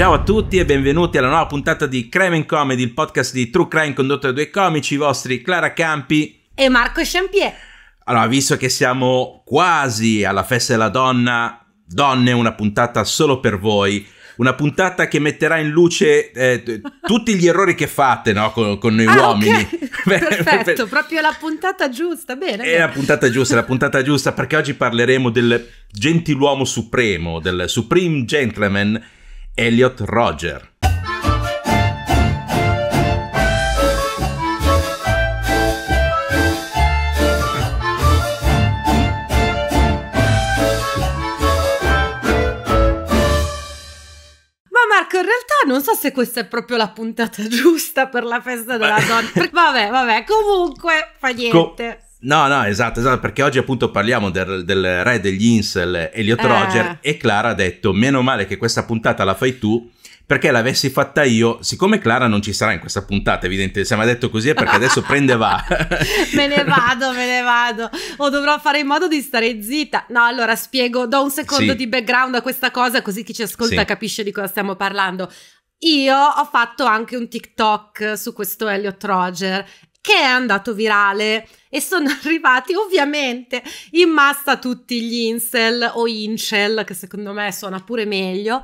Ciao a tutti e benvenuti alla nuova puntata di Crime and Comedy, il podcast di True Crime condotto da due comici, i vostri Clara Campi e Marco Champier. Allora, visto che siamo quasi alla festa della donna, donne, una puntata solo per voi. Una puntata che metterà in luce eh, tutti gli errori che fate no? con, con, noi ah, uomini. Okay. Perfetto, proprio la puntata giusta, bene. È la puntata giusta, la puntata giusta, perché oggi parleremo del gentiluomo supremo, del supreme gentleman, Elliot Roger. in realtà non so se questa è proprio la puntata giusta per la festa della donna. Vabbè, vabbè, comunque fa niente. Co- No, no, esatto, esatto, perché oggi appunto parliamo del, del re degli Insel, Elliot eh. Roger, e Clara ha detto, meno male che questa puntata la fai tu, perché l'avessi fatta io, siccome Clara non ci sarà in questa puntata, evidentemente, se mi ha detto così è perché adesso prende va. me ne vado, me ne vado. O dovrò fare in modo di stare zitta. No, allora spiego, do un secondo sì. di background a questa cosa così chi ci ascolta sì. capisce di cosa stiamo parlando. Io ho fatto anche un TikTok su questo Elliot Roger che è andato virale e sono arrivati ovviamente in massa tutti gli incel o incel, che secondo me suona pure meglio,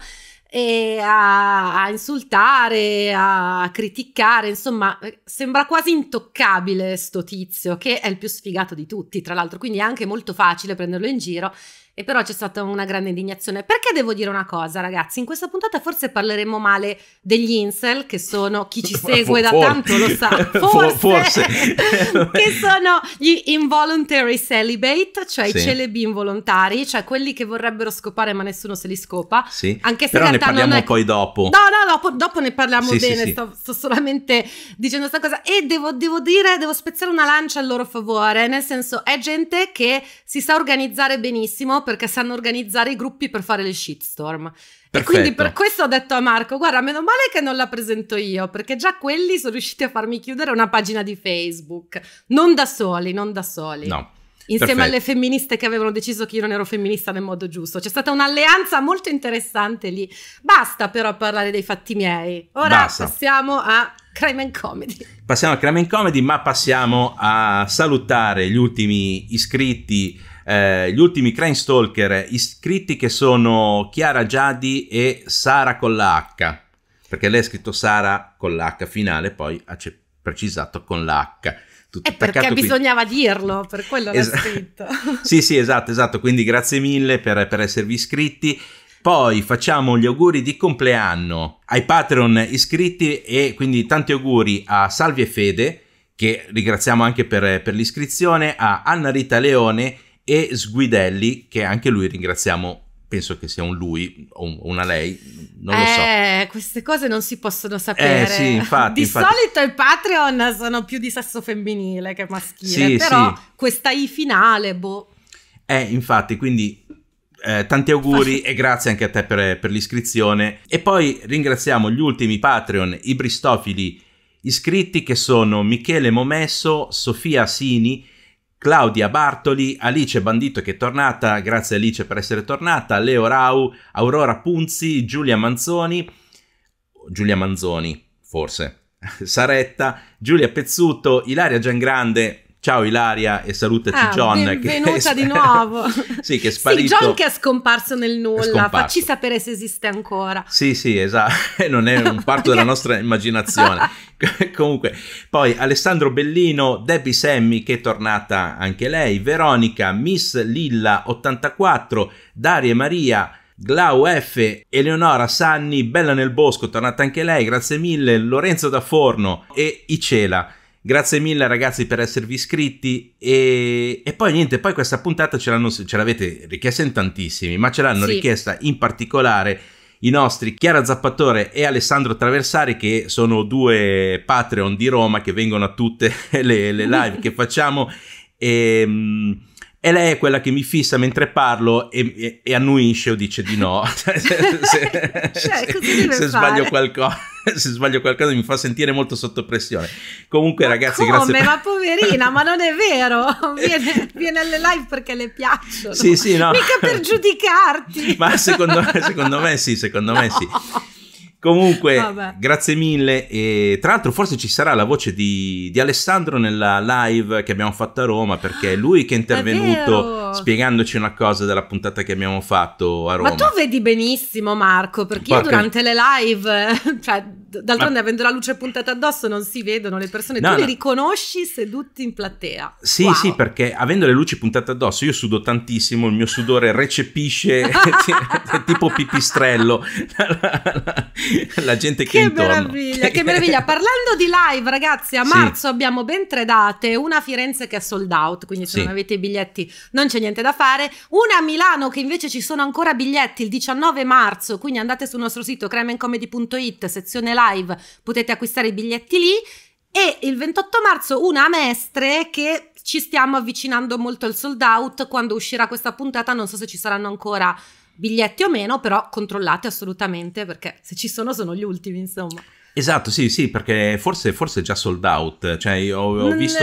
a, a, insultare, a criticare, insomma, eh, sembra quasi intoccabile sto tizio, che è il più sfigato di tutti, tra l'altro, quindi è anche molto facile prenderlo in giro e però c'è stata una grande indignazione. Perché devo dire una cosa, ragazzi? In questa puntata forse parleremo male degli incel, che sono chi ci segue da tanto lo sa. Forse, forse. che sono gli involuntary celibate, cioè sì. i celibi involontari, cioè quelli che vorrebbero scopare ma nessuno se li scopa. Sì. Anche se però ne parliamo è... poi dopo. No, no, dopo, dopo ne parliamo sì, bene. Sì, sto, sto, solamente dicendo questa cosa. E devo, devo dire, devo spezzare una lancia al loro favore, nel senso è gente che si sa organizzare benissimo perché sanno organizzare i gruppi per fare le shitstorm. Perfetto. E quindi per questo ho detto a Marco, guarda, meno male che non la presento io, perché già quelli sono riusciti a farmi chiudere una pagina di Facebook. Non da soli, non da soli. No. Insieme Perfetto. alle femministe che avevano deciso che io non ero femminista nel modo giusto. C'è stata un'alleanza molto interessante lì. Basta però parlare dei fatti miei. Ora Basta. passiamo a Crime and Comedy. Passiamo a Crime and Comedy, ma passiamo a salutare gli ultimi iscritti eh, gli ultimi Crane Stalker iscritti che sono Chiara Giadi e Sara con la H, perché lei ha scritto Sara con la H finale, poi ha precisato con la H. Tutto è eh, perché bisognava dirlo, per quello l'ha es- scritto. sì, sì, esatto, esatto, quindi grazie mille per, per esservi iscritti. Poi facciamo gli auguri di compleanno ai Patreon iscritti e quindi tanti auguri a Salvi e Fede, che ringraziamo anche per, per l'iscrizione, a Anna Rita Leone e Sguidelli, che anche lui ringraziamo penso che sia un lui o una lei, non lo eh, so. Queste cose non si possono sapere. Eh, sì, infatti, di infatti. solito i Patreon sono più di sesso femminile che maschile, sì, però sì. questa I finale, boh. Eh, infatti, quindi eh, tanti auguri e grazie anche a te per, per, l'iscrizione. E poi ringraziamo gli ultimi Patreon, i Bristofili iscritti che sono Michele Momesso, Sofia Sini, Claudia Bartoli, Alice Bandito che è tornata, grazie Alice per essere tornata, Leo Rau, Aurora Punzi, Giulia Manzoni, Giulia Manzoni forse, Saretta, Giulia Pezzuto, Ilaria Giangrande, Ciao Ilaria e salutaci ah, John. Benvenuta che... di nuovo. sì, che è sparito. Sì, John che è scomparso nel nulla, scomparso. facci sapere se esiste ancora. Sì, sì, esatto, non è un parto della nostra immaginazione. Comunque, poi Alessandro Bellino, Debbie Semmi che è tornata anche lei, Veronica, Miss Lilla 84, Daria Maria... Glau F, Eleonora Sanni, Bella nel Bosco, tornata anche lei, grazie mille, Lorenzo da Forno e Icela. Grazie mille ragazzi per esservi iscritti e, e poi niente, poi questa puntata ce, ce l'avete richiesta in tantissimi, ma ce l'hanno sì. richiesta in particolare i nostri Chiara Zappatore e Alessandro Traversari che sono due Patreon di Roma che vengono a tutte le, le live che facciamo e... Ehm, e lei è quella che mi fissa mentre parlo e, e, e annuisce o dice di no. se, cioè, se, se sbaglio qualcosa se sbaglio qualcosa mi fa sentire molto sotto pressione. Comunque, ma ragazzi, come? grazie. Ma poverina, ma non è vero. Viene, viene, alle live perché le piacciono. Sì, sì, no. Mica per giudicarti. ma secondo, secondo me sì, secondo no. me sì. Comunque, Vabbè. grazie mille. E, tra l'altro, forse ci sarà la voce di, di, Alessandro nella live che abbiamo fatto a Roma, perché è lui che è intervenuto è spiegandoci una cosa della puntata che abbiamo fatto a Roma. Ma tu vedi benissimo, Marco, perché Porca... io durante le live, cioè d'altronde, Ma... avendo la luce puntata addosso, non si vedono le persone. No, tu no. li riconosci seduti in platea. Sì, wow. sì, perché avendo le luci puntate addosso, io sudo tantissimo, il mio sudore recepisce tipo pipistrello la, gente che, che intorno. meraviglia, che meraviglia. Parlando di live, ragazzi, a sì. marzo abbiamo ben tre date: una a Firenze che è sold out, quindi se sì. non avete i biglietti non c'è niente da fare, una a Milano che invece ci sono ancora biglietti il 19 marzo, quindi andate sul nostro sito cremencomedy.it, sezione live live, potete acquistare i biglietti lì e il 28 marzo una Mestre che ci stiamo avvicinando molto al sold out, quando uscirà questa puntata non so se ci saranno ancora biglietti o meno, però controllate assolutamente perché se ci sono sono gli ultimi insomma. Esatto, sì, sì, perché forse, forse è già sold out, cioè ho, ho visto...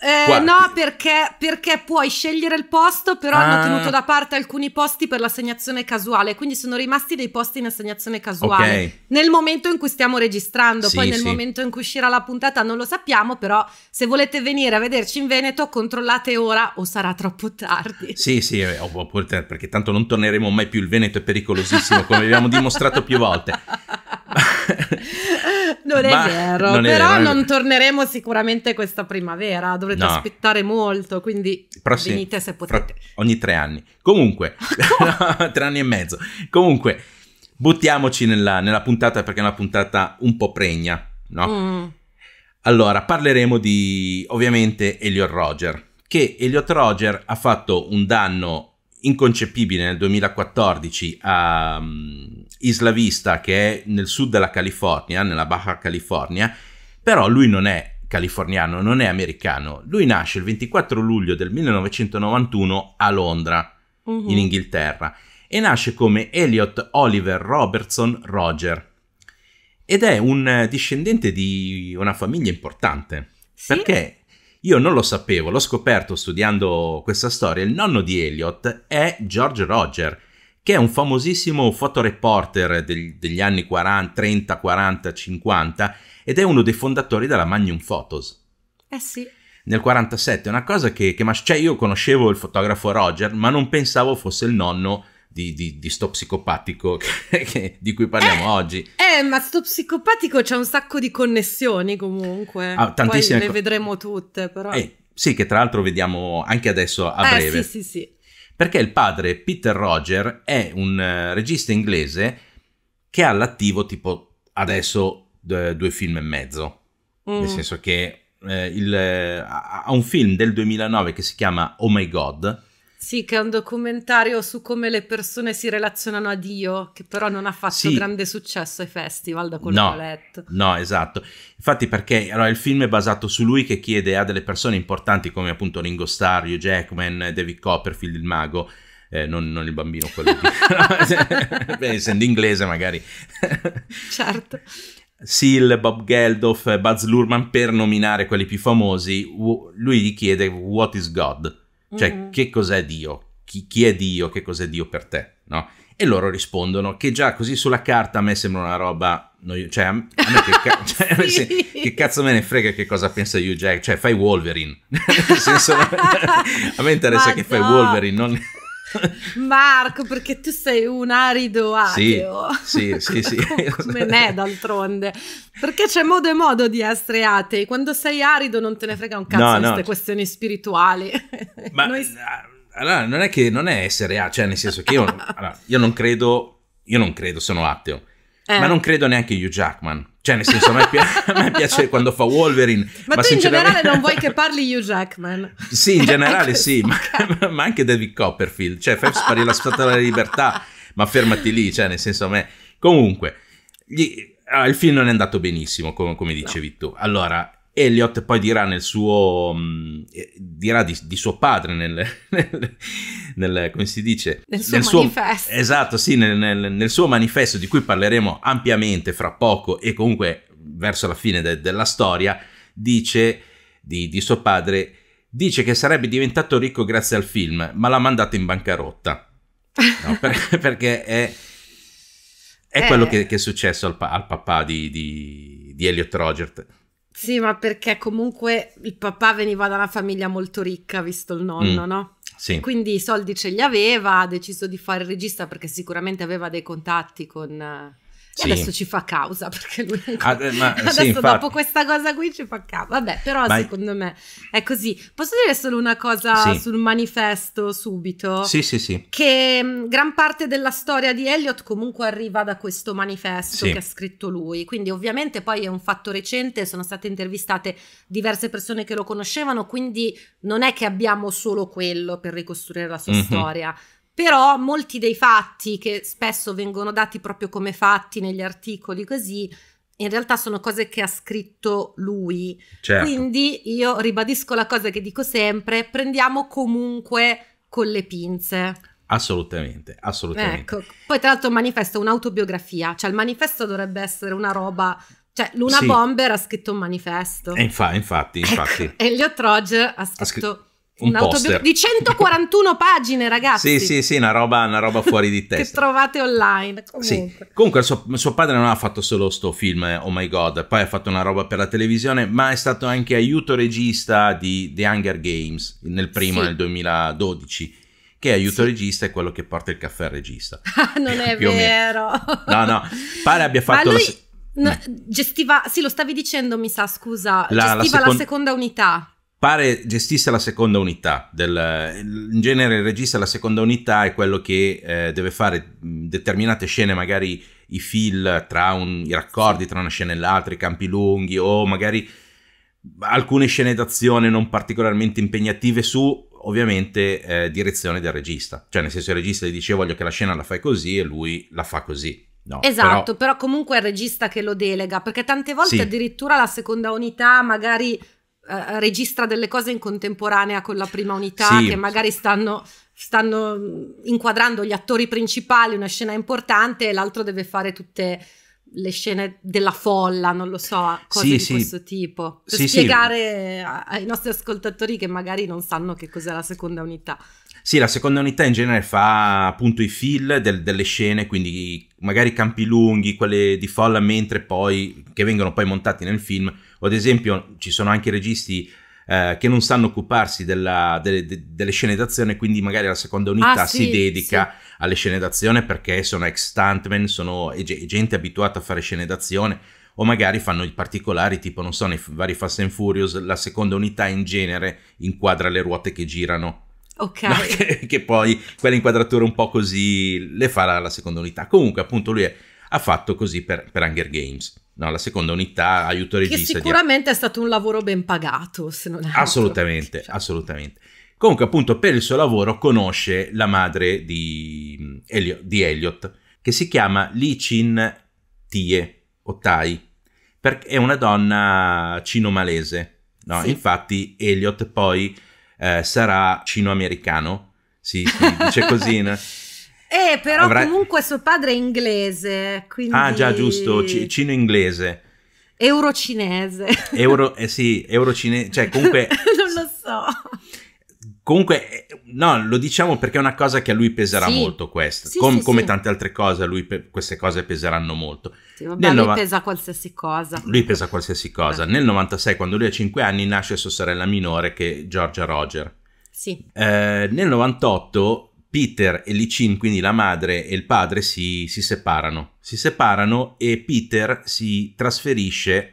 Eh, no, perché, perché, puoi scegliere il posto, però ah. hanno tenuto da parte alcuni posti per l'assegnazione casuale, quindi sono rimasti dei posti in assegnazione casuale. Okay. Nel momento in cui stiamo registrando, sì, poi nel sì. momento in cui uscirà la puntata non lo sappiamo, però se volete venire a vederci in Veneto controllate ora o sarà troppo tardi. Sì, sì, eh, perché tanto non torneremo mai più, il Veneto è pericolosissimo come abbiamo dimostrato più volte. non è Ma vero, non è però vero, non, torneremo sicuramente questa primavera, dovrete no. aspettare molto, quindi Prossimi, venite se potete. ogni tre anni. Comunque, tre anni e mezzo. Comunque, buttiamoci nella, nella, puntata perché è una puntata un po' pregna, no? Mm. Allora, parleremo di, ovviamente, Elliot Roger, che Elliot Roger ha fatto un danno inconcepibile nel 2014 a ehm, Isla Vista, che è nel sud della California, nella Baja California, però lui non è californiano, non è americano. Lui nasce il 24 luglio del 1991 a Londra, uh-huh. in Inghilterra, e nasce come Elliot Oliver Robertson Roger. Ed è un discendente di una famiglia importante, sì? perché io non lo sapevo, l'ho scoperto studiando questa storia. Il nonno di Elliot è George Roger, che è un famosissimo fotoreporter degli, degli anni 40, 30, 40, 50 ed è uno dei fondatori della Magnum Photos. Eh sì. Nel 47 una cosa che, che cioè io conoscevo il fotografo Roger, ma non pensavo fosse il nonno di, di, di sto psicopatico che, che, di cui parliamo eh, oggi. Eh, ma sto psicopatico c'è un sacco di connessioni comunque. Ah, tantissime. Poi le vedremo tutte, però. Eh, sì, che tra l'altro vediamo anche adesso a eh, breve. Sì, sì, sì. Perché il padre Peter Roger è un eh, regista inglese che ha all'attivo tipo adesso due film e mezzo. Mm. Nel senso che eh, il, eh, ha un film del 2009 che si chiama Oh My God, sì, che è un documentario su come le persone si relazionano a Dio, che però non ha fatto sì. grande successo ai festival, da quello no, che ho letto. No, esatto. Infatti perché allora, il film è basato su lui che chiede a delle persone importanti come appunto Ringo Starr, Hugh Jackman, David Copperfield, il mago, eh, non, non, il bambino quello di... Beh, essendo inglese magari. certo. Sil, Bob Geldof, Buzz Lurman per nominare quelli più famosi, lui gli chiede What is God? Cioè, mm-hmm. che cos'è Dio? Chi, chi, è Dio? Che cos'è Dio per te? No? E loro rispondono che già così sulla carta a me sembra una roba... Noio- cioè, a me che, ca- cioè, sì. che, cazzo me ne frega che cosa pensa Hugh Jack? Cioè, fai Wolverine. senso, a me interessa Ma che no. fai Wolverine, non... Marco, perché tu sei un arido ateo. Sì, sì, sì. sì. Come me d'altronde. Perché c'è modo e modo di essere atei. Quando sei arido non te ne frega un cazzo no, di no. queste questioni spirituali. Ma Noi... Ah, allora, non è che non è essere ateo, cioè nel senso che io, allora, io non credo, io non credo, sono ateo. Eh. Ma non credo neanche Hugh Jackman, cioè, nel senso, a me, pi- a me piace quando fa Wolverine. Ma, ma tu sinceramente... in generale non vuoi che parli Hugh Jackman? Sì, in generale sì, ma, ma, anche David Copperfield. Cioè, fai spari la statua della libertà, ma fermati lì, cioè, nel senso, a me... Comunque, gli... ah, il film non è andato benissimo, com- come dicevi no. tu. Allora, Elliot poi dirà nel suo mm, eh, dirà di, di suo padre nel, nel, nel, come si dice nel suo, nel manifesto suo, esatto sì nel, suo manifesto di cui parleremo ampiamente fra poco e comunque verso la fine de, della storia dice di, di suo padre dice che sarebbe diventato ricco grazie al film ma l'ha mandato in bancarotta no, per, perché è è eh. quello che, che, è successo al, al papà di, di, di Elliot Rogers sì, ma perché comunque il papà veniva da una famiglia molto ricca, visto il nonno, mm. no? Sì. Quindi i soldi ce li aveva, ha deciso di fare il regista perché sicuramente aveva dei contatti con eh, sì. Adesso ci fa causa perché lui Ad, ah, eh, ma, adesso sì, dopo questa cosa qui ci fa causa. Vabbè, però ma secondo me è così. Posso dire solo una cosa sì. sul manifesto subito? Sì, sì, sì. Che mm, gran parte della storia di Elliot comunque arriva da questo manifesto che ha scritto lui. Quindi ovviamente poi è un fatto recente, sono state intervistate diverse persone che lo conoscevano, quindi non è che abbiamo solo quello per ricostruire la sua mm-hmm. storia però molti dei fatti che spesso vengono dati proprio come fatti negli articoli così in realtà sono cose che ha scritto lui. Certo. Quindi io ribadisco la cosa che dico sempre, prendiamo comunque con le pinze. Assolutamente, assolutamente. Ecco, poi tra l'altro il manifesto è un'autobiografia, cioè il manifesto dovrebbe essere una roba, cioè Luna sì. Bomber ha scritto un manifesto. E infa- infatti, infatti. Ecco, Elliot Rodge ha scritto... Ha scr- un, un di 141 pagine, ragazzi. Sì, sì, sì, una roba, una roba fuori di testa. che trovate online. Comunque, sì. comunque suo, suo, padre non ha fatto solo sto film, eh, Oh My God, poi ha fatto una roba per la televisione, ma è stato anche aiuto regista di The Hunger Games, nel primo sì. nel 2012. Che aiuto sì. regista è quello che porta il caffè al regista. Ah, non è vero. No, no, pare abbia fatto... Lui, la... no, eh. gestiva, sì, lo stavi dicendo, mi sa, scusa. La, gestiva la, second... la seconda unità pare gestisse la seconda unità. Del, in genere il regista della seconda unità è quello che eh, deve fare mm, determinate scene, magari i fill tra un, i raccordi tra una scena e l'altra, i campi lunghi o magari alcune scene d'azione non particolarmente impegnative su ovviamente eh, direzione del regista. Cioè nel senso il regista gli dice voglio che la scena la fai così e lui la fa così. No, esatto, però... però... comunque è il regista che lo delega, perché tante volte sì. addirittura la seconda unità magari registra delle cose in contemporanea con la prima unità sì. che magari stanno, stanno inquadrando gli attori principali, una scena importante e l'altro deve fare tutte le scene della folla, non lo so, cose sì, di sì. questo tipo, per sì, spiegare ai nostri ascoltatori che magari non sanno che cos'è la seconda unità. Sì, la seconda unità in genere fa appunto i fill del, delle scene, quindi magari campi lunghi, quelle di folla, mentre poi, che vengono poi montati nel film, o ad esempio ci sono anche registi eh, che non sanno occuparsi della, delle, de, delle scene d'azione, quindi magari la seconda unità ah, sì, si dedica sì. alle scene d'azione perché sono ex stuntmen, sono gente abituata a fare scene d'azione, o magari fanno i particolari, tipo, non so, nei vari Fast and Furious, la seconda unità in genere inquadra le ruote che girano. Ok. No, che, che, poi quelle inquadrature un po' così le farà la seconda unità. Comunque, appunto, lui è, ha fatto così per, per Hunger Games no, la seconda unità aiuto regista. Che sicuramente di... è stato un lavoro ben pagato, se non altro. Assolutamente, cioè. assolutamente. Comunque, appunto, per il suo lavoro conosce la madre di, mm, Elio, di Elliot, che si chiama Lee Chin Tie, o Tai, perché è una donna cinomalese. No? Sì. Infatti, Elliot poi eh, sarà cinoamericano, si, si dice così, no? Eh, però Avrà... comunque suo padre è inglese, quindi... Ah già, giusto, C- cino-inglese. Eurocinese. Euro, eh sì, eurocinese, cioè comunque... non lo so. Comunque, eh, no, lo diciamo perché è una cosa che a lui peserà sì. molto questo. Sì, Com- sì, come tante altre cose, a lui pe- queste cose peseranno molto. Sì, vabbè, lui no- pesa qualsiasi cosa. Lui pesa qualsiasi cosa. Beh. Nel 96, quando lui ha 5 anni, nasce sua sorella minore che è Giorgia Roger. Sì. Eh, nel 98 Peter e Licin, quindi la madre e il padre, si, si, separano. Si separano e Peter si trasferisce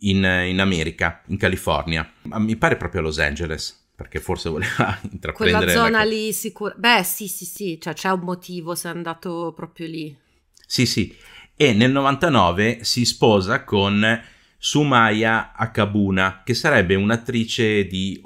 in, in, America, in California. Mi pare proprio a Los Angeles, perché forse voleva intraprendere... Quella zona la... lì sicura... Beh, sì, sì, sì, cioè c'è un motivo se è andato proprio lì. Sì, sì. E nel 99 si sposa con Sumaya Akabuna, che sarebbe un'attrice di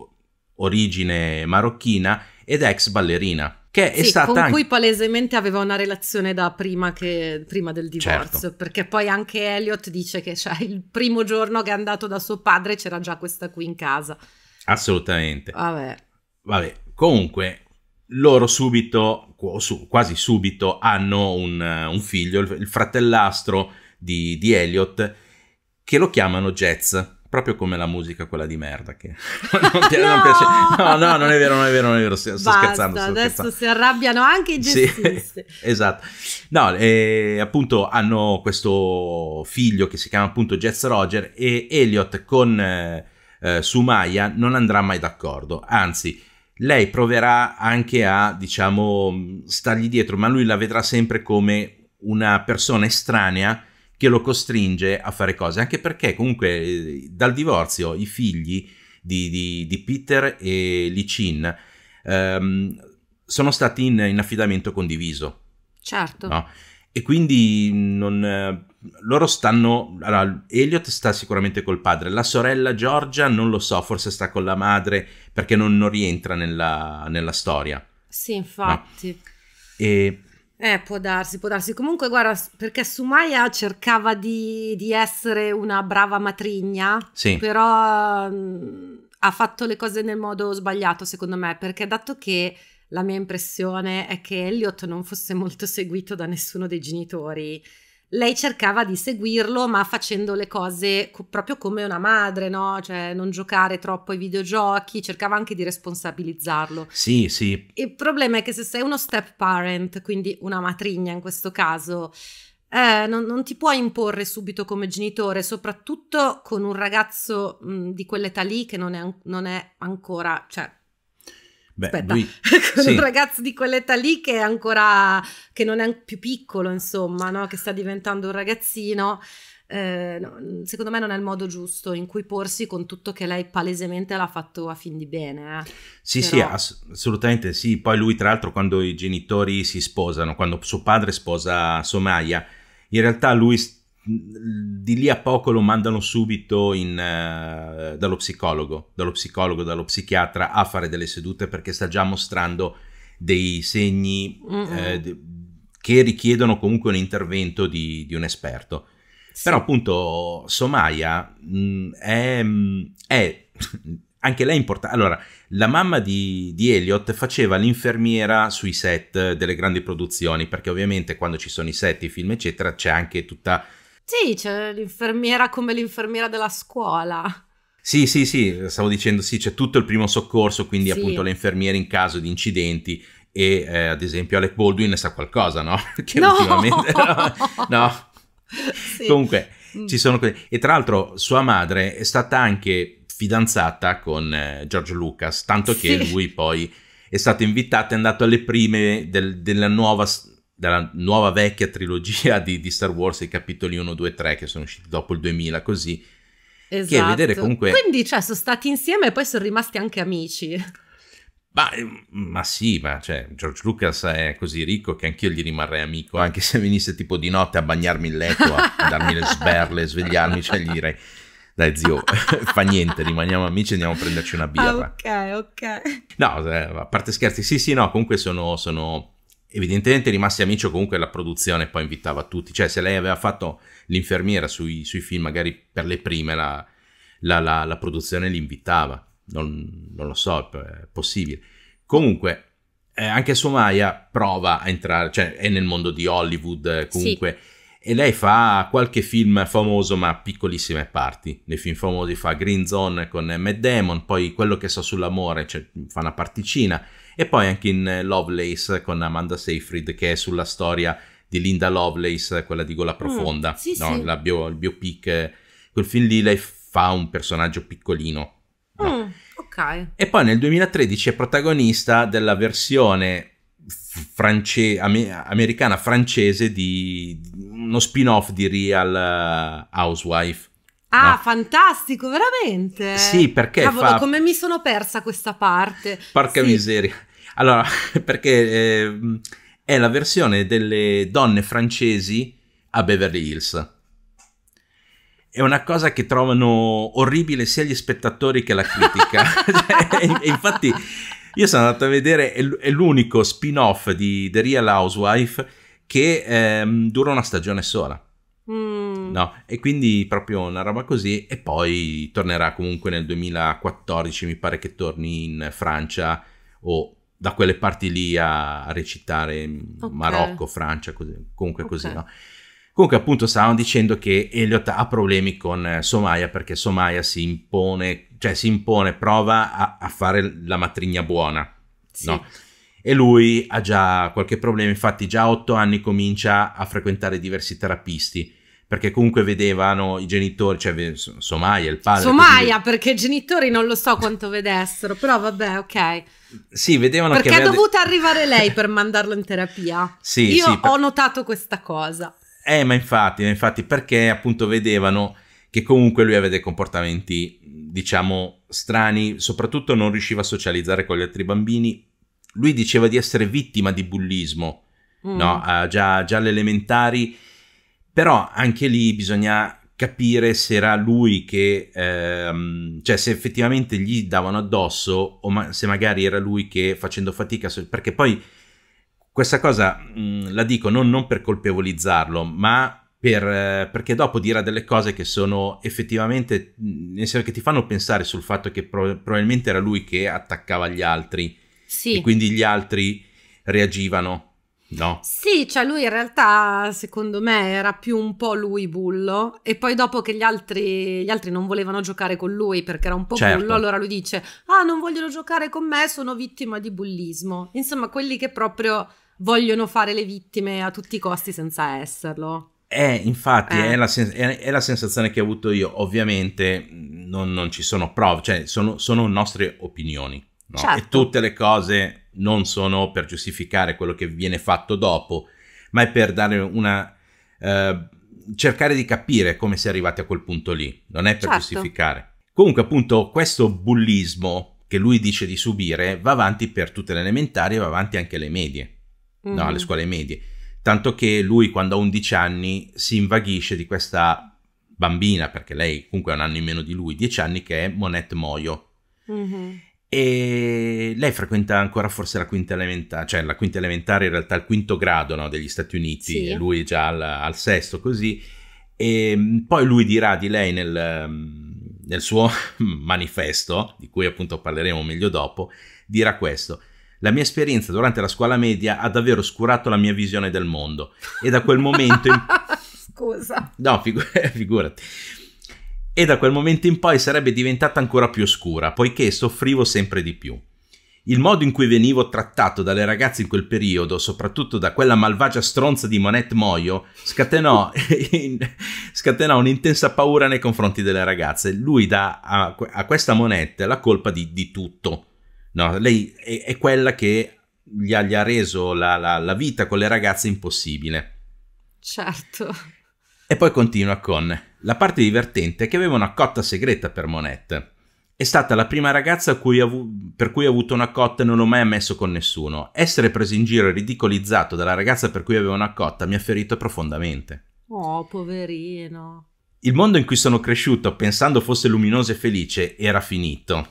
origine marocchina ed ex ballerina che sì, stata... Con cui palesemente aveva una relazione da prima, che, prima del divorzio, certo. perché poi anche Elliot dice che cioè, il primo giorno che è andato da suo padre c'era già questa qui in casa. Assolutamente. Vabbè. Vabbè, comunque loro subito, quasi subito, hanno un, un figlio, il fratellastro di, di Elliot, che lo chiamano Jets Proprio come la musica quella di merda che non, ti, no! non piace. No, no, non è vero, non è vero, non è vero, sto, Basta, scherzando. Sto adesso scherzando. si arrabbiano anche i gestisti. Sì, esatto. No, eh, appunto hanno questo figlio che si chiama appunto Jets Roger e Elliot con eh, eh Sumaya non andrà mai d'accordo, anzi lei proverà anche a, diciamo, mm, stargli dietro, ma lui la vedrà sempre come una persona estranea che lo costringe a fare cose, anche perché comunque eh, dal divorzio i figli di, di, di Peter e Lee Chin ehm, sono stati in, in, affidamento condiviso. Certo. No? E quindi non, eh, loro stanno... Allora, Elliot sta sicuramente col padre, la sorella Giorgia non lo so, forse sta con la madre perché non, non rientra nella, nella, storia. Sì, infatti. No? E eh, può darsi, può darsi. Comunque, guarda, perché Sumaya cercava di, di essere una brava matrigna, sì. però mh, mm, ha fatto le cose nel modo sbagliato, secondo me, perché dato che la mia impressione è che Elliot non fosse molto seguito da nessuno dei genitori, lei cercava di seguirlo ma facendo le cose co- proprio come una madre, no? Cioè non giocare troppo ai videogiochi, cercava anche di responsabilizzarlo. Sì, sì. Il problema è che se sei uno step parent, quindi una matrigna in questo caso, eh, non, non, ti puoi imporre subito come genitore, soprattutto con un ragazzo mh, di quell'età lì che non è, non è ancora, cioè Beh, Aspetta, lui... con sì. un ragazzo di quell'età lì che è ancora, che non è più piccolo, insomma, no? che sta diventando un ragazzino. Eh, no, secondo me non è il modo giusto in cui porsi con tutto che lei palesemente l'ha fatto a fin di bene. Eh. Sì, Però... sì, ass assolutamente sì. Poi lui, tra l'altro, quando i genitori si sposano, quando suo padre sposa Somaya, in realtà lui di lì a poco lo mandano subito in, uh, dallo psicologo, dallo psicologo, dallo psichiatra a fare delle sedute perché sta già mostrando dei segni mm eh, de- che richiedono comunque un intervento di, di un esperto. Sì. Però appunto Somaya mh, è, è, anche lei importante. Allora, la mamma di, di Elliot faceva l'infermiera sui set delle grandi produzioni, perché ovviamente quando ci sono i set, i film, eccetera, c'è anche tutta sì, c'è l'infermiera come l'infermiera della scuola. Sì, sì, sì, stavo dicendo sì, c'è tutto il primo soccorso, quindi sì. appunto le infermiere in caso di incidenti e eh, ad esempio Alec Baldwin ne sa qualcosa, no? Che no! ultimamente no. no. Sì. Comunque mm. ci sono que- e tra l'altro sua madre è stata anche fidanzata con eh, George Lucas, tanto che sì. lui poi è stato invitato, è andato alle prime del, della nuova dalla nuova vecchia trilogia di, di, Star Wars, i capitoli 1, 2, 3 che sono usciti dopo il 2000, così. Esatto. Che vedere esatto. comunque... Quindi, cioè, sono stati insieme e poi sono rimasti anche amici. Ma, mm, ma sì, ma cioè, George Lucas è così ricco che anch'io gli rimarrei amico, anche se venisse tipo di notte a bagnarmi il letto, a darmi le sberle, svegliarmi, cioè gli direi, dai zio, fa niente, rimaniamo amici e andiamo a prenderci una birra. Ah, ok, ok. No, eh, a parte scherzi, sì, sì, no, comunque sono, sono evidentemente rimasti amici comunque la produzione poi invitava tutti, cioè se lei aveva fatto l'infermiera sui, sui film magari per le prime la, la, la, la produzione li invitava, non, non, lo so, è possibile. Comunque eh, anche Somaya prova a entrare, cioè è nel mondo di Hollywood eh, comunque. Sì. E lei fa qualche film famoso, ma piccolissime parti. Nei film famosi fa Green Zone con Matt Damon, poi quello che so sull'amore, cioè, fa una particina e poi anche in eh, Lovelace con Amanda Seyfried che è sulla storia di Linda Lovelace, quella di Gola mm, Profonda, mm, sì, no? sì. Bio, il biopic, eh, quel film lì lei fa un personaggio piccolino. No? Mm, ok. E poi nel 2013 è protagonista della versione France, americana francese di uno spin-off di Real eh, Housewife. Ah, no? fantastico, veramente. Sì, perché Cavolo, fa... come mi sono persa questa parte. Porca sì. miseria. Allora, perché eh, è la versione delle donne francesi a Beverly Hills. È una cosa che trovano orribile sia gli spettatori che la critica. Cioè, e infatti io sono andato a vedere, è l'unico spin-off di The Real Housewife che ehm, dura una stagione sola. Mm. No, e quindi proprio una roba così e poi tornerà comunque nel 2014, mi pare che torni in Francia o da quelle parti lì a, a recitare okay. Marocco, Francia, così, comunque okay. così, no? Comunque appunto stavano dicendo che Elliot ha problemi con eh, Somaya perché Somaya si impone, cioè si impone, prova a, a fare la matrigna buona, sì. no? E lui ha già qualche problema, infatti già a otto anni comincia a frequentare diversi terapisti perché comunque vedevano i genitori, cioè Somaya, il padre. Somaya, perché i genitori non lo so quanto vedessero, però vabbè, ok. Sì, vedevano Perché che aveva... è dovuta arrivare lei per mandarlo in terapia. sì, Io sì, ho per... notato questa cosa. Eh, ma infatti, infatti, perché appunto vedevano che comunque lui aveva dei comportamenti, diciamo, strani, soprattutto non riusciva a socializzare con gli altri bambini. Lui diceva di essere vittima di bullismo, mm. no? Ah, già, già alle elementari, però anche lì bisogna capire se era lui che, ehm, cioè se effettivamente gli davano addosso o ma se magari era lui che facendo fatica, perché poi questa cosa mh, mm, la dico non, non, per colpevolizzarlo, ma per, eh, perché dopo dirà delle cose che sono effettivamente, mm, nel senso che ti fanno pensare sul fatto che pro- probabilmente era lui che attaccava gli altri sì. e quindi gli altri reagivano No. Sì, cioè lui in realtà secondo me era più un po' lui bullo e poi dopo che gli altri, gli altri non volevano giocare con lui perché era un po' certo. bullo, allora lui dice ah non vogliono giocare con me, sono vittima di bullismo. Insomma, quelli che proprio vogliono fare le vittime a tutti i costi senza esserlo. Eh, infatti, eh. È, la sens- è, la sensazione che ho avuto io. Ovviamente non, non ci sono prove, cioè sono, sono nostre opinioni. No? Certo. E tutte le cose non sono per giustificare quello che viene fatto dopo, ma è per dare una... Eh, cercare di capire come si è arrivati a quel punto lì, non è per certo. giustificare. Comunque appunto questo bullismo che lui dice di subire va avanti per tutte le elementari e va avanti anche alle medie, mm. no, alle scuole medie. Tanto che lui quando ha 11 anni si invaghisce di questa bambina, perché lei comunque ha un anno in meno di lui, 10 anni, che è Monette Moio. Mm-hmm. E lei frequenta ancora forse la quinta elementare, cioè la quinta elementare in realtà il quinto grado no, degli Stati Uniti, sì. e lui già al, al, sesto così, e ehm, poi lui dirà di lei nel, nel suo manifesto, di cui appunto parleremo meglio dopo, dirà questo. La mia esperienza durante la scuola media ha davvero oscurato la mia visione del mondo e da quel momento in... Scusa. No, figu- figurati e da quel momento in poi sarebbe diventata ancora più oscura, poiché soffrivo sempre di più. Il modo in cui venivo trattato dalle ragazze in quel periodo, soprattutto da quella malvagia stronza di Monette Moio, scatenò, in, scatenò, un'intensa paura nei confronti delle ragazze. Lui dà a, a questa Monette la colpa di, di tutto. No, lei è, è, quella che gli ha, gli ha reso la, la, la vita con le ragazze impossibile. Certo. E poi continua con la parte divertente è che aveva una cotta segreta per Monette. È stata la prima ragazza cui av- per cui ho avuto una cotta e non l'ho mai ammesso con nessuno. Essere preso in giro e ridicolizzato dalla ragazza per cui avevo una cotta mi ha ferito profondamente. Oh, poverino. Il mondo in cui sono cresciuto, pensando fosse luminoso e felice, era finito.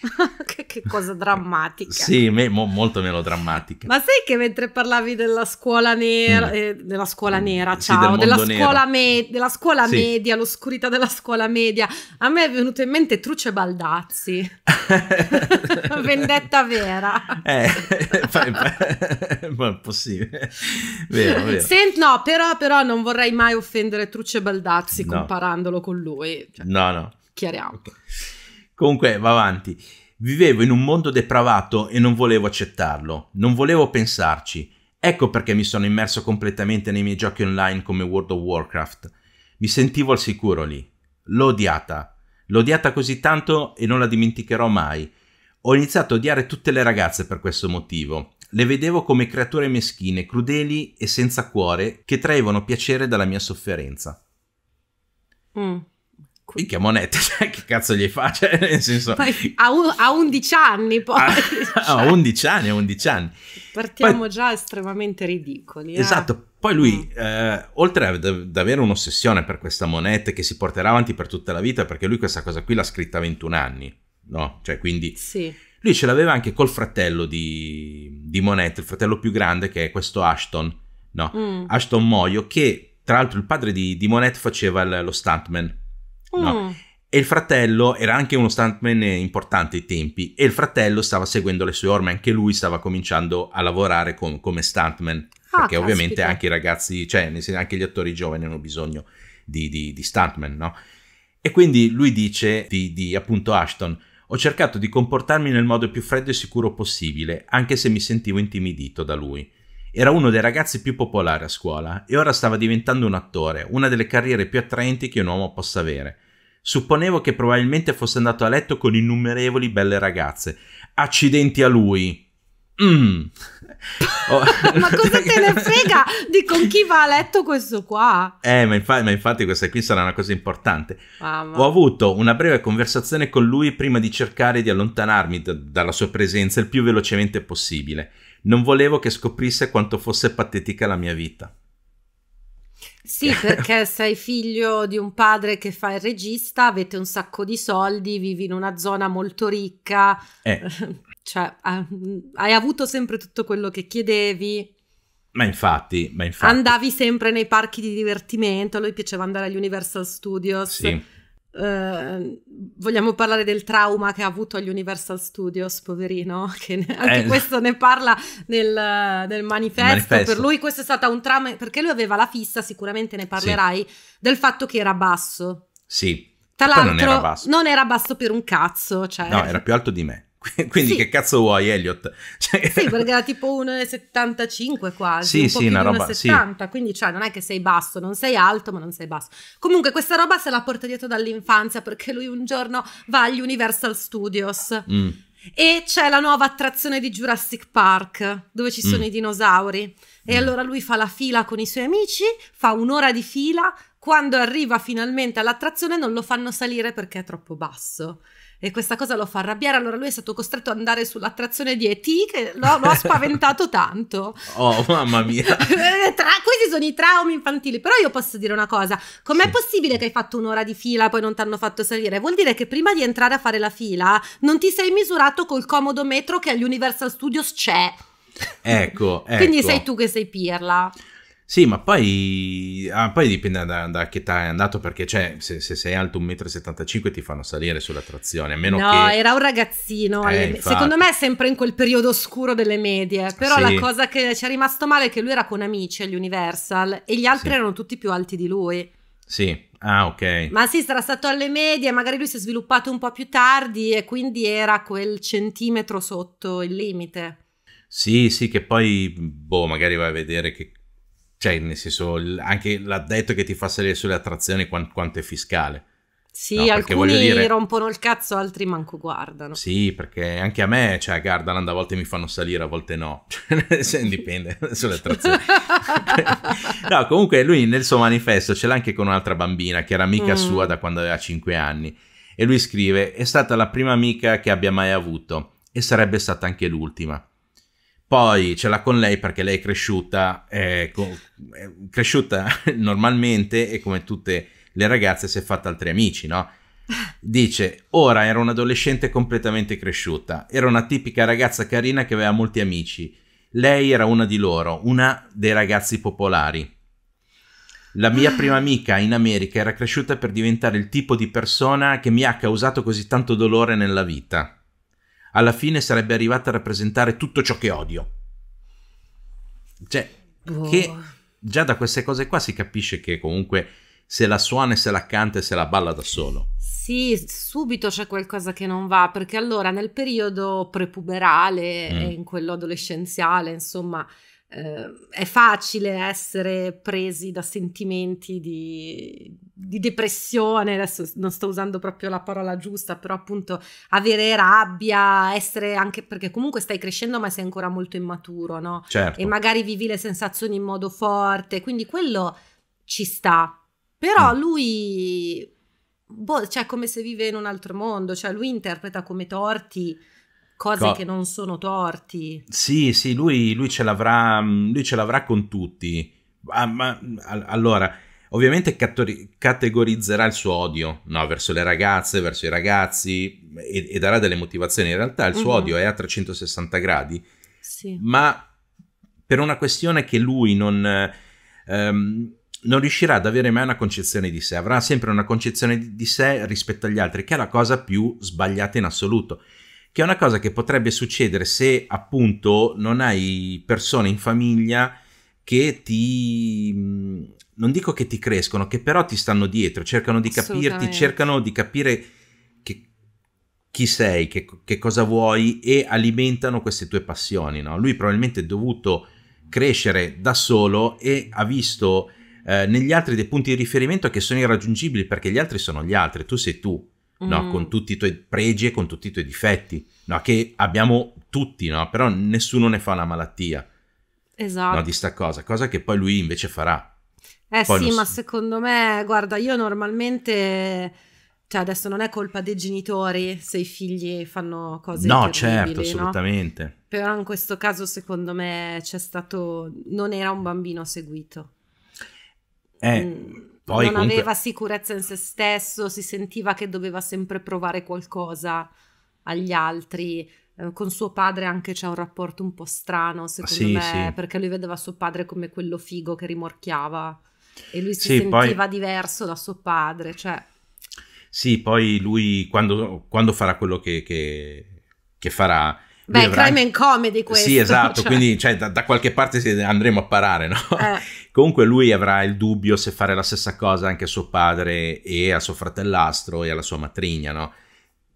che, che, cosa drammatica. Sì, me, mo, molto melodrammatica. Ma sai che mentre parlavi della scuola nera, mm. eh, della scuola nera, mm. ciao, sì, del della, scuola me, della, scuola sì. media, l'oscurità della scuola media, a me è venuto in mente Truce Baldazzi. Vendetta vera. Eh, ma è possibile. Vero, vero. Sent, no, però, però, non vorrei mai offendere Truce Baldazzi no. comparandolo con lui. Cioè, no, no. Chiariamo. Okay. Comunque, va avanti. Vivevo in un mondo depravato e non volevo accettarlo, non volevo pensarci. Ecco perché mi sono immerso completamente nei miei giochi online come World of Warcraft. Mi sentivo al sicuro lì. L'ho odiata. L'ho odiata così tanto e non la dimenticherò mai. Ho iniziato a odiare tutte le ragazze per questo motivo. Le vedevo come creature meschine, crudeli e senza cuore che traevano piacere dalla mia sofferenza. Mm. Minchia monete, cioè, che cazzo gli fa? Cioè, nel senso... Poi, a, un, a 11 anni ah, poi. a, cioè. a 11 anni, a 11 anni. Partiamo poi, già estremamente ridicoli. Eh. Esatto, eh. poi lui, mm. eh, oltre ad avere un'ossessione per questa moneta che si porterà avanti per tutta la vita, perché lui questa cosa qui l'ha scritta a 21 anni, no? Cioè, quindi... Sì. Lui ce l'aveva anche col fratello di, di Monette, il fratello più grande che è questo Ashton, no? Mm. Ashton Moyo, che tra l'altro il padre di, di Monette faceva l- lo stuntman No? Mm. E il fratello era anche uno stuntman importante ai tempi e il fratello stava seguendo le sue orme, anche lui stava cominciando a lavorare con, come stuntman, ah, perché caspita. ovviamente anche i ragazzi, cioè anche gli attori giovani hanno bisogno di, di, di stuntman, no? E quindi lui dice di, di appunto Ashton, ho cercato di comportarmi nel modo più freddo e sicuro possibile, anche se mi sentivo intimidito da lui. Era uno dei ragazzi più popolari a scuola e ora stava diventando un attore, una delle carriere più attraenti che un uomo possa avere. Supponevo che probabilmente fosse andato a letto con innumerevoli belle ragazze. Accidenti a lui! Mm. Oh. ma cosa te ne frega di con chi va a letto questo qua? Eh, ma, infa- ma infatti questa qui sarà una cosa importante. Mamma. Ho avuto una breve conversazione con lui prima di cercare di allontanarmi d- dalla sua presenza il più velocemente possibile non volevo che scoprisse quanto fosse patetica la mia vita. Sì, perché sei figlio di un padre che fa il regista, avete un sacco di soldi, vivi in una zona molto ricca, eh. cioè ah, mm, hai avuto sempre tutto quello che chiedevi. Ma infatti, ma infatti, Andavi sempre nei parchi di divertimento, a lui piaceva andare agli Universal Studios. Sì Ehm, vogliamo parlare del trauma che ha avuto agli Universal Studios, poverino, che ne, anche eh. questo ne parla nel, nel manifesto. manifesto. Per lui questo è stato un trauma, perché lui aveva la fissa, sicuramente ne parlerai, sì. del fatto che era basso. Sì. Tra l'altro non era basso. non era basso per un cazzo. Cioè... No, era più alto di me. Quindi sì. che cazzo vuoi, Elliot? Cioè... Sì, perché era tipo 1,75 quasi. Sì, un sì, una roba. 70, sì. Quindi, cioè, non è che sei basso, non sei alto, ma non sei basso. Comunque, questa roba se la porta dietro dall'infanzia perché lui un giorno va agli Universal Studios. Mm. E c'è la nuova attrazione di Jurassic Park, dove ci sono mm. i dinosauri. E mm. allora lui fa la fila con i suoi amici, fa un'ora di fila. Quando arriva finalmente all'attrazione non lo fanno salire perché è troppo basso e questa cosa lo fa arrabbiare, allora lui è stato costretto ad andare sull'attrazione di E.T. che lo, lo ha spaventato tanto. Oh, mamma mia! Tra, questi sono i traumi infantili, però io posso dire una cosa, com'è sì. possibile che hai fatto un'ora di fila poi non ti hanno fatto salire? Vuol dire che prima di entrare a fare la fila non ti sei misurato col comodo metro che agli Universal Studios c'è. Ecco, ecco. Quindi sei tu che sei pirla. Sì, ma poi, ah, poi dipende da, da, che età è andato, perché cioè, se, se, sei alto 1,75 m ti fanno salire sulla trazione, a meno no, che... No, era un ragazzino, eh, le... Eh, secondo me è sempre in quel periodo oscuro delle medie, però sì. la cosa che ci è rimasto male è che lui era con amici all'Universal e gli altri sì. erano tutti più alti di lui. Sì, ah ok. Ma sì, sarà stato alle medie, magari lui si è sviluppato un po' più tardi e quindi era quel centimetro sotto il limite. Sì, sì, che poi, boh, magari vai a vedere che cioè nel senso anche l'addetto che ti fa salire sulle attrazioni quant- quanto è fiscale. Sì, no, alcuni dire... rompono il cazzo, altri manco guardano. Sì, perché anche a me, cioè, Gardaland a volte mi fanno salire, a volte no. Cioè, dipende sulle attrazioni. no, comunque lui nel suo manifesto ce l'ha anche con un'altra bambina che era amica mm. sua da quando aveva 5 anni. E lui scrive, è stata la prima amica che abbia mai avuto e sarebbe stata anche l'ultima. Poi ce l'ha con lei perché lei è cresciuta, è cresciuta normalmente e come tutte le ragazze si è fatta altri amici, no? Dice, ora era un'adolescente completamente cresciuta, era una tipica ragazza carina che aveva molti amici. Lei era una di loro, una dei ragazzi popolari. La mia prima amica in America era cresciuta per diventare il tipo di persona che mi ha causato così tanto dolore nella vita alla fine sarebbe arrivata a rappresentare tutto ciò che odio. Cioè, oh. che già da queste cose qua si capisce che comunque se la suona e se la canta e se la balla da solo. Sì, subito c'è qualcosa che non va, perché allora nel periodo prepuberale mm. e in quello adolescenziale, insomma, eh, è facile essere presi da sentimenti di, di, depressione, adesso non sto usando proprio la parola giusta, però appunto avere rabbia, essere anche perché comunque stai crescendo ma sei ancora molto immaturo, no? Certo. E magari vivi le sensazioni in modo forte, quindi quello ci sta. Però mm. lui boh, cioè come se vive in un altro mondo, cioè lui interpreta come torti cose Co che non sono torti. Sì, sì, lui, lui, ce, l'avrà, mm, lui ce l'avrà con tutti. Ah, ma, allora, ovviamente categorizzerà il suo odio no? verso le ragazze, verso i ragazzi e, e, darà delle motivazioni. In realtà il suo uh mm-hmm. -huh. odio è a 360 gradi, sì. ma per una questione che lui non, ehm, non, riuscirà ad avere mai una concezione di sé, avrà sempre una concezione di sé rispetto agli altri, che è la cosa più sbagliata in assoluto che è una cosa che potrebbe succedere se appunto non hai persone in famiglia che ti non dico che ti crescono, che però ti stanno dietro, cercano di capirti, cercano di capire che, chi sei, che, che, cosa vuoi e alimentano queste tue passioni. No? Lui probabilmente è dovuto crescere da solo e ha visto eh, negli altri dei punti di riferimento che sono irraggiungibili perché gli altri sono gli altri, tu sei tu no? Mm. con tutti i tuoi pregi e con tutti i tuoi difetti, no? che abbiamo tutti, no? però nessuno ne fa una malattia esatto. di sta cosa, cosa che poi lui invece farà. Eh poi sì, ma secondo me, guarda, io normalmente cioè adesso non è colpa dei genitori se i figli fanno cose no certo assolutamente no? però in questo caso secondo me c'è stato non era un bambino seguito eh, mm. Poi, non comunque... aveva sicurezza in se stesso, si sentiva che doveva sempre provare qualcosa agli altri. Eh, con suo padre anche c'è un rapporto un po' strano, secondo sì, me, sì. perché lui vedeva suo padre come quello figo che rimorchiava e lui si sì, sentiva poi... diverso da suo padre. Cioè... Sì, poi lui quando, quando farà quello che, che, che farà, Beh, il crime and comedy questo. Sì, esatto, cioè... quindi cioè, da, da, qualche parte andremo a parare, no? Eh. Comunque lui avrà il dubbio se fare la stessa cosa anche a suo padre e a suo fratellastro e alla sua matrigna, no?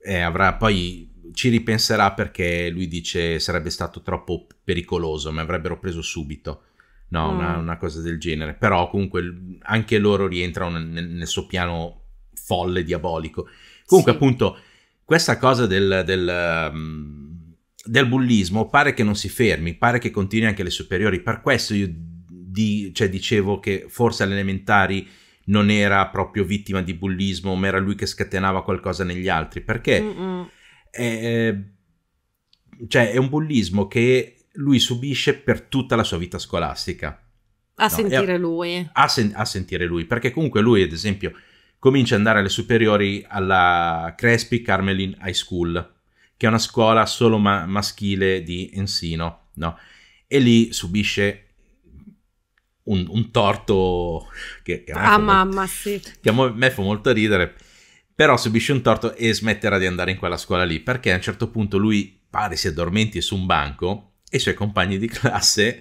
E eh, avrà poi ci ripenserà perché lui dice sarebbe stato troppo pericoloso, mi avrebbero preso subito. No, mm. una, una, cosa del genere. Però comunque anche loro rientrano nel, nel suo piano folle diabolico. Comunque sì. appunto questa cosa del, del um, del bullismo pare che non si fermi, pare che continui anche alle superiori. Per questo io di, cioè, dicevo che forse alle elementari non era proprio vittima di bullismo, ma era lui che scatenava qualcosa negli altri, perché è, eh, eh, cioè, è un bullismo che lui subisce per tutta la sua vita scolastica. A no, sentire a, lui. A, sen- a, sentire lui, perché comunque lui, ad esempio, comincia ad andare alle superiori alla Crespi Carmelin High School, che è una scuola solo ma- maschile di Ensino, no? E lì subisce un, un torto che, che, ah, mamma, sì. che a me fa molto ridere, però subisce un torto e smetterà di andare in quella scuola lì, perché a un certo punto lui pare si addormenti su un banco e i suoi compagni di classe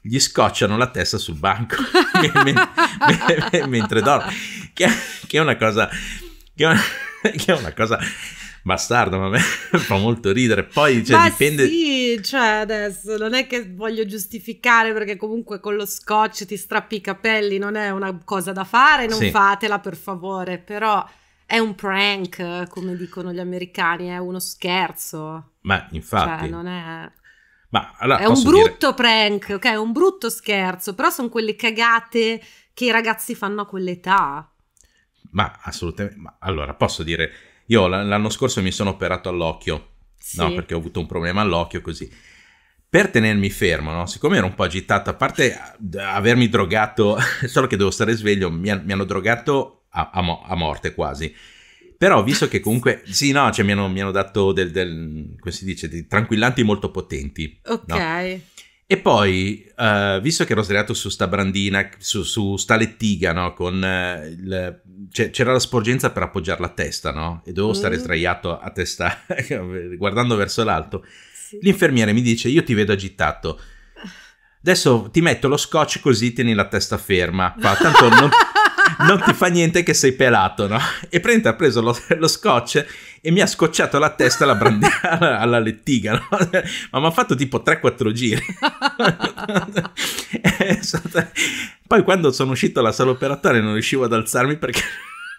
gli scocciano la testa sul banco mentre dorme, che, che, è una cosa... Che è una, che è una cosa bastardo, ma me fa molto ridere. Poi cioè, ma dipende. Sì, cioè adesso non è che voglio giustificare perché comunque con lo scotch ti strappi i capelli, non è una cosa da fare, non sì. fatela per favore, però è un prank, come dicono gli americani, è uno scherzo. Ma infatti. Cioè, non è ma, allora, è un brutto dire... prank, ok? È un brutto scherzo, però sono quelle cagate che i ragazzi fanno a quell'età. Ma assolutamente. Ma allora, posso dire io l'anno scorso mi sono operato all'occhio, sì. no, perché ho avuto un problema all'occhio così. Per tenermi fermo, no? siccome ero un po' agitato, a parte avermi drogato, solo che devo stare sveglio, mi, mi hanno drogato a, a, mo- a, morte quasi. Però visto che comunque, sì, no, cioè mi hanno, mi hanno dato del, del, come si dice, dei tranquillanti molto potenti. Ok. No? E poi, uh, visto che ero sdraiato su sta brandina, su, su sta lettiga, no? Con uh, il, c'era la sporgenza per appoggiare la testa, no? E dovevo mm. stare sdraiato a testa, guardando verso l'alto. Sì. L'infermiere mi dice: Io ti vedo agitato. Adesso ti metto lo scotch così tieni la testa ferma. Fa, tanto non, non ti fa niente che sei pelato, no? E prende ha preso lo, lo scotch e mi ha scocciato la testa alla, brand- alla lettiga, no? ma mi ha fatto tipo 3-4 giri. stata... Poi quando sono uscito dalla sala operatoria non riuscivo ad alzarmi perché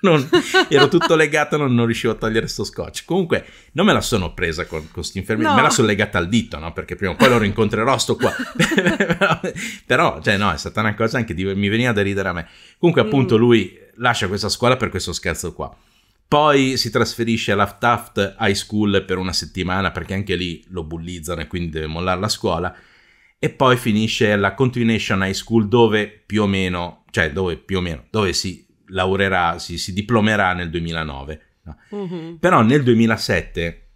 non, ero tutto legato, non, non riuscivo a togliere questo scotch. Comunque, non me la sono presa con questi infermieri, no. me la sono legata al dito, no? Perché prima o poi lo rincontrerò, sto qua. Però, cioè, no, è stata una cosa anche di... mi veniva da ridere a me. Comunque, mm. appunto, mm. lui lascia questa scuola per questo scherzo qua. Poi si trasferisce alla Taft High School per una settimana perché anche lì lo bullizzano e quindi deve mollare la scuola. E poi finisce alla Continuation High School dove più o meno, cioè dove più o meno, dove si laurerà, si, si diplomerà nel 2009. No? Mm-hmm. Però nel 2007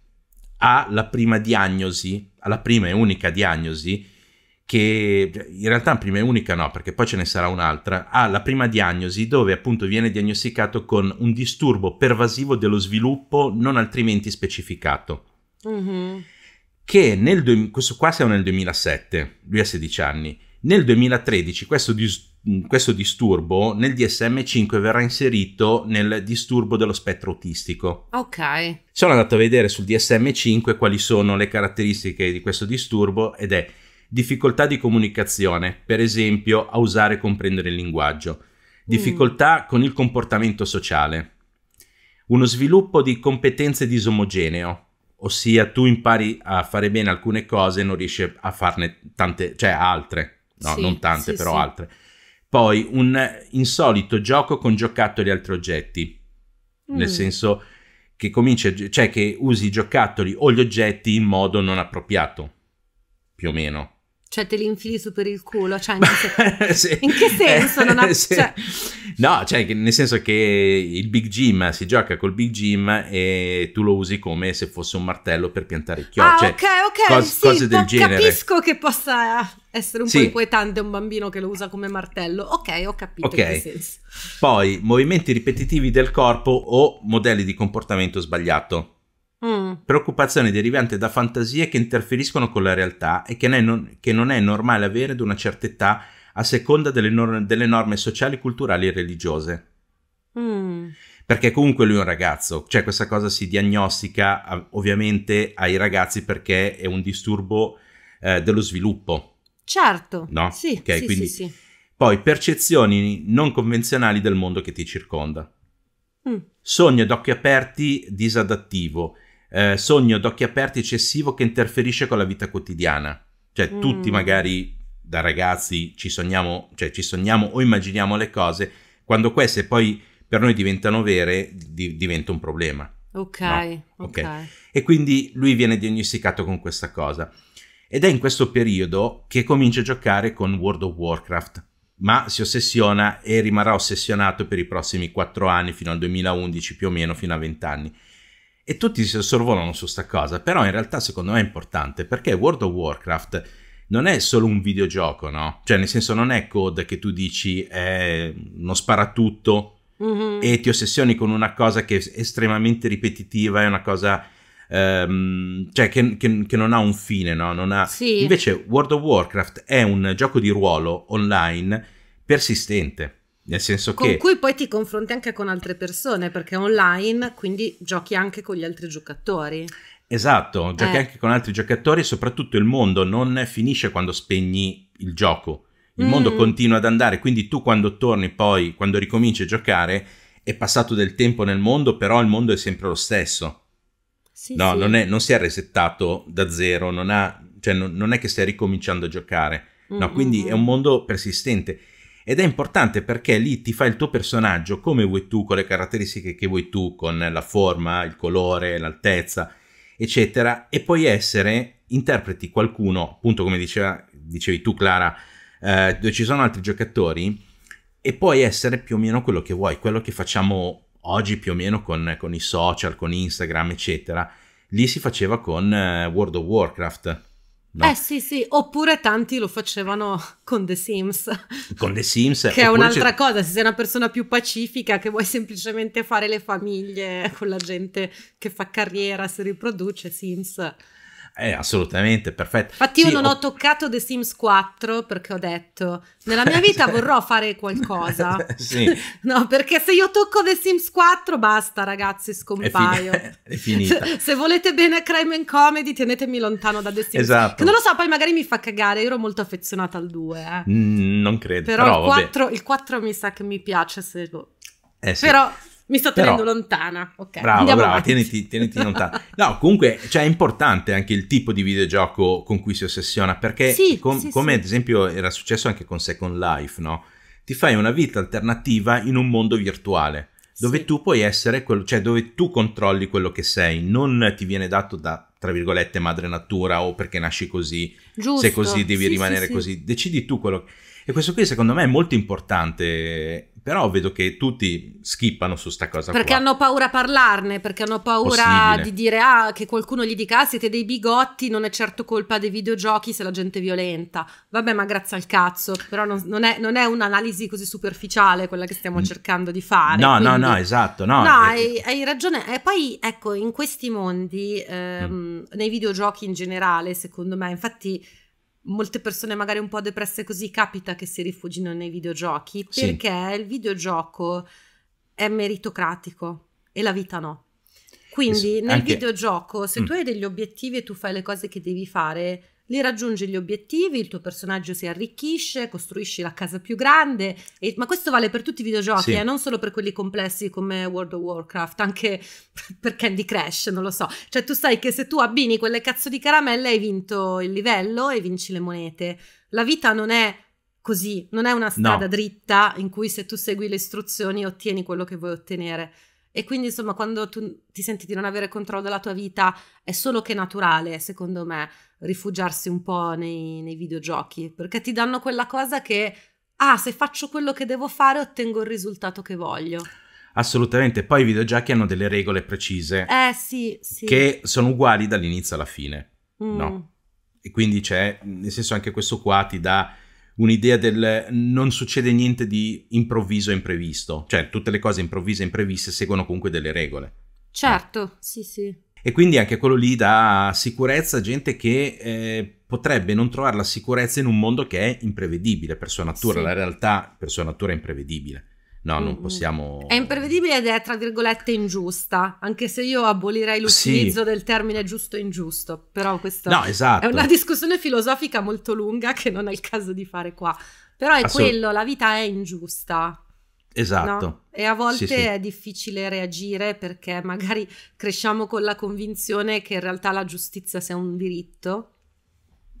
ha la prima diagnosi, ha la prima e unica diagnosi che cioè, in realtà la prima è unica no, perché poi ce ne sarà un'altra, ha la prima diagnosi dove appunto viene diagnosticato con un disturbo pervasivo dello sviluppo non altrimenti specificato. Mm-hmm. Che nel, questo qua siamo nel 2007, lui ha 16 anni, nel 2013 questo, dis- questo disturbo nel DSM5 verrà inserito nel disturbo dello spettro autistico. Ok. Sono andato a vedere sul DSM5 quali sono le caratteristiche di questo disturbo ed è difficoltà di comunicazione, per esempio a usare e comprendere il linguaggio, difficoltà mm. con il comportamento sociale, uno sviluppo di competenze disomogeneo, ossia tu impari a fare bene alcune cose e non riesci a farne tante, cioè altre, no, sì, non tante, sì, però sì. altre. Poi un insolito gioco con giocattoli e altri oggetti, mm. nel senso che cominci, cioè che usi i giocattoli o gli oggetti in modo non appropriato, più o meno. Cioè, te li infili su per il culo? Cioè, in, che, se- sì. in che senso? Non ha- sì. cioè... No, cioè, nel senso che il Big gym si gioca col Big gym e tu lo usi come se fosse un martello per piantare il chiodo. Ah, cioè, ok, ok. Cos- sì, cose del genere. Capisco che possa essere un po' inquietante un bambino che lo usa come martello. Ok, ho capito. Okay. Poi, movimenti ripetitivi del corpo o modelli di comportamento sbagliato. Mm. Preoccupazioni derivanti da fantasie che interferiscono con la realtà e che non, che non è normale avere ad una certa età a seconda delle, norme, delle norme sociali, culturali e religiose. Mm. Perché comunque lui è un ragazzo, cioè questa cosa si diagnostica ovviamente ai ragazzi perché è un disturbo eh, dello sviluppo. Certo. No? Sì, okay, sì, quindi... sì, sì. Poi percezioni non convenzionali del mondo che ti circonda. Mm. Sogno occhi aperti disadattivo, eh, sogno d'occhi aperti eccessivo che interferisce con la vita quotidiana. Cioè, mm. tutti magari da ragazzi ci sogniamo, cioè, ci sogniamo o immaginiamo le cose, quando queste poi per noi diventano vere, di- diventa un problema. Okay, no? ok, ok. E quindi lui viene diagnosticato con questa cosa. Ed è in questo periodo che comincia a giocare con World of Warcraft, ma si ossessiona e rimarrà ossessionato per i prossimi 4 anni, fino al 2011 più o meno, fino a 20 anni e tutti si sorvolano su questa cosa, però in realtà secondo me è importante perché World of Warcraft non è solo un videogioco, no? Cioè nel senso non è code che tu dici è uno sparatutto mm-hmm. e ti ossessioni con una cosa che è estremamente ripetitiva, è una cosa Um, cioè che, che, che, non ha un fine, no? Ha... Sì. Invece World of Warcraft è un gioco di ruolo online persistente. Nel senso con che... Con cui poi ti confronti anche con altre persone, perché è online, quindi giochi anche con gli altri giocatori. Esatto, giochi eh. anche con altri giocatori e soprattutto il mondo non finisce quando spegni il gioco. Il mm. mondo continua ad andare, quindi tu quando torni poi, quando ricominci a giocare, è passato del tempo nel mondo, però il mondo è sempre lo stesso. Sì, no, sì. Non, è, non, si è resettato da zero, non, ha, cioè non, non è che stai ricominciando a giocare. No, mm, quindi mm, è mm. un mondo persistente ed è importante perché lì ti fa il tuo personaggio come vuoi tu, con le caratteristiche che vuoi tu, con la forma, il colore, l'altezza, eccetera, e puoi essere, interpreti qualcuno, appunto come diceva, dicevi tu Clara, eh, dove ci sono altri giocatori, e puoi essere più o meno quello che vuoi, quello che facciamo oggi più o meno con, con i social, con Instagram, eccetera, lì si faceva con eh, World of Warcraft No? Eh sì, sì, oppure tanti lo facevano con The Sims. Con The Sims. che è un'altra c'è... cosa, se sei una persona più pacifica che vuoi semplicemente fare le famiglie con la gente che fa carriera, si riproduce, Sims. Eh, assolutamente, perfetto. Infatti io sì, non ho... ho... toccato The Sims 4 perché ho detto, nella mia vita vorrò fare qualcosa. sì. No, perché se io tocco The Sims 4 basta ragazzi, scompaio. È, fin- è finita. Se, se, volete bene a Crime and Comedy tenetemi lontano da The Sims. Esatto. Che non lo so, poi magari mi fa cagare, io ero molto affezionata al 2. Eh. Mm, non credo. Però, però il, 4, il, 4, mi sa che mi piace se... Eh, sì. Però mi sto tenendo Però, lontana. Ok. bravo, brava, tieniti, tieniti lontana. No, comunque cioè, è importante anche il tipo di videogioco con cui si ossessiona, perché sì, com- sì, come sì. ad esempio era successo anche con Second Life, no? Ti fai una vita alternativa in un mondo virtuale, dove tu puoi essere quello, cioè dove tu controlli quello che sei, non ti viene dato da, tra virgolette, madre natura o perché nasci così, Giusto. se così devi rimanere così. Decidi tu quello che e questo qui secondo me è molto importante, però vedo che tutti skippano su sta cosa Perché qua. hanno paura a parlarne, perché hanno paura Possibile. di dire ah, che qualcuno gli dica ah, siete dei bigotti, non è certo colpa dei videogiochi se la gente è violenta. Vabbè, ma grazie al cazzo, però non, non, è, non è, un'analisi così superficiale quella che stiamo mm. cercando di fare. No, quindi... no, no, esatto. No, no eh, hai, hai, ragione. E poi, ecco, in questi mondi, ehm, mm. nei videogiochi in generale, secondo me, infatti molte persone magari un po' depresse così capita che si rifugino nei videogiochi perché sì. il videogioco è meritocratico e la vita no. Quindi nel Anche... videogioco se mm. tu hai degli obiettivi e tu fai le cose che devi fare, Lì raggiungi gli obiettivi, il tuo personaggio si arricchisce, costruisci la casa più grande, e, ma questo vale per tutti i videogiochi, sì. eh, non solo per quelli complessi come World of Warcraft, anche per Candy Crash, non lo so. Cioè tu sai che se tu abbini quelle cazzo di caramelle hai vinto il livello e vinci le monete. La vita non è così, non è una strada no. dritta in cui se tu segui le istruzioni ottieni quello che vuoi ottenere. E quindi, insomma, quando tu ti senti di non avere controllo della tua vita, è solo che naturale, secondo me, rifugiarsi un po' nei, nei videogiochi, perché ti danno quella cosa che, ah, se faccio quello che devo fare ottengo il risultato che voglio. Assolutamente, poi i videogiochi hanno delle regole precise. Eh, sì, sì. Che sono uguali dall'inizio alla fine, mm. no? E quindi c'è, nel senso anche questo qua ti dà un'idea del non succede niente di improvviso e imprevisto, cioè tutte le cose improvvise e impreviste seguono comunque delle regole. Certo, eh. sì, sì. E quindi anche quello lì dà sicurezza a gente che eh, potrebbe non trovare la sicurezza in un mondo che è imprevedibile per sua natura, sì. la realtà per sua natura è imprevedibile. No, non possiamo. È imprevedibile ed è tra virgolette ingiusta, anche se io abolirei l'utilizzo sì. del termine giusto e ingiusto, però questa no, esatto. è una esatto. discussione filosofica molto lunga che non è il caso di fare qua. Però è Assolut- quello, la vita è ingiusta. Esatto. No? E a volte sì, sì. è difficile reagire perché magari cresciamo con la convinzione che in realtà la giustizia sia un diritto.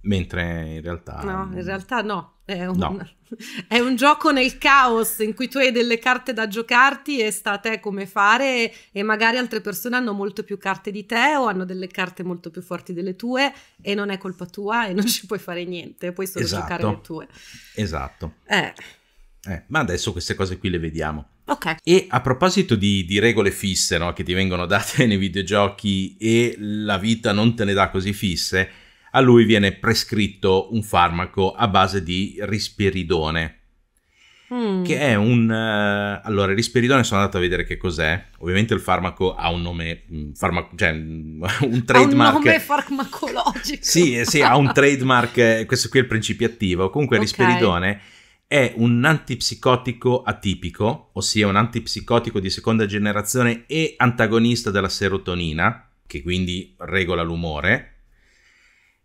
Mentre in realtà... No, in mm. realtà no. È un, no. è un gioco nel caos in cui tu hai delle carte da giocarti e sta a te come fare e magari altre persone hanno molto più carte di te o hanno delle carte molto più forti delle tue e non è colpa tua e non ci puoi fare niente, puoi solo esatto. giocare le tue. Esatto. Eh. Eh, ma adesso queste cose qui le vediamo. Ok. E a proposito di, di regole fisse no, che ti vengono date nei videogiochi e la vita non te ne dà così fisse, a lui viene prescritto un farmaco a base di risperidone. Mm. Che è un... Uh, allora, il risperidone sono andato a vedere che cos'è. Ovviamente il farmaco ha un nome... Mm, Farma, cioè, mm, un trademark... Ha un nome farmacologico. sì, eh, sì, ha un trademark. Eh, questo qui è il principio attivo. Comunque il okay. risperidone è un antipsicotico atipico, ossia un antipsicotico di seconda generazione e antagonista della serotonina, che quindi regola l'umore,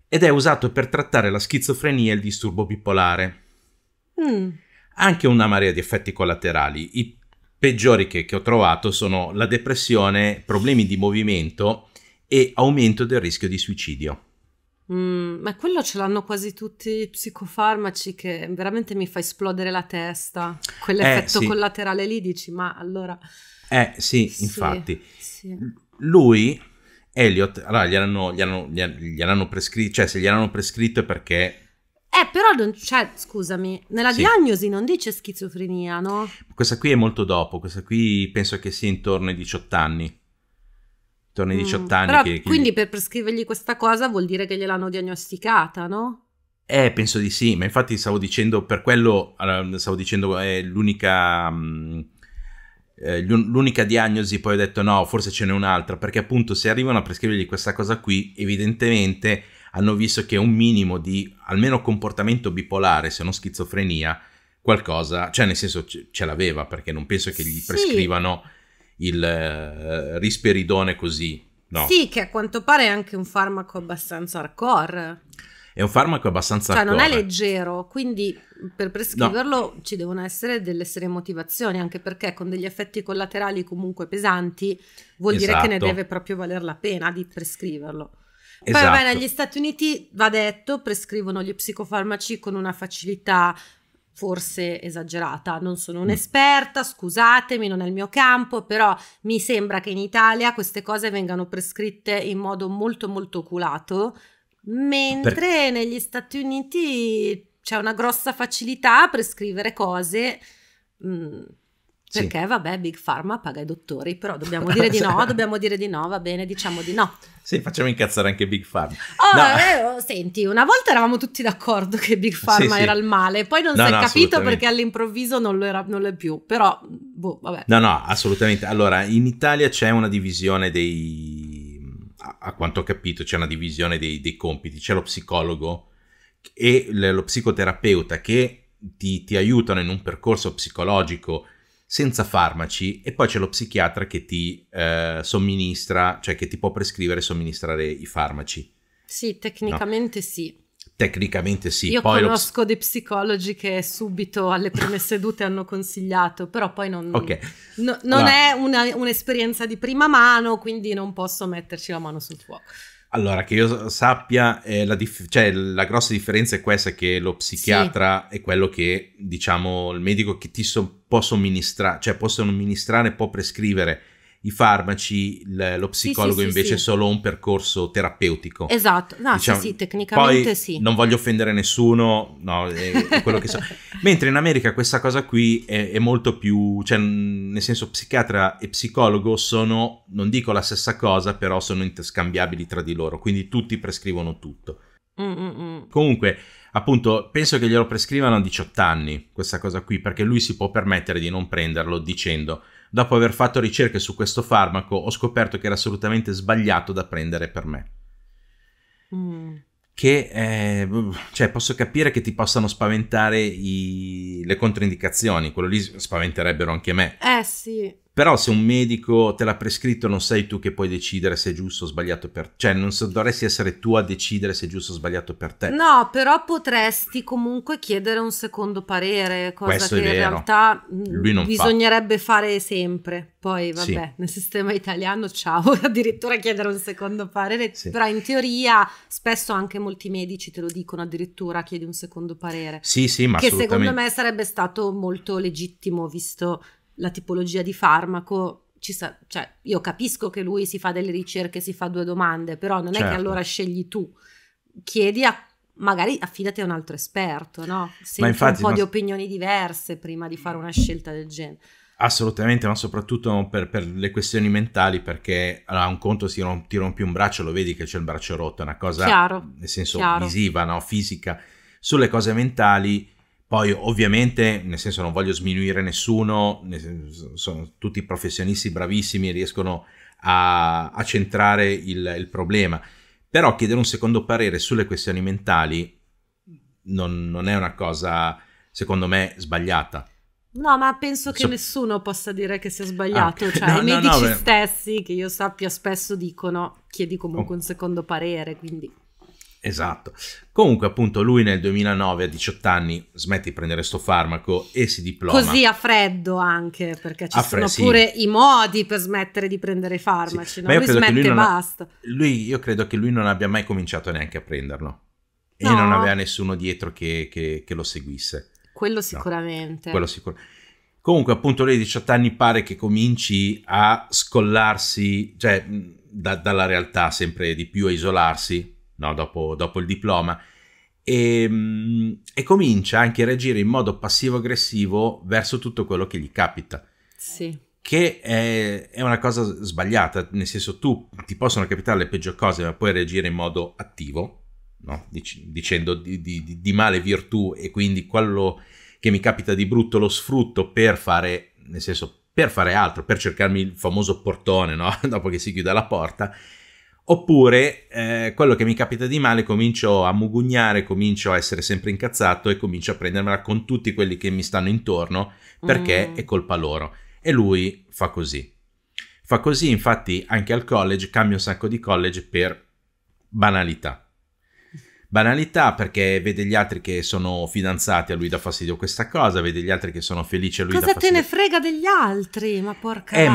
ed è usato per trattare la schizofrenia e il disturbo bipolare. Mm. Anche una marea di effetti collaterali. I peggiori che, che ho trovato sono la depressione, problemi di movimento e aumento del rischio di suicidio. Mm, ma quello ce l'hanno quasi tutti i psicofarmaci che veramente mi fa esplodere la testa. Quell'effetto eh, sì. collaterale lì dici, ma allora... Eh sì, sì infatti. Sì. Lui, Elliot, allora gliel'hanno, gliel'hanno, gliel'hanno prescritto, cioè se gliel'hanno prescritto è perché... Eh, però, non, cioè, scusami, nella diagnosi non dice schizofrenia, no? Questa qui è molto dopo, questa qui penso che sia intorno ai 18 anni. Torna ai 18 mm, anni. Però, che, che quindi gli... per prescrivergli questa cosa vuol dire che gliel'hanno diagnosticata, no? Eh, penso di sì, ma infatti stavo dicendo, per quello stavo dicendo è eh, l'unica, mm, eh, l'unica diagnosi, poi ho detto no, forse ce n'è un'altra, perché appunto se arrivano a prescrivergli questa cosa qui, evidentemente hanno visto che un minimo di almeno comportamento bipolare, se non schizofrenia, qualcosa, cioè nel senso ce l'aveva, perché non penso che gli sì. prescrivano il eh, risperidone così. No. Sì, che a quanto pare è anche un farmaco abbastanza hardcore. È un farmaco abbastanza cioè, hardcore. Cioè non è leggero, quindi per prescriverlo no. ci devono essere delle serie motivazioni, anche perché con degli effetti collaterali comunque pesanti vuol esatto. dire che ne esatto. deve proprio valer la pena di prescriverlo. Poi esatto. vabbè, negli Stati Uniti, va detto, prescrivono gli psicofarmaci con una facilità forse esagerata, non sono mm. un'esperta, scusatemi, non è il mio campo, però mi sembra che in Italia queste cose vengano prescritte in modo molto molto oculato, mentre per... negli Stati Uniti c'è una grossa facilità a prescrivere cose mh, mm, perché sì. vabbè, Big Pharma paga i dottori, però dobbiamo dire di no, dobbiamo dire di no, va bene, diciamo di no. Sì, facciamo incazzare anche Big Pharma. Oh, no. eh, oh, senti, una volta eravamo tutti d'accordo che Big Pharma sì, era sì. il male, poi non no, si è no, capito perché all'improvviso non lo, era, non lo è più, però, boh, vabbè. No, no, assolutamente. Allora, in Italia c'è una divisione dei... A quanto ho capito c'è una divisione dei, dei compiti, c'è lo psicologo e lo psicoterapeuta che ti, ti aiutano in un percorso psicologico senza farmaci e poi c'è lo psichiatra che ti eh, somministra, cioè che ti può prescrivere e somministrare i farmaci. Sì, tecnicamente no? sì. Tecnicamente sì. Io poi conosco lo... dei psicologi che subito alle prime sedute hanno consigliato, però poi non, okay. no, non allora. è una, un'esperienza di prima mano, quindi non posso metterci la mano sul fuoco. Allora, che io sappia, eh, la, dif- cioè, la, grossa differenza è questa, che lo psichiatra sì. è quello che, diciamo, il medico che ti so- può somministrare, cioè può somministrare, può prescrivere i farmaci, l- lo psicologo sì, sì, invece è solo un percorso terapeutico. Esatto, no, diciamo, sì, tecnicamente poi, sì. Non voglio offendere nessuno, no, è, è quello che so. Mentre in America questa cosa qui è, è molto più, cioè nel senso psichiatra e psicologo sono, non dico la stessa cosa, però sono interscambiabili tra di loro, quindi tutti prescrivono tutto. Mm-mm. Comunque, appunto, penso che glielo prescrivano a 18 anni questa cosa qui, perché lui si può permettere di non prenderlo dicendo Dopo aver fatto ricerche su questo farmaco ho scoperto che era assolutamente sbagliato da prendere per me. Mm. Che eh, cioè, posso capire che ti possano spaventare i... le controindicazioni, quello lì spaventerebbero anche me. Eh sì. Però se un medico te l'ha prescritto non sei tu che puoi decidere se è giusto o sbagliato per te. Cioè non so, dovresti essere tu a decidere se è giusto o sbagliato per te. No, però potresti comunque chiedere un secondo parere, cosa Questo che in realtà mm, bisognerebbe fa. fare sempre. Poi vabbè, sì. nel sistema italiano ciao, addirittura chiedere un secondo parere, sì. però in teoria spesso anche molti medici te lo dicono addirittura chiedi un secondo parere. Sì, sì, ma che secondo me sarebbe stato molto legittimo visto la tipologia di farmaco, Ci sa, cioè, io capisco che lui si fa delle ricerche, si fa due domande, però non certo. è che certo. allora scegli tu, chiedi a magari affidati a un altro esperto, no? Senti ma infatti, un po' ma... di opinioni diverse prima di fare una scelta del genere. Assolutamente, ma soprattutto per, per le questioni mentali, perché a allora, un conto si rom- ti rompi un braccio, lo vedi che c'è il braccio rotto, è una cosa chiaro, nel senso chiaro. visiva, no? fisica. Sulle cose mentali poi ovviamente, nel senso non voglio sminuire nessuno, sono tutti professionisti bravissimi e riescono a, a centrare il, il, problema. Però chiedere un secondo parere sulle questioni mentali non, non è una cosa, secondo me, sbagliata. No, ma penso che so... nessuno possa dire che sia sbagliato. Ah, cioè, no, i medici no, no, stessi, che io sappia, spesso dicono chiedi comunque oh. un secondo parere. Quindi Esatto. Comunque, appunto, lui nel 2009, a 18 anni, smette di prendere sto farmaco e si diploma. Così a freddo anche, perché ci a sono pure sì. i modi per smettere di prendere i farmaci, sì. no? Ma lui smette lui e basta. Ha... Lui, io credo che lui non abbia mai cominciato neanche a prenderlo. E no. non aveva nessuno dietro che, che, che lo seguisse. Quello sicuramente. No. Quello sicur- Comunque, appunto, lui a 18 anni pare che cominci a scollarsi, cioè, da, dalla realtà sempre di più, a isolarsi no, dopo, dopo il diploma, e, ehm, e, comincia anche a reagire in modo passivo-aggressivo verso tutto quello che gli capita. Sì. Che è, è, una cosa sbagliata, nel senso tu ti possono capitare le peggio cose, ma puoi reagire in modo attivo, no? Dic- dicendo di, di, di male virtù e quindi quello che mi capita di brutto lo sfrutto per fare, nel senso per fare altro, per cercarmi il famoso portone, no? dopo che si chiude la porta, Oppure eh, quello che mi capita di male comincio a mugugnare, comincio a essere sempre incazzato e comincio a prendermela con tutti quelli che mi stanno intorno perché mm. è colpa loro. E lui fa così. Fa così infatti anche al college, cambia un sacco di college per banalità. Banalità perché vede gli altri che sono fidanzati, a lui dà fastidio questa cosa, vede gli altri che sono felici, a lui cosa dà fastidio. Cosa te ne frega degli altri? Ma porca eh,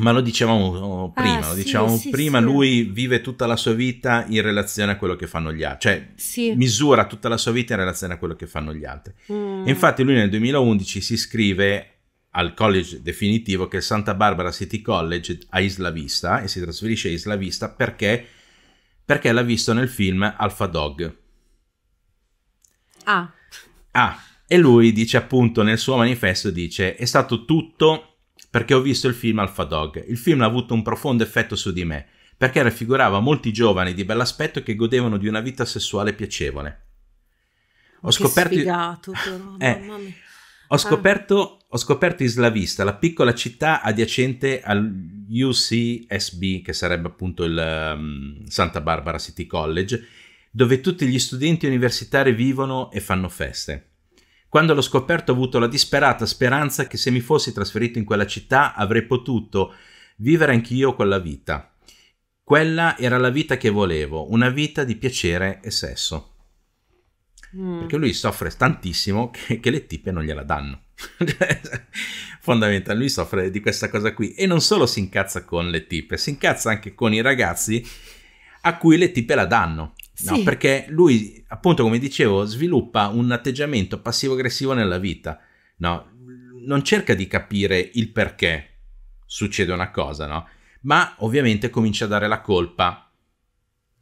ma lo dicevamo oh, prima, ah, lo dicevamo sì, prima sì, lui sì. vive tutta la sua vita in relazione a quello che fanno gli altri, cioè misura tutta la sua vita in relazione a quello che fanno gli altri. Mm. E infatti lui nel 2011 si iscrive al college definitivo che è il Santa Barbara City College a Isla Vista e si trasferisce a Isla Vista perché, perché l'ha visto nel film Alpha Dog. Ah. Ah, e lui dice appunto nel suo manifesto dice è stato tutto perché ho visto il film Alpha Dog. Il film ha avuto un profondo effetto su di me, perché raffigurava molti giovani di bell'aspetto che godevano di una vita sessuale piacevole. Ho scoperto... Sfigato, però, eh, ho, ah. scoperto, ho scoperto Islavista, la piccola città adiacente all'UCSB, che sarebbe appunto il um, Santa Barbara City College, dove tutti gli studenti universitari vivono e fanno feste. Quando l'ho scoperto ho avuto la disperata speranza che se mi fossi trasferito in quella città avrei potuto vivere anch'io quella vita. Quella era la vita che volevo, una vita di piacere e sesso. Mm. Perché lui soffre tantissimo che, che le tipe non gliela danno. Fondamentalmente lui soffre di questa cosa qui e non solo si incazza con le tipe, si incazza anche con i ragazzi a cui le tipe la danno. No, perché lui, appunto, come dicevo, sviluppa un atteggiamento passivo-aggressivo nella vita. No, non cerca di capire il perché succede una cosa, no? Ma ovviamente comincia a dare la colpa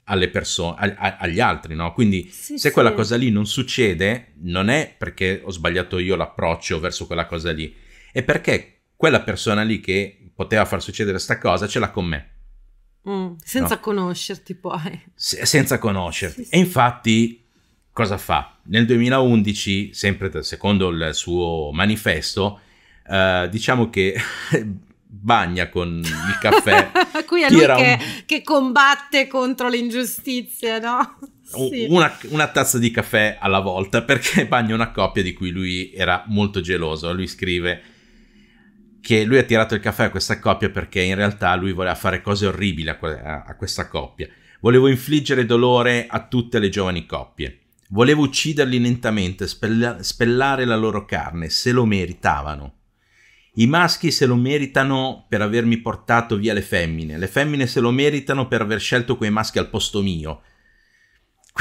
alle persone, agli altri, no? Quindi sì, se quella cosa lì non succede, non è perché ho sbagliato io l'approccio verso quella cosa lì, è perché quella persona lì che poteva far succedere questa cosa ce l'ha con me. Mm, senza no? conoscerti poi. Se, senza conoscerti. Sì, sì. E infatti cosa fa? Nel 2011, sempre secondo il suo manifesto, eh, diciamo che bagna con il caffè. Qui è lui che, un... che, combatte contro l'ingiustizia, no? Una, una, tazza di caffè alla volta perché bagna una coppia di cui lui era molto geloso. Lui scrive che lui ha tirato il caffè a questa coppia perché in realtà lui voleva fare cose orribili a, a, a questa coppia. Volevo infliggere dolore a tutte le giovani coppie. Volevo ucciderli lentamente, spella spellare la loro carne, se lo meritavano. I maschi se lo meritano per avermi portato via le femmine, le femmine se lo meritano per aver scelto quei maschi al posto mio.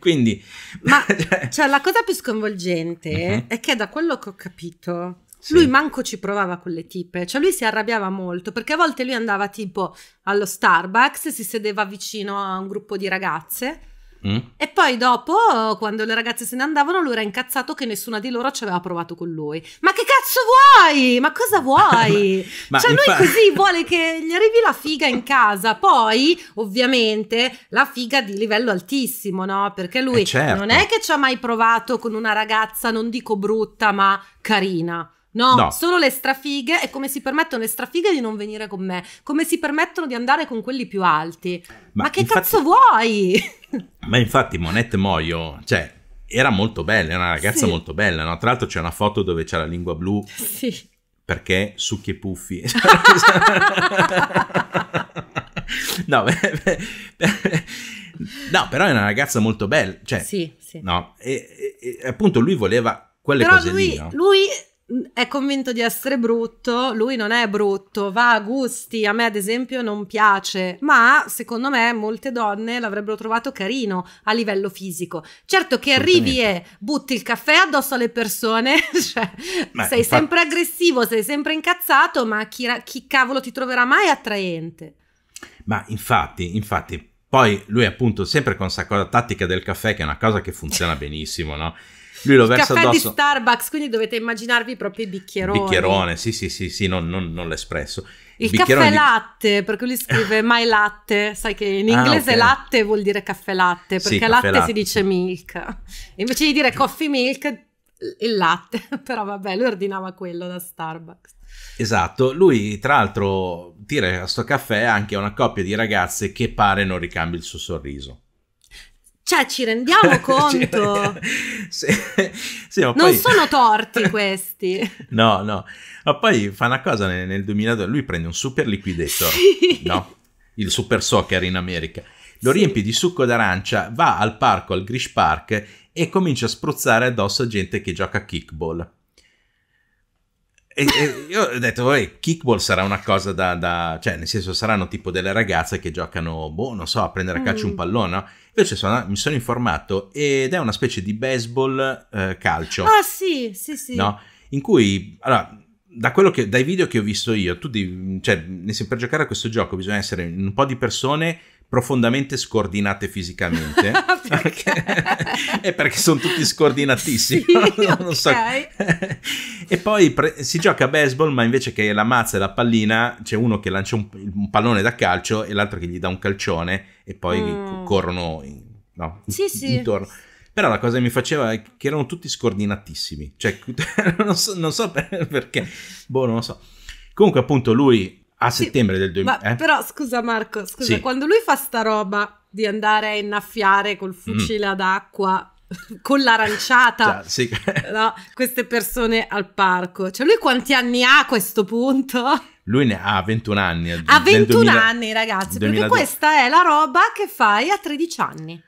Quindi... Ma cioè, cioè, la cosa più sconvolgente uh mhm. -huh. è che da quello che ho capito, sì. Lui manco ci provava con le tipe, cioè lui si arrabbiava molto perché a volte lui andava tipo allo Starbucks, si sedeva vicino a un gruppo di ragazze mm. e poi dopo, quando le ragazze se ne andavano, lui era incazzato che nessuna di loro ci aveva provato con lui. Ma che cazzo vuoi? Ma cosa vuoi? ma, cioè lui fa... così vuole che gli arrivi la figa in casa, poi ovviamente la figa di livello altissimo, no? Perché lui eh certo. non è che ci ha mai provato con una ragazza, non dico brutta, ma carina No, no, sono le strafighe e come si permettono le strafighe di non venire con me, come si permettono di andare con quelli più alti. Ma, ma che infatti, cazzo vuoi? ma infatti Monette Moio, cioè, era molto bella, era una ragazza sì. molto bella, no? Tra l'altro c'è una foto dove c'è la lingua blu. Sì. Perché succhi e puffi. no, beh, beh, no, però è una ragazza molto bella. Cioè, sì, sì. No, e, e, appunto lui voleva quelle però cose lui, lì. No? Lui è convinto di essere brutto, lui non è brutto, va a gusti, a me ad esempio non piace, ma secondo me molte donne l'avrebbero trovato carino a livello fisico. Certo che arrivi e butti il caffè addosso alle persone, cioè, Beh, sei infatti... sempre aggressivo, sei sempre incazzato, ma chi, chi cavolo ti troverà mai attraente? Ma infatti, infatti, poi lui appunto sempre con questa cosa tattica del caffè, che è una cosa che funziona benissimo, no? Lui lo versa caffè addosso. di Starbucks, quindi dovete immaginarvi proprio i bicchieroni. Bicchierone, sì, sì, sì, sì non, non, non l'espresso. Il caffè di... latte, perché lui scrive ah, mai latte, sai che in ah, inglese ah, okay. latte vuol dire caffè latte, perché sì, caffè latte, latte, si dice milk. Invece di dire coffee milk, il latte, però vabbè, lui ordinava quello da Starbucks. Esatto, lui tra l'altro tira a sto caffè anche a una coppia di ragazze che pare non ricambi il suo sorriso. Cioè, ci rendiamo conto? sì, sì, non poi... sono torti questi. no, no. Ma poi fa una cosa nel, nel 2002, lui prende un super liquidator, sì. no? Il super soccer in America. Lo riempie di succo d'arancia, va al parco, al Grish Park, e comincia a spruzzare addosso gente che gioca a kickball. E, e io ho detto, vabbè, kickball sarà una cosa da, da, Cioè, nel senso, saranno tipo delle ragazze che giocano, boh, non so, a prendere a calcio mm. un pallone, no? Invece sono, mi sono informato ed è una specie di baseball eh, calcio. Ah sì, sì, sì. No? In cui, allora, da che, dai video che ho visto io, tu devi, cioè, per giocare a questo gioco bisogna essere un po' di persone profondamente scordinate fisicamente. perché? è perché sono tutti scordinatissimi. Sì, okay. so. e poi pre- si gioca a baseball, ma invece che la mazza e la pallina, c'è uno che lancia un, un pallone da calcio e l'altro che gli dà un calcione e poi mm. corrono in, no, sì, sì. intorno. Però la cosa che mi faceva è che erano tutti scordinatissimi. Cioè, non so, non so perché. Boh, non lo so. Comunque, appunto, lui a sì, settembre del 2000. Ma, eh? Però scusa Marco, scusa, sì. quando lui fa sta roba di andare a innaffiare col mm. fucile mm. ad acqua con l'aranciata Già, cioè, sì. no, queste persone al parco. Cioè, lui quanti anni ha a questo punto? Lui ne ha 21 anni. Ha 21 2000... anni, ragazzi, 2002. perché questa è la roba che fai a 13 anni.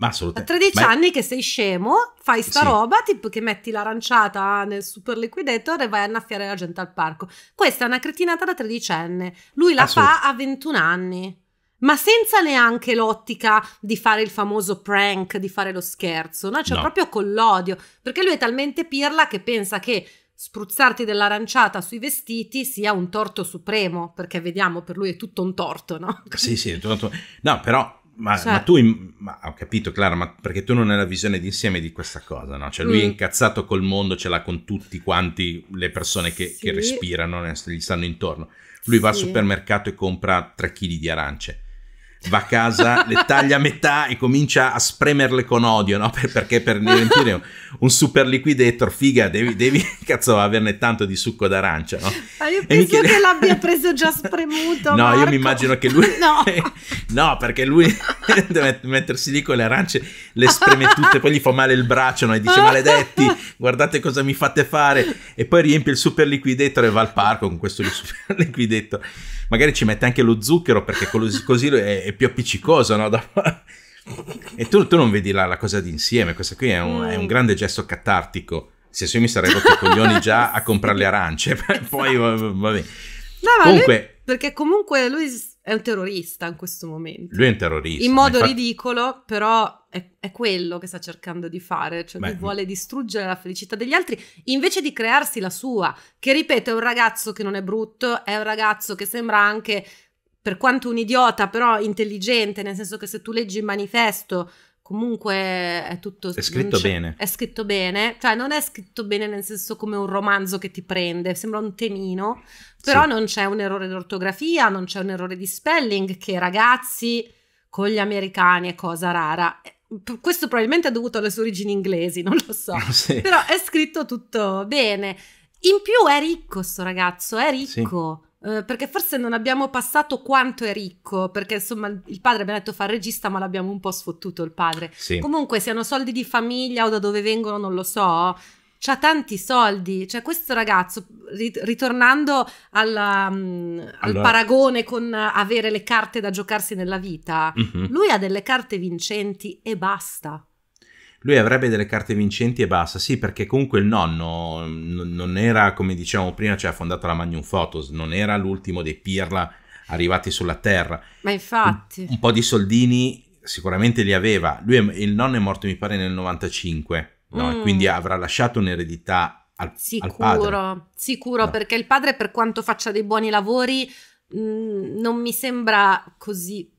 Ma assolutamente. A 13 Ma... anni che sei scemo, fai sta sì. roba, tipo che metti l'aranciata nel super liquidator e vai a annaffiare la gente al parco. Questa è una cretinata da tredicenne. Lui la fa a 21 anni. Ma senza neanche l'ottica di fare il famoso prank, di fare lo scherzo, no? Cioè no. proprio con l'odio, perché lui è talmente pirla che pensa che spruzzarti dell'aranciata sui vestiti sia un torto supremo, perché vediamo per lui è tutto un torto, no? Sì, sì, è tutto un torto. No, però ma, cioè... ma, tu, in... ma, ho capito Clara, ma perché tu non hai la visione d'insieme di questa cosa, no? Cioè lui mm. è incazzato col mondo, ce l'ha con tutti quanti le persone che, sì. che respirano, gli stanno intorno. Lui sì. va al supermercato e compra 3 kg di arance va a casa, le taglia a metà e comincia a spremerle con odio, no? Per, perché per riempire un, super liquidator, figa, devi, devi cazzo, averne tanto di succo d'arancia, no? Ma ah, io penso chiede... che l'abbia preso già spremuto. No, Marco. io mi immagino che lui... no. no, perché lui deve mettersi lì con le arance, le spreme tutte, poi gli fa male il braccio, no? E dice, maledetti, guardate cosa mi fate fare. E poi riempie il super liquidator e va al parco con questo super liquidator. Magari ci mette anche lo zucchero perché così è è più appiccicoso, no? e tu, tu, non vedi la, la cosa d'insieme, questo qui è un, mm. è un mm. grande gesto catartico. Se io mi sarei rotto i coglioni già a comprare le arance, poi va bene. No, comunque, lui, perché comunque lui è un terrorista in questo momento. Lui è un terrorista. In modo infatti... ridicolo, però è, è, quello che sta cercando di fare, cioè Beh, vuole mm. distruggere la felicità degli altri invece di crearsi la sua, che ripeto è un ragazzo che non è brutto, è un ragazzo che sembra anche per quanto un idiota, però intelligente, nel senso che se tu leggi il manifesto comunque è tutto è scritto bene. È scritto bene, cioè non è scritto bene nel senso come un romanzo che ti prende, sembra un temino, però sì. non c'è un errore d'ortografia, non c'è un errore di spelling che ragazzi con gli americani è cosa rara. Eh, questo probabilmente è dovuto alle sue origini inglesi, non lo so. sì. Però è scritto tutto bene. In più è ricco sto ragazzo, è ricco. Sì eh, perché forse non abbiamo passato quanto è ricco, perché insomma il padre mi ha detto fa regista, ma l'abbiamo un po' sfottuto il padre. Sì. Comunque siano soldi di famiglia o da dove vengono, non lo so. C'ha tanti soldi, cioè questo ragazzo, ritornando alla, mm, allora... al paragone con avere le carte da giocarsi nella vita, mm-hmm. lui ha delle carte vincenti e basta lui avrebbe delle carte vincenti e basta. Sì, perché comunque il nonno non era, come diciamo prima, cioè ha fondato la Magnum Photos, non era l'ultimo dei Pirla arrivati sulla Terra. Ma infatti... Un, un po' di soldini sicuramente li aveva. Lui è, il nonno è morto, mi pare, nel 95, no? mm. quindi avrà lasciato un'eredità al, sicuro, al padre. Sicuro, no. perché il padre, per quanto faccia dei buoni lavori, mh, mm, non mi sembra così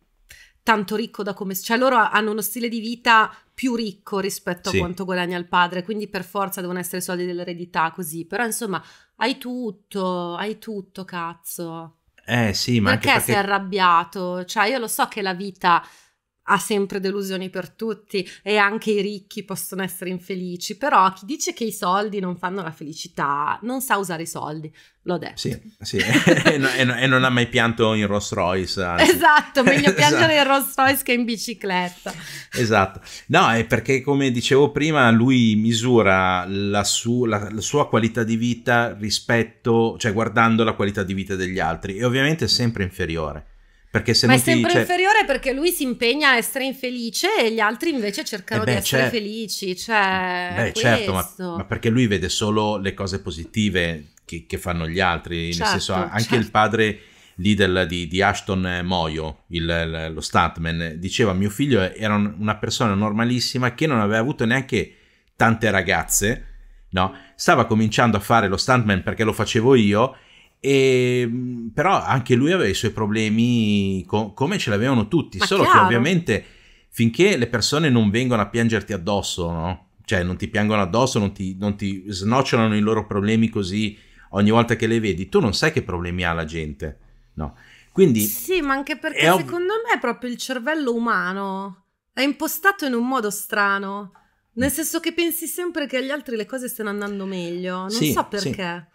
tanto ricco da come... Cioè loro hanno uno stile di vita più ricco rispetto sì. a quanto guadagna il padre, quindi per forza devono essere soldi dell'eredità così, però insomma hai tutto, hai tutto cazzo. Eh sì, ma perché, perché... sei arrabbiato? Cioè io lo so che la vita ha sempre delusioni per tutti e anche i ricchi possono essere infelici, però chi dice che i soldi non fanno la felicità non sa usare i soldi, l'ho detto. Sì, sì. e, non ha mai pianto in Rolls Royce. Anzi. Esatto, meglio esatto. piangere esatto. in Rolls Royce che in bicicletta. Esatto, no, è perché come dicevo prima lui misura la, su la, la sua qualità di vita rispetto, cioè guardando la qualità di vita degli altri e ovviamente è sempre inferiore. Perché se Ma è sempre ti, cioè... inferiore perché lui si impegna a essere infelice e gli altri invece cercano eh beh, di essere certo. felici. Cioè, mm. beh, certo, ma, ma, perché lui vede solo le cose positive che, che fanno gli altri. Certo, senso, anche certo. il padre lì del, di, di, Ashton eh, Moyo, il, lo stuntman, diceva mio figlio era una persona normalissima che non aveva avuto neanche tante ragazze, no? Stava cominciando a fare lo stuntman perché lo facevo io e, ehm, però anche lui aveva i suoi problemi co- come ce l'avevano tutti, Ma solo chiaro. che ovviamente finché le persone non vengono a piangerti addosso, no? cioè non ti piangono addosso, non ti, non ti snocciolano i loro problemi così ogni volta che le vedi, tu non sai che problemi ha la gente. No? Quindi, sì, ma anche perché ov- secondo me proprio il cervello umano è impostato in un modo strano. Nel mm. senso che pensi sempre che agli altri le cose stiano andando meglio, non sì, so perché. Sì.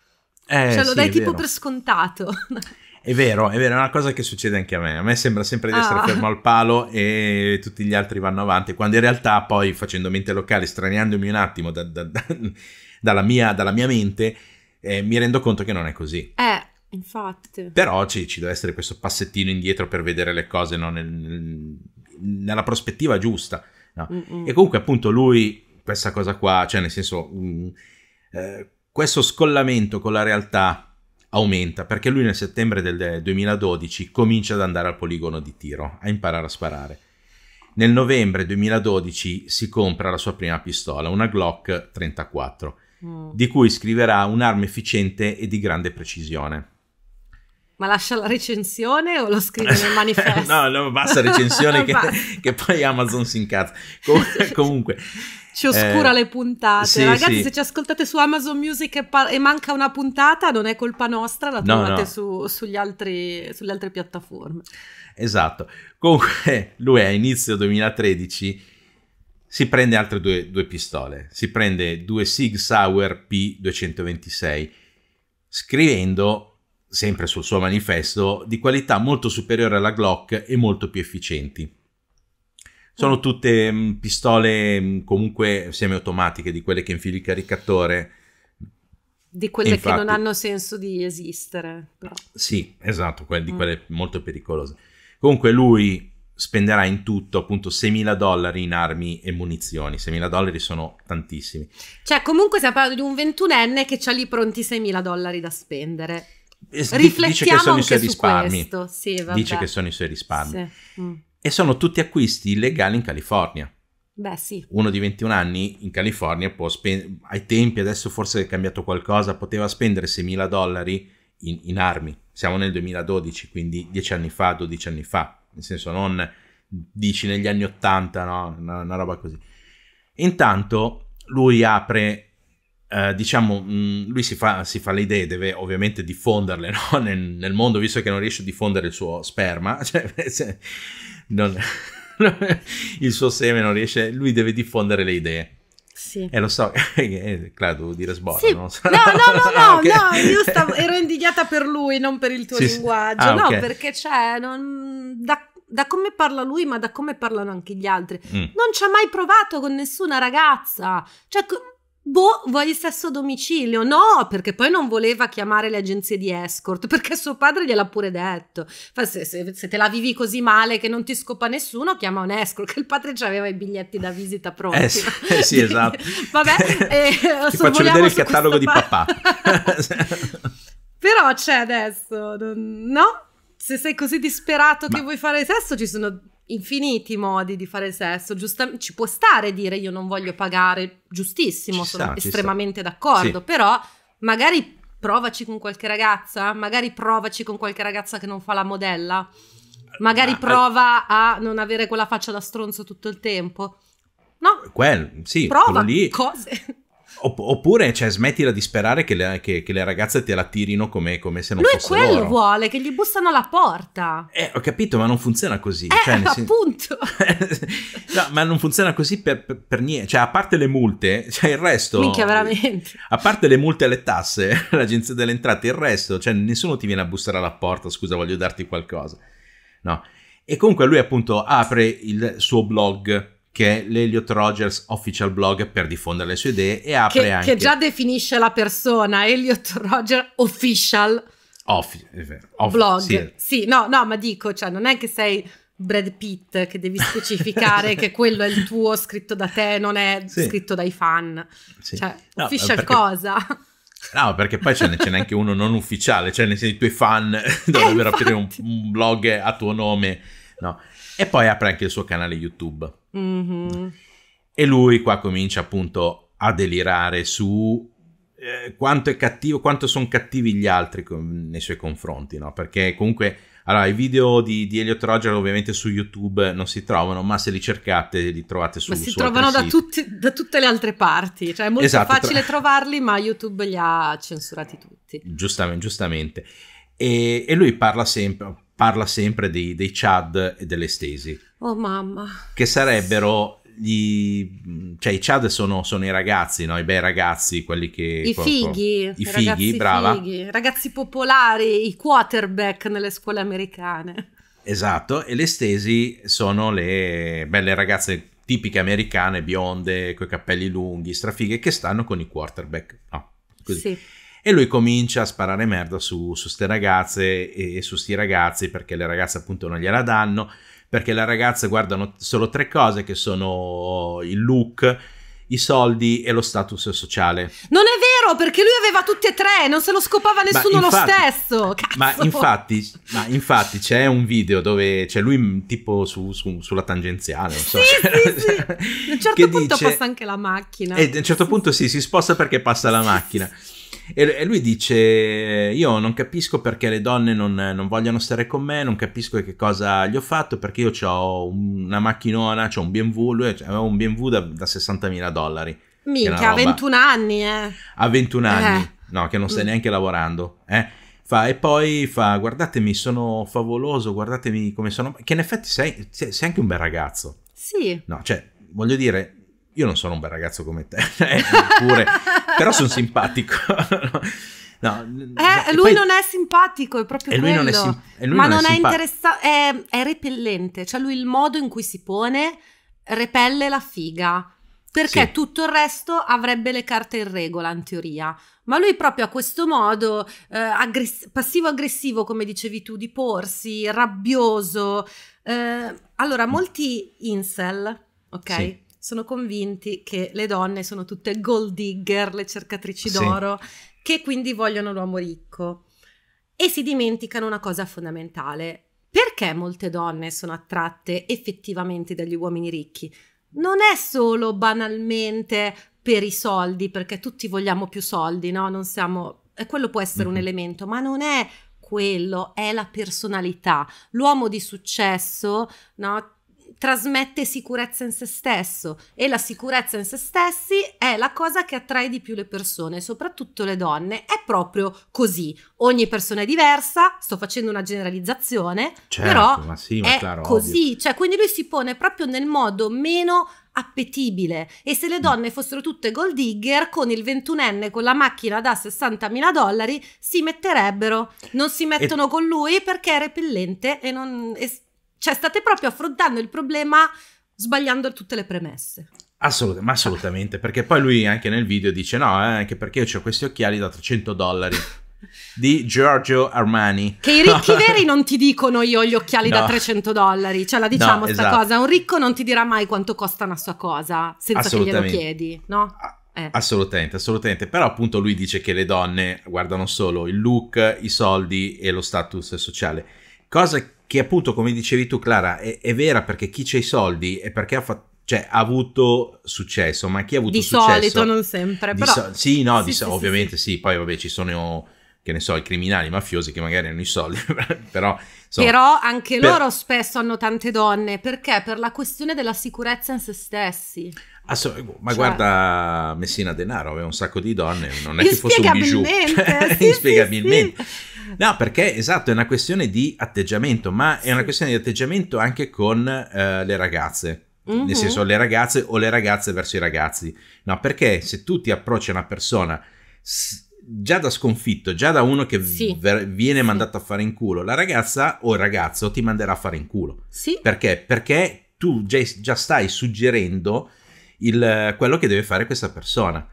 Eh, cioè, lo sì, dai tipo per scontato. È vero, è vero, è una cosa che succede anche a me. A me sembra sempre di essere ah. fermo al palo e tutti gli altri vanno avanti, quando in realtà poi facendo mente locale, straniandomi un attimo da, da, da, dalla, mia, dalla, mia, mente, eh, mi rendo conto che non è così. Eh, infatti. Però ci, ci deve essere questo passettino indietro per vedere le cose no? Nel, nella prospettiva giusta. No? E comunque appunto lui, questa cosa qua, cioè nel senso... Um, eh, questo scollamento con la realtà aumenta perché lui nel settembre del 2012 comincia ad andare al poligono di tiro, a imparare a sparare. Nel novembre 2012 si compra la sua prima pistola, una Glock 34, mm. di cui scriverà un'arma efficiente e di grande precisione. Ma lascia la recensione o lo scrive nel manifesto? no, no, basta recensione che, che, poi Amazon si incazza. Com comunque. Ci oscura eh, le puntate. Sì, Ragazzi, sì. se ci ascoltate su Amazon Music e, e, manca una puntata, non è colpa nostra, la trovate no, no. Su, sugli altri, sulle altre piattaforme. Esatto. Comunque, lui a inizio 2013 si prende altre due, due pistole. Si prende due Sig Sauer P226, scrivendo sempre sul suo manifesto, di qualità molto superiore alla Glock e molto più efficienti. Sono mm. tutte mh, mm, pistole mh, mm, comunque semiautomatiche, di quelle che infili il caricatore. Di quelle infatti, che non hanno senso di esistere. Però. Sì, esatto, que- di quelle molto pericolose. Comunque lui spenderà in tutto appunto 6.000 dollari in armi e munizioni. 6.000 dollari sono tantissimi. Cioè comunque stiamo parlando di un ventunenne che ha lì pronti 6.000 dollari da spendere. Riflettiamo eh, dice che sono Sì, dice che sono i suoi risparmi. Sì. Mm. E sono tutti acquisti illegali in California. Beh, sì. Uno di 21 anni in California può spendere, ai tempi adesso forse è cambiato qualcosa, poteva spendere 6.000 dollari in, in, armi. Siamo nel 2012, quindi 10 anni fa, 12 anni fa. Nel senso non dici negli anni 80, no? Una, una roba così. Intanto lui apre eh, diciamo, mh, mm, lui si fa, si fa, le idee, deve ovviamente diffonderle no? nel, nel, mondo, visto che non riesce a diffondere il suo sperma, cioè, se, non, il suo seme non riesce, lui deve diffondere le idee. Sì. E eh, lo so, eh, Claro, devo dire sborra, sì. no? No, no, no, ah, no, okay. no io stavo, ero indignata per lui, non per il tuo sì, linguaggio, ah, no, okay. perché c'è, cioè, non, da, da come parla lui, ma da come parlano anche gli altri. Mm. Non ci ha mai provato con nessuna ragazza. Cioè, Boh, vuoi il sesso a domicilio? No, perché poi non voleva chiamare le agenzie di escort, perché suo padre gliel'ha pure detto. Se, se, se, te la vivi così male che non ti scopa nessuno, chiama un escort, che il padre già aveva i biglietti da visita eh pronti. Eh sì, esatto. Vabbè, eh, ti faccio vedere il catalogo di papà. Però c'è adesso, no? Se sei così disperato Ma... che vuoi fare sesso, ci sono infiniti modi di fare sesso, giusta, ci può stare dire io non voglio pagare, giustissimo, ci sono sta, estremamente d'accordo, sì. però magari provaci con qualche ragazza, magari provaci con qualche ragazza che non fa la modella, magari Ma, eh, prova a non avere quella faccia da stronzo tutto il tempo. No, quel, sì, prova lì, cose opp- oppure, cioè, smettila di sperare che le, che, che le ragazze te la tirino come, come se non Lui fosse quello loro. vuole, che gli bussano alla porta. Eh, ho capito, ma non funziona così. Eh, cioè, appunto. Sen- no, ma non funziona così per, per, per, niente. Cioè, a parte le multe, cioè il resto... Minchia, veramente. A parte le multe e le tasse, l'agenzia delle entrate, il resto, cioè, nessuno ti viene a bussare alla porta, scusa, voglio darti qualcosa. No. E comunque lui appunto apre il suo blog che è l'Eliot Rogers Official Blog per diffondere le sue idee e apre che, anche... Che già definisce la persona, Eliot Rogers Official Off, Off Blog. Sì. sì. no, no, ma dico, cioè, non è che sei Brad Pitt che devi specificare che quello è il tuo scritto da te, non è sì. scritto dai fan. Sì. Cioè, no, official perché... cosa? No, perché poi ce n'è, ce n'è anche uno non ufficiale, cioè nel senso i tuoi fan eh, dovrebbero eh, aprire un, un blog a tuo nome, no? E poi apre anche il suo canale YouTube Mm-hmm. E lui qua comincia appunto a delirare su eh, quanto è cattivo, quanto sono cattivi gli altri con, nei suoi confronti, no? Perché comunque, allora, i video di, di Elliot Roger ovviamente su YouTube non si trovano, ma se li cercate li trovate su ma si trovano da, tutti, da, tutte le altre parti, cioè è molto esatto, facile tra... trovarli, ma YouTube li ha censurati tutti. Giustamente, giustamente. E, e lui parla sempre, parla sempre dei, dei Chad e delle Stesi Oh mamma. Che sarebbero gli, cioè i Chad sono, sono i ragazzi, no? i bei ragazzi, quelli che... I fighi, i fighi, ragazzi brava. Fighi, ragazzi popolari, i quarterback nelle scuole americane. Esatto, e le stesi sono le belle ragazze tipiche americane, bionde, coi capelli lunghi, strafighe, che stanno con i quarterback. No, così. Sì. E lui comincia a sparare merda su, queste ragazze e, e su questi ragazzi perché le ragazze appunto non gliela danno perché le ragazze guardano solo tre cose che sono il look, i soldi e lo status sociale. Non è vero, perché lui aveva tutte e tre, non se lo scopava nessuno infatti, lo stesso. Cazzo. Ma infatti, ma infatti c'è un video dove c'è lui mm, tipo su, su, sulla tangenziale, non so. Sì, sì, cioè, sì. A un certo punto dice, passa anche la macchina. E a un certo punto sì, si sposta perché passa la macchina. E, lui dice, io non capisco perché le donne non, non vogliono stare con me, non capisco che cosa gli ho fatto, perché io ho una macchinona, ho un BMW, lui aveva un BMW da, da 60.000 dollari. Minchia, a 21 anni, eh. A 21 anni, eh. no, che non stai mm. neanche lavorando, eh. Fa, e poi fa guardatemi sono favoloso guardatemi come sono che in effetti sei, sei anche un bel ragazzo sì no cioè voglio dire io non sono un bel ragazzo come te, eh, pure, però sono simpatico. No, eh, lui poi... non è simpatico, è proprio e quello. Non sim... e Ma non, non è, è interessante, è, è, repellente, cioè lui il modo in cui si pone repelle la figa, perché sì. tutto il resto avrebbe le carte in regola in teoria. Ma lui proprio a questo modo eh, aggress... passivo-aggressivo, come dicevi tu, di porsi, rabbioso. Eh, allora, mm. molti incel, ok? Sì sono convinti che le donne sono tutte gold digger, le cercatrici sì. d'oro, che quindi vogliono l'uomo ricco. E si dimenticano una cosa fondamentale. Perché molte donne sono attratte effettivamente dagli uomini ricchi? Non è solo banalmente per i soldi, perché tutti vogliamo più soldi, no? Non siamo... quello può essere un mhm. elemento, ma non è quello, è la personalità. L'uomo di successo, no? trasmette sicurezza in se stesso e la sicurezza in se stessi è la cosa che attrae di più le persone, soprattutto le donne, è proprio così. Ogni persona è diversa, sto facendo una generalizzazione, certo, però ma sì, ma è chiaro, così, cioè quindi lui si pone proprio nel modo meno appetibile e se le mm. donne fossero tutte gold digger con il 21enne con la macchina da 60.000 dollari si metterebbero non si mettono e... con lui perché è repellente e non cioè, state proprio affrontando il problema sbagliando tutte le premesse. Assolutamente, ma assolutamente, perché poi lui anche nel video dice no, eh, anche perché io ho questi occhiali da 300 dollari di Giorgio Armani. Che i ricchi veri non ti dicono io ho gli occhiali no. da 300 dollari, cioè la diciamo no, sta esatto. cosa, un ricco non ti dirà mai quanto costa una sua cosa senza che glielo chiedi, no? Eh. Assolutamente, assolutamente, però appunto lui dice che le donne guardano solo il look, i soldi e lo status sociale, cosa che che appunto come dicevi tu Clara è, è vera perché chi c'è i soldi è perché ha fatto cioè ha avuto successo, ma chi ha avuto di successo? Di solito, non sempre, però... So- sì, no, sì, so- sì, ovviamente sì. sì, poi vabbè ci sono, che ne so, i criminali, i mafiosi che magari hanno i soldi, però... Insomma, però anche per... loro spesso hanno tante donne, perché? Per la questione della sicurezza in se stessi. Assolut- ma cioè... guarda Messina Denaro, aveva un sacco di donne, non è che fosse un bijou. Sì, inspiegabilmente. Sì, No, perché esatto, è una questione di atteggiamento, ma è una questione di atteggiamento anche con eh, le ragazze. Mm-hmm. Nel mhm. senso, le ragazze o le ragazze verso i ragazzi. No, perché se tu ti approcci a una persona s- già da sconfitto, già da uno che sì. ver- viene mandato a fare in culo, la ragazza o il ragazzo ti manderà a fare in culo. Sì. Perché? Perché tu già, già stai suggerendo il, quello che deve fare questa persona.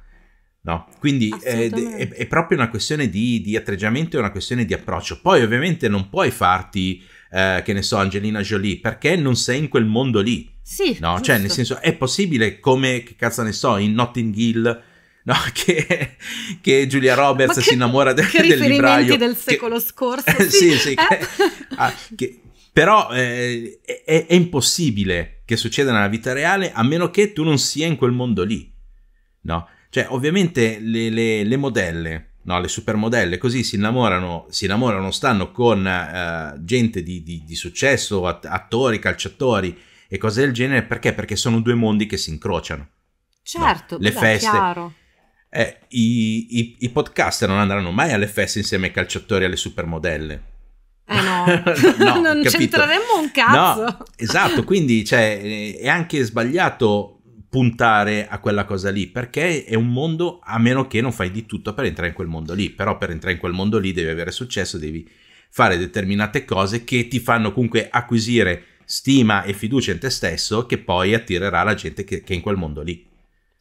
No? Quindi eh, è, è, è, proprio una questione di, di atteggiamento e una questione di approccio. Poi ovviamente non puoi farti, eh, che ne so, Angelina Jolie, perché non sei in quel mondo lì. Sì. No? Cioè, nel senso, è possibile come, che cazzo ne so, in Notting Hill... No, che, che, Giulia Roberts che, si innamora de, che del libraio. del secolo scorso. Sì, sì. sì eh? ah, però eh, è, è impossibile che succeda nella vita reale a meno che tu non sia in quel mondo lì. No? Cioè, ovviamente le, le, le modelle, no, le supermodelle, così si innamorano, si innamorano stanno con uh, gente di, di, di, successo, attori, calciatori e cose del genere, perché? Perché sono due mondi che si incrociano. Certo, no? le feste. Chiaro. Eh, i, i, i, podcaster non andranno mai alle feste insieme ai calciatori e alle supermodelle. Eh no, no non capito? c'entreremmo un cazzo. No, esatto, quindi cioè, è anche sbagliato puntare a quella cosa lì, perché è un mondo, a meno che non fai di tutto per entrare in quel mondo lì, però per entrare in quel mondo lì devi avere successo, devi fare determinate cose che ti fanno comunque acquisire stima e fiducia in te stesso che poi attirerà la gente che, che è in quel mondo lì.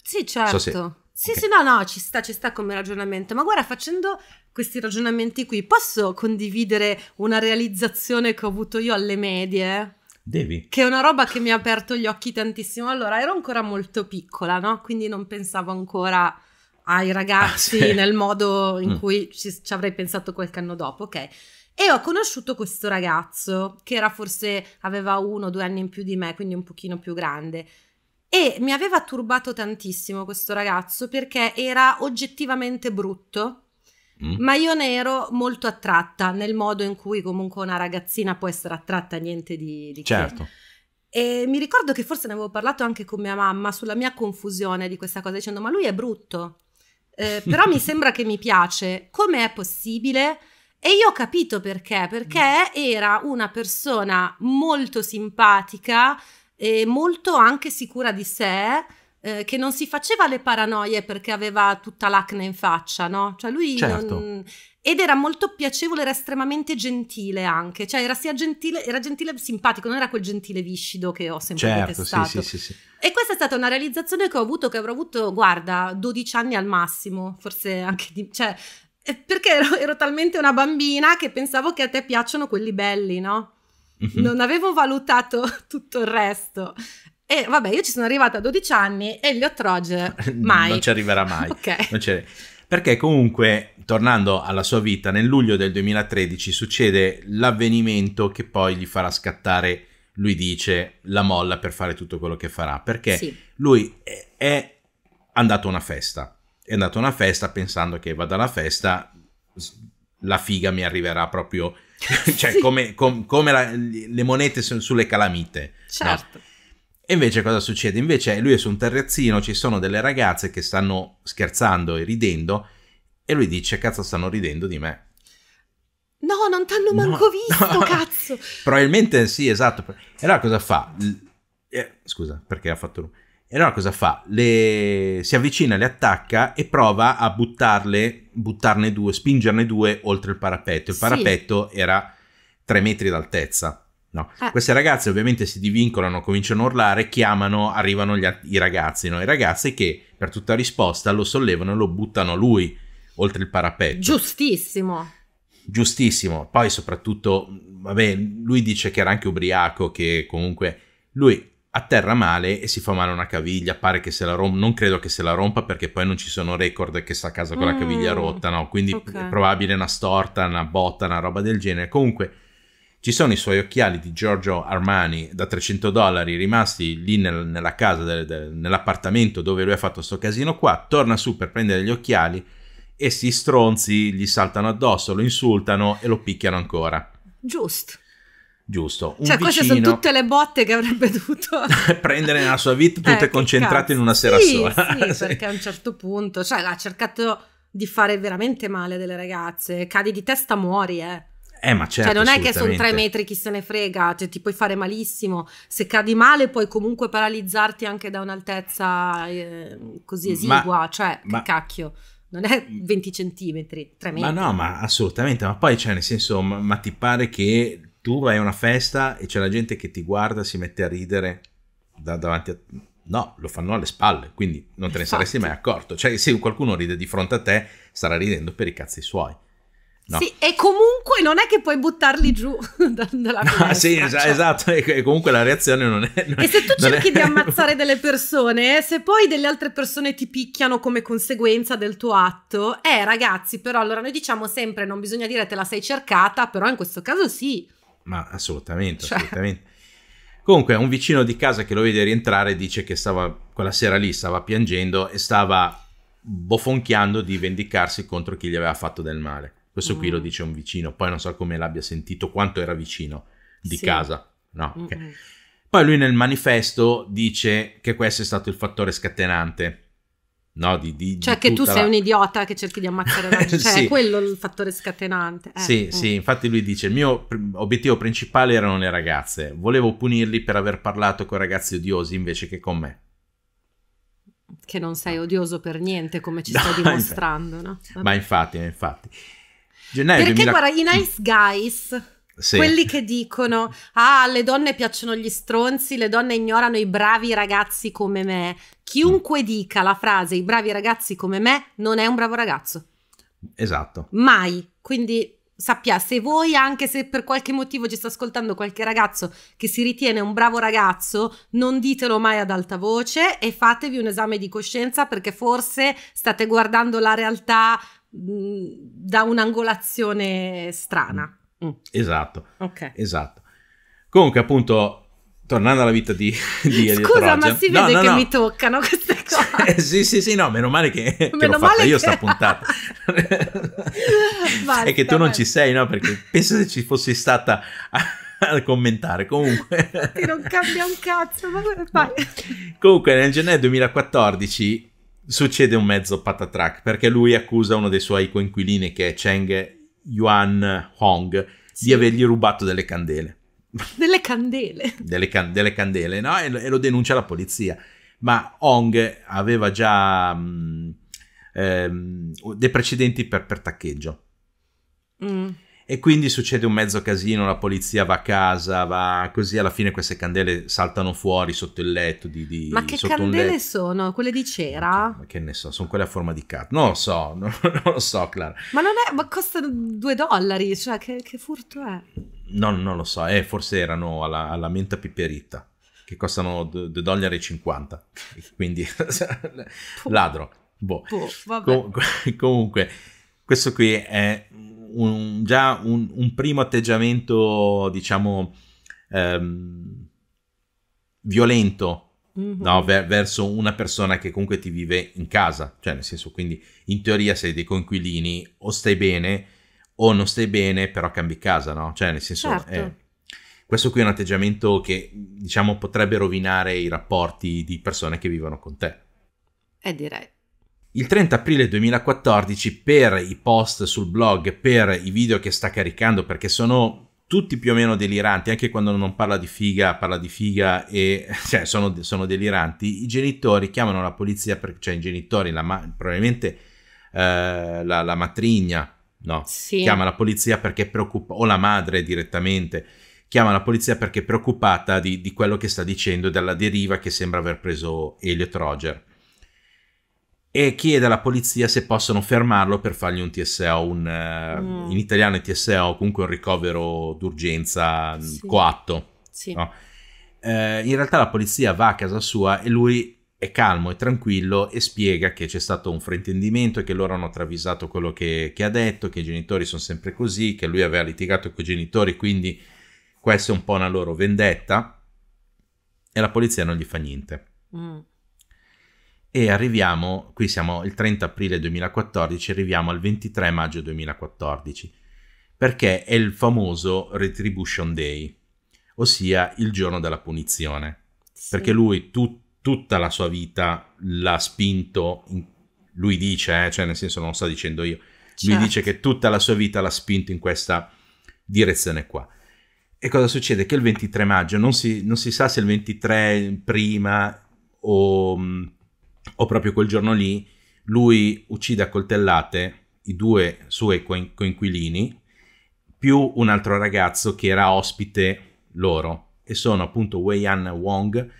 Sì, certo. So se... Sì, okay. sì, no, no, ci sta, ci sta come ragionamento. Ma guarda, facendo questi ragionamenti qui, posso condividere una realizzazione che ho avuto io alle medie? Devi. Che è una roba che mi ha aperto gli occhi tantissimo. Allora, ero ancora molto piccola, no? Quindi non pensavo ancora ai ragazzi ah, sì. nel modo in mm. cui ci, ci, avrei pensato qualche anno dopo, ok? E ho conosciuto questo ragazzo che era forse aveva uno o due anni in più di me, quindi un pochino più grande. E mi aveva turbato tantissimo questo ragazzo perché era oggettivamente brutto Mm. Ma io ne ero molto attratta nel modo in cui comunque una ragazzina può essere attratta, a niente di, di certo. Che. E mi ricordo che forse ne avevo parlato anche con mia mamma sulla mia confusione di questa cosa, dicendo: Ma lui è brutto, eh, però mi sembra che mi piace. Come è possibile? E io ho capito perché, perché mm. era una persona molto simpatica e molto anche sicura di sé eh, che non si faceva le paranoie perché aveva tutta l'acne in faccia, no? Cioè lui certo. non... Ed era molto piacevole, era estremamente gentile anche, cioè era sia gentile, era gentile simpatico, non era quel gentile viscido che ho sempre certo, detestato. Sì, sì, sì, sì. E questa è stata una realizzazione che ho avuto, che avrò avuto, guarda, 12 anni al massimo, forse anche di... Cioè, eh, perché ero, ero talmente una bambina che pensavo che a te piacciono quelli belli, no? Mhm. non avevo valutato tutto il resto e vabbè, io ci sono arrivata a 12 anni e gli Roger mai. non ci arriverà mai. ok. Perché comunque, tornando alla sua vita, nel luglio del 2013 succede l'avvenimento che poi gli farà scattare, lui dice, la molla per fare tutto quello che farà. Perché sì. lui è andato a una festa. È andato a una festa pensando che vada alla festa, la figa mi arriverà proprio... cioè, sì. come, com, come la, le monete sulle calamite. Certo. No? E invece cosa succede? Invece lui è su un terrazzino, ci sono delle ragazze che stanno scherzando e ridendo e lui dice cazzo stanno ridendo di me. No, non t'hanno manco no, visto, no. cazzo. Probabilmente sì, esatto. E allora cosa fa? Eh, scusa, perché ha fatto lui. E allora cosa fa? Le... Si avvicina, le attacca e prova a buttarle, buttarne due, spingerne due oltre il parapetto. Il sì. parapetto era tre metri d'altezza. No. Ah. Queste ragazze ovviamente si divincolano, cominciano a urlare, chiamano, arrivano gli, i ragazzi, no? i ragazzi che per tutta risposta lo sollevano e lo buttano lui oltre il parapetto. Giustissimo. Giustissimo. Poi soprattutto, vabbè, lui dice che era anche ubriaco, che comunque lui atterra male e si fa male una caviglia, pare che se la rompa, non credo che se la rompa perché poi non ci sono record che sta a casa con mm. la caviglia mm. rotta, no? Quindi okay. è probabile una storta, una botta, una roba del genere. Comunque ci sono i suoi occhiali di Giorgio Armani da 300 dollari rimasti lì nel, nella casa, del, del, nell'appartamento dove lui ha fatto sto casino qua, torna su per prendere gli occhiali e si stronzi gli saltano addosso, lo insultano e lo picchiano ancora. Giusto. Giusto. Un cioè, queste sono tutte le botte che avrebbe dovuto prendere nella sua vita, eh, tutte eh, concentrate cazzo. in una sera sì, sola. Sì, sì, perché a un certo punto, cioè, ha cercato di fare veramente male delle ragazze. Cadi di testa, muori, eh. Eh, ma certo, cioè, non è che sono tre metri, chi se ne frega, cioè, ti puoi fare malissimo. Se cadi male, puoi comunque paralizzarti anche da un'altezza eh, così esigua. Ma, cioè, ma, cacchio, non è 20 centimetri, tre metri. Ma no, ma assolutamente. Ma poi, cioè, nel senso, ma, ma ti pare che tu vai a una festa e c'è la gente che ti guarda, si mette a ridere da, davanti a te? No, lo fanno alle spalle, quindi non te ne Infatti. saresti mai accorto. Cioè, se qualcuno ride di fronte a te, starà ridendo per i cazzi suoi. No. Sì, e comunque non è che puoi buttarli giù dalla finestra. No, sì, es- cioè. esatto, e comunque la reazione non è... Non e se tu cerchi è... di ammazzare delle persone, se poi delle altre persone ti picchiano come conseguenza del tuo atto, eh ragazzi, però allora noi diciamo sempre non bisogna dire te la sei cercata, però in questo caso sì. Ma assolutamente, cioè... assolutamente. Comunque un vicino di casa che lo vede rientrare dice che stava, quella sera lì stava piangendo e stava bofonchiando di vendicarsi contro chi gli aveva fatto del male. Questo mm. qui lo mm. dice un vicino, poi non so come l'abbia sentito, quanto era vicino di sì. casa. No, okay. Poi lui nel manifesto dice che questo è stato il fattore scatenante. No, di, di, cioè di che tu sei la... un idiota che cerchi di ammazzare la gente, cioè sì. è quello il fattore scatenante. Eh. Sì, mm. sì, infatti lui dice il mio obiettivo principale erano le ragazze, volevo punirli per aver parlato con ragazzi odiosi invece che con me. Che non sei odioso per niente come ci no, stai dimostrando, infatti. no? Vabbè. Ma infatti, infatti. Gennaio Perché 2000... guarda, i nice guys... Sì. Quelli che dicono, ah, le donne piacciono gli stronzi, le donne ignorano i bravi ragazzi come me. Chiunque mm. dica la frase i bravi ragazzi come me non è un bravo ragazzo. Esatto. Mai. Quindi sappia, se voi, anche se per qualche motivo ci sta ascoltando qualche ragazzo che si ritiene un bravo ragazzo, non ditelo mai ad alta voce e fatevi un esame di coscienza perché forse state guardando la realtà da un'angolazione strana. Mm. mm. Esatto. Okay. Esatto. Comunque, appunto, tornando alla vita di, di Elliot Scusa, ma si vede no, no, che no. mi toccano queste cose. sì, sì, sì, no, meno male che, che meno l'ho fatta io che... sta puntata. Basta, è che tu non ci sei, no? Perché pensa se ci fossi stata a, commentare. Comunque... non cambia un cazzo, ma come fai? Comunque, nel gennaio 2014 succede un mezzo patatrack perché lui accusa uno dei suoi coinquilini che è Cheng Yuan Hong sì. di avergli rubato delle candele. Delle candele? delle, can- delle candele, no? E, e, lo denuncia la polizia. Ma Hong aveva già mh, mm, ehm, dei precedenti per, per taccheggio. Mm. E quindi succede un mezzo casino, la polizia va a casa, va così, alla fine queste candele saltano fuori sotto il letto. Di, di, ma che candele sono? Quelle di cera? Ma che ne so, sono quelle a forma di carta. Non lo so, non, non lo so Clara. Ma non è, ma costano due dollari, cioè che, che furto è? No, non lo so, eh, forse erano alla, alla menta piperita, che costano 2,50 dollari, quindi ladro. Boh. boh Com- comunque, questo qui è un, già un, un, primo atteggiamento, diciamo, ehm, violento mm-hmm. no, ver- verso una persona che comunque ti vive in casa. Cioè, nel senso, quindi in teoria sei dei coinquilini, o stai bene o non stai bene, però cambi casa, no? Cioè, nel senso... Certo. Eh, questo qui è un atteggiamento che, diciamo, potrebbe rovinare i rapporti di persone che vivono con te. E eh, direi. Il 30 aprile 2014 per i post sul blog, per i video che sta caricando, perché sono tutti più o meno deliranti, anche quando non parla di figa, parla di figa e cioè, sono, sono deliranti, i genitori chiamano la polizia, per, cioè i genitori, la, probabilmente eh, la, la, matrigna, no? Sì. Chiama la polizia perché è preoccupata, o la madre direttamente, chiama la polizia perché è preoccupata di, di quello che sta dicendo, della deriva che sembra aver preso Elliot Roger e chiede alla polizia se possono fermarlo per fargli un TSO, un, eh, mm. in italiano è TSO, comunque un ricovero d'urgenza mm, sì. coatto. Sì. No? Eh, in realtà la polizia va a casa sua e lui è calmo e tranquillo e spiega che c'è stato un fraintendimento e che loro hanno travisato quello che, che ha detto, che i genitori sono sempre così, che lui aveva litigato con i genitori, quindi questa è un po' una loro vendetta e la polizia non gli fa niente. Mm e arriviamo, qui siamo il 30 aprile 2014, arriviamo al 23 maggio 2014, perché è il famoso Retribution Day, ossia il giorno della punizione, sì. perché lui tu, tutta la sua vita l'ha spinto, in, lui dice, eh, cioè nel senso non lo sto dicendo io, certo. lui dice certo. che tutta la sua vita l'ha spinto in questa direzione qua. E cosa succede? Che il 23 maggio, non si, non si sa se il 23 prima o mm, o proprio quel giorno lì lui uccide a coltellate i due suoi coinquilini più un altro ragazzo che era ospite loro e sono appunto Wei An Wong,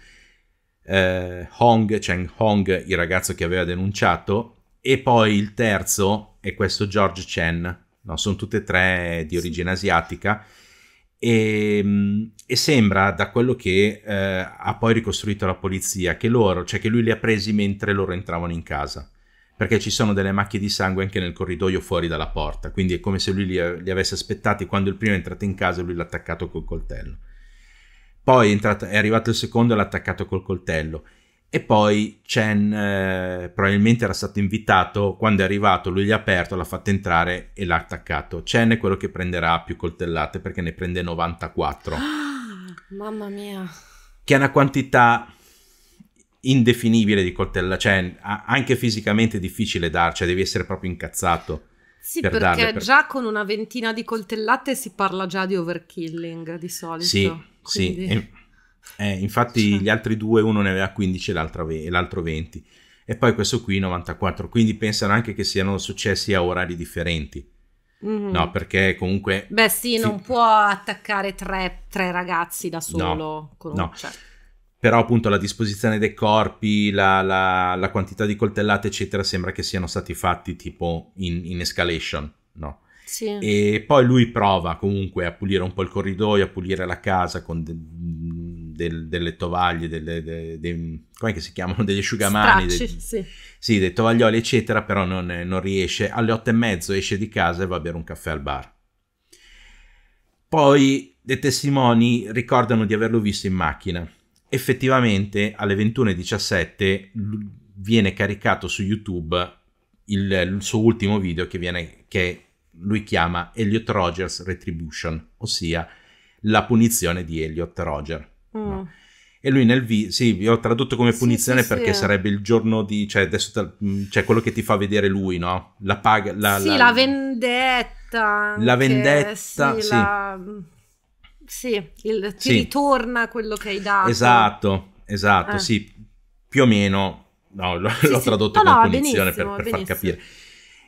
eh, Hong Cheng Hong, il ragazzo che aveva denunciato, e poi il terzo è questo George Chen, no? sono tutte e tre di origine asiatica e, ehm, e, sembra da quello che eh, ha poi ricostruito la polizia che loro, cioè che lui li ha presi mentre loro entravano in casa perché ci sono delle macchie di sangue anche nel corridoio fuori dalla porta quindi è come se lui li, eh, li avesse aspettati quando il primo è entrato in casa e lui l'ha attaccato col coltello poi è, entrato, è, arrivato il secondo e l'ha attaccato col coltello e poi Chen eh, probabilmente era stato invitato, quando è arrivato lui gli ha aperto, l'ha fatto entrare e l'ha attaccato. Chen è quello che prenderà più coltellate perché ne prende 94. Ah, mamma mia. Che è una quantità indefinibile di coltellate, cioè anche fisicamente difficile darci, cioè devi essere proprio incazzato. Sì, per perché per... già con una ventina di coltellate si parla già di overkilling di solito. Sì, quindi... sì. E eh, infatti gli altri due, uno ne aveva 15 e l'altro 20. E poi questo qui 94. Quindi pensano anche che siano successi a orari differenti. Mm-hmm. No, perché comunque... Beh sì, non può attaccare tre, tre, ragazzi da solo. No, no. Cioè. Certo. Però appunto la disposizione dei corpi, la, la, la, quantità di coltellate, eccetera, sembra che siano stati fatti tipo in, in escalation, no? Sì. E poi lui prova comunque a pulire un po' il corridoio, a pulire la casa con de- del, delle tovaglie, delle, de, de, come si chiamano, degli asciugamani, Stracci, dei, sì. sì. dei tovaglioli eccetera, però non, non riesce, alle otto e mezzo esce di casa e va a bere un caffè al bar. Poi dei testimoni ricordano di averlo visto in macchina. Effettivamente alle 21.17 viene caricato su YouTube il, il suo ultimo video che, viene, che lui chiama Elliot Rogers Retribution, ossia la punizione di Elliot Roger. Mm. No? E lui nel video, sì, io ho tradotto come punizione sì, sì, perché sì. sarebbe il giorno di, cioè adesso, mm, cioè quello che ti fa vedere lui, no? La paga, la, sì, la, la vendetta. Anche, la vendetta, sì. La... Sì, il, ti ritorna quello che hai dato. Esatto, esatto, eh. sì, più o meno, no, l'ho tradotto come no, no, punizione per, per far capire.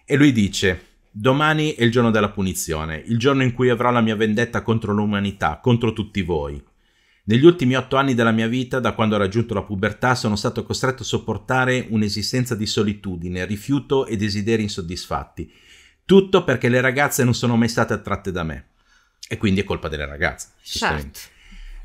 E lui dice, domani è il giorno della punizione, il giorno in cui avrò la mia vendetta contro l'umanità, contro tutti voi. Negli ultimi otto anni della mia vita, da quando ho raggiunto la pubertà, sono stato costretto a sopportare un'esistenza di solitudine, rifiuto e desideri insoddisfatti. Tutto perché le ragazze non sono mai state attratte da me. E quindi è colpa delle ragazze. Certo.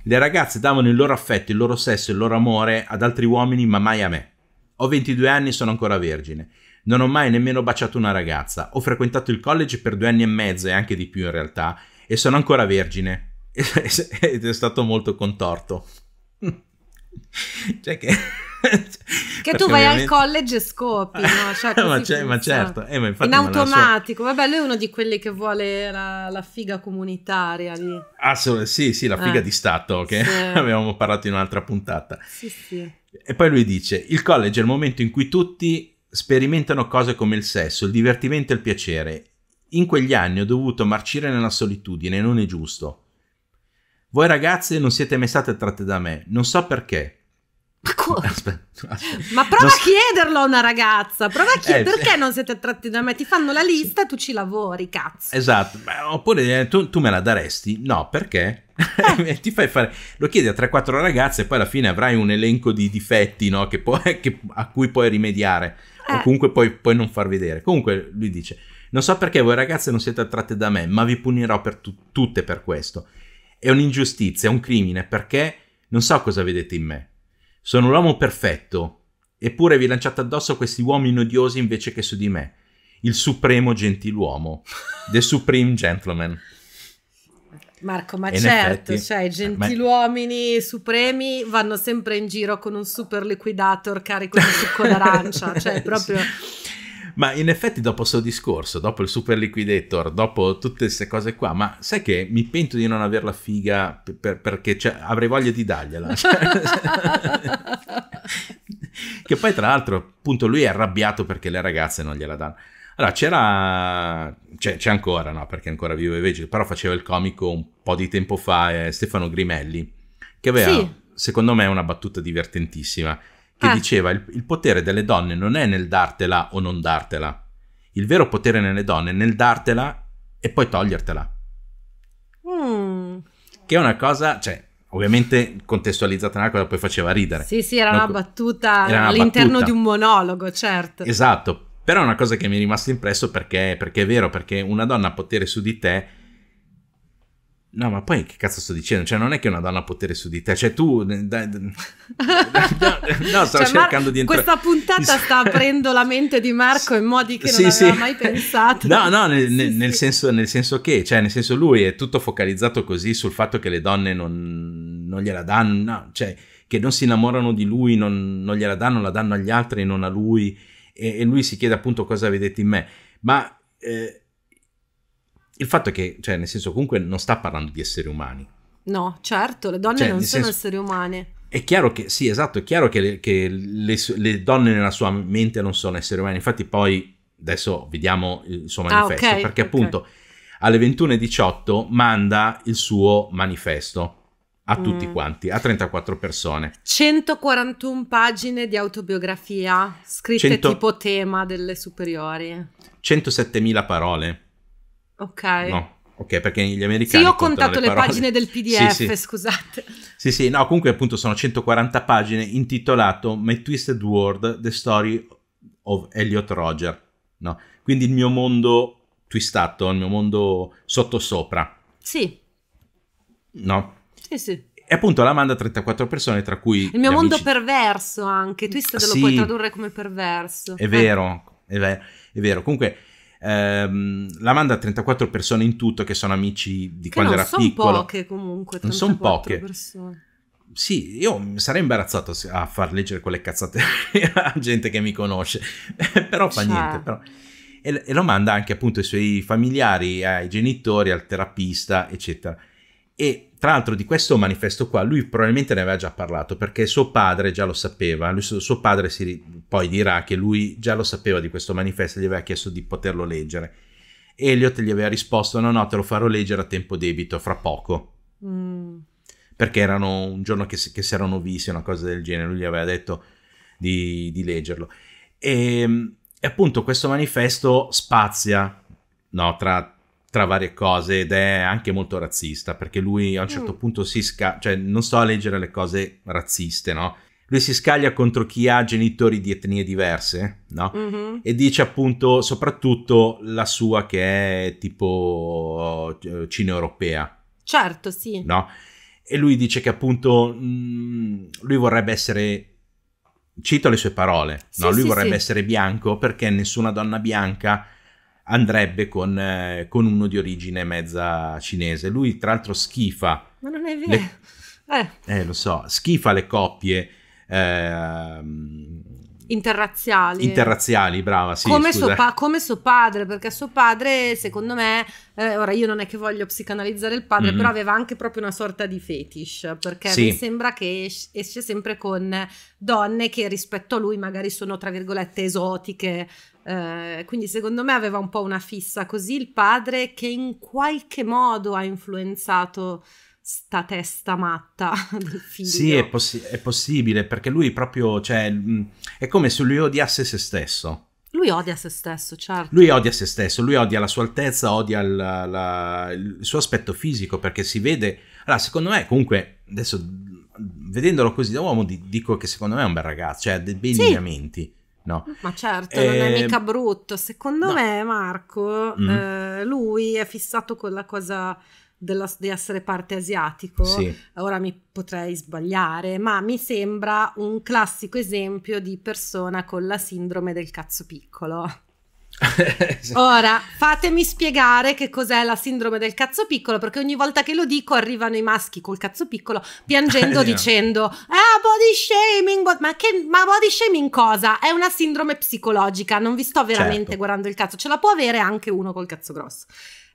Le ragazze davano il loro affetto, il loro sesso, il loro amore ad altri uomini, ma mai a me. Ho 22 anni e sono ancora vergine. Non ho mai nemmeno baciato una ragazza. Ho frequentato il college per due anni e mezzo e anche di più in realtà. E sono ancora vergine. ed è stato molto contorto. cioè che... che tu vai ovviamente... al college e scopi, no? Cioè, ma, c- ma, certo, eh, ma in automatico. Sua... Vabbè, lui è uno di quelli che vuole la, la figa comunitaria lì. Assolutamente, sì, sì, la figa eh. di Stato, che sì. avevamo parlato in un'altra puntata. Sì, sì. E poi lui dice, il college è il momento in cui tutti sperimentano cose come il sesso, il divertimento e il piacere. In quegli anni ho dovuto marcire nella solitudine, non è giusto. Voi ragazze non siete mai state attratte da me, non so perché. Ma, come? aspetta, aspetta. Ma prova so- a chiederlo a una ragazza, prova a chiedere eh, perché non siete attratti da me, ti fanno la lista e tu ci lavori, cazzo. Esatto, Beh, oppure eh, tu, tu, me la daresti? No, perché? Eh. ti fai fare, lo chiedi a 3-4 ragazze e poi alla fine avrai un elenco di difetti no, che puoi, eh, che, a cui puoi rimediare o eh. comunque puoi, puoi non far vedere. Comunque lui dice, non so perché voi ragazze non siete attratte da me, ma vi punirò per tu- tutte per questo. È un'ingiustizia, è un crimine, perché non so cosa vedete in me. Sono l'uomo perfetto, eppure vi lanciate addosso questi uomini odiosi invece che su di me. Il supremo gentiluomo, the supreme gentleman. Marco, ma e certo, effetti, eh, cioè i gentiluomini ma... supremi vanno sempre in giro con un super liquidator carico di succo d'arancia, cioè proprio... Sì ma in effetti dopo questo discorso, dopo il super liquidator, dopo tutte queste cose qua, ma sai che mi pento di non averla figa per, per, perché cioè, avrei voglia di dargliela. che poi tra l'altro appunto lui è arrabbiato perché le ragazze non gliela danno. Allora c'era, c'è, c'è ancora, no, perché ancora vivo e vegeto, però faceva il comico un po' di tempo fa eh, Stefano Grimelli, che aveva, sì. secondo me, una battuta divertentissima che ah. diceva il, il potere delle donne non è nel dartela o non dartela. Il vero potere nelle donne è nel dartela e poi togliertela. Mm. Che è una cosa, cioè, ovviamente contestualizzata una cosa, poi faceva ridere. Sì, sì, era no, una battuta era una all'interno battuta. di un monologo, certo. Esatto, però è una cosa che mi è rimasta impresso perché, perché è vero, perché una donna ha potere su di te No, ma poi che cazzo sto dicendo? Cioè, non è che una donna ha potere su di te, cioè tu. Da, da, da, no, stavo cioè, cercando Mar- di entrare. Questa puntata sta aprendo la mente di Marco in modi che sì, non sì. aveva mai pensato. No, no, nel, nel, sì, senso, nel, Senso, che, cioè, nel senso, lui è tutto focalizzato così sul fatto che le donne non, non gliela danno, no, cioè, che non si innamorano di lui, non, non gliela danno, la danno agli altri, e non a lui. E, e, lui si chiede appunto cosa vedete in me. Ma. Eh, il fatto è che, cioè, nel senso, comunque non sta parlando di esseri umani. No, certo, le donne cioè, non sono senso, esseri umani. È chiaro che, sì, esatto, è chiaro che, le, che le, le, donne nella sua mente non sono esseri umani. Infatti poi, adesso vediamo il suo ah, manifesto, ah, okay, perché okay. appunto alle 21.18 manda il suo manifesto a mm. tutti quanti, a 34 persone. 141 pagine di autobiografia scritte 100... tipo tema delle superiori. 107.000 parole. Ok. No. Ok, perché gli americani. Sì, ho contato le, le pagine del PDF, sì, sì. scusate. Sì, sì, no, comunque appunto sono 140 pagine intitolato My Twisted World, The Story of Elliot Roger. No? Quindi il mio mondo twistato, il mio mondo sottosopra. Sì. No? Sì, sì. E appunto la manda a 34 persone, tra cui... Il mio mondo amici... perverso anche, Twisted sì, lo puoi tradurre come perverso. È vero, eh. è vero, è vero. Comunque Ehm, la manda a 34 persone in tutto che sono amici di che quando era piccolo. Non sono poche comunque, non sono poche. persone. Sì, io sarei imbarazzato a far leggere quelle cazzate a gente che mi conosce, però fa cioè. niente. Certo. Però. E, e lo manda anche appunto ai suoi familiari, ai genitori, al terapista, eccetera. E tra l'altro di questo manifesto qua lui probabilmente ne aveva già parlato perché suo padre già lo sapeva, lui, suo padre si, poi dirà che lui già lo sapeva di questo manifesto e gli aveva chiesto di poterlo leggere. Elliot gli aveva risposto no no te lo farò leggere a tempo debito fra poco. Mm. Perché erano un giorno che si, che si, erano visti, una cosa del genere, lui gli aveva detto di, di leggerlo. E, ehm, e appunto questo manifesto spazia no, tra tra varie cose ed è anche molto razzista perché lui a un certo mm. punto si scaglia, cioè non so leggere le cose razziste, no? Lui si scaglia contro chi ha genitori di etnie diverse, no? Mm-hmm. E dice appunto soprattutto la sua che è tipo eh, cineuropea. Certo, sì. No? E lui dice che appunto mh, mm, lui vorrebbe essere cito le sue parole, sì, no? Lui sì, vorrebbe sì. essere bianco perché nessuna donna bianca andrebbe con, eh, con, uno di origine mezza cinese. Lui, tra l'altro, schifa. Ma non è vero. Le... Eh. eh. lo so, schifa le coppie eh, interrazziali. Interrazziali, brava, sì. Come, suo, pa- come suo, padre, perché suo padre, secondo me, eh, ora io non è che voglio psicanalizzare il padre, mm-hmm. però aveva anche proprio una sorta di fetish, perché sì. mi sembra che es- esce sempre con donne che rispetto a lui magari sono, tra virgolette, esotiche. Eh, quindi secondo me aveva un po' una fissa così il padre che in qualche modo ha influenzato sta testa matta del figlio. Sì, è, possi è possibile, perché lui proprio, cioè, è come se lui odiasse se stesso. Lui odia se stesso, certo. Lui odia se stesso, lui odia la sua altezza, odia la, la, il suo aspetto fisico, perché si vede... Allora, secondo me, comunque, adesso, vedendolo così da uomo, di, dico che secondo me è un bel ragazzo, cioè ha dei bei sì. lineamenti. No. Ma certo, eh... non è ehm, mica brutto. Secondo no. me, Marco, mm. eh, lui è fissato con la cosa della, di essere parte asiatico, sì. ora mi potrei sbagliare, ma mi sembra un classico esempio di persona con la sindrome del cazzo piccolo. Ora, fatemi spiegare che cos'è la sindrome del cazzo piccolo, perché ogni volta che lo dico arrivano i maschi col cazzo piccolo piangendo dicendo "Ah, body shaming, bo ma, che, ma body shaming cosa? È una sindrome psicologica, non vi sto veramente certo. guardando il cazzo, ce la può avere anche uno col cazzo grosso"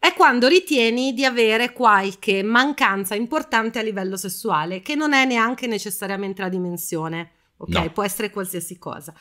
è quando ritieni di avere qualche mancanza importante a livello sessuale, che non è neanche necessariamente la dimensione, ok? No. Può essere qualsiasi cosa.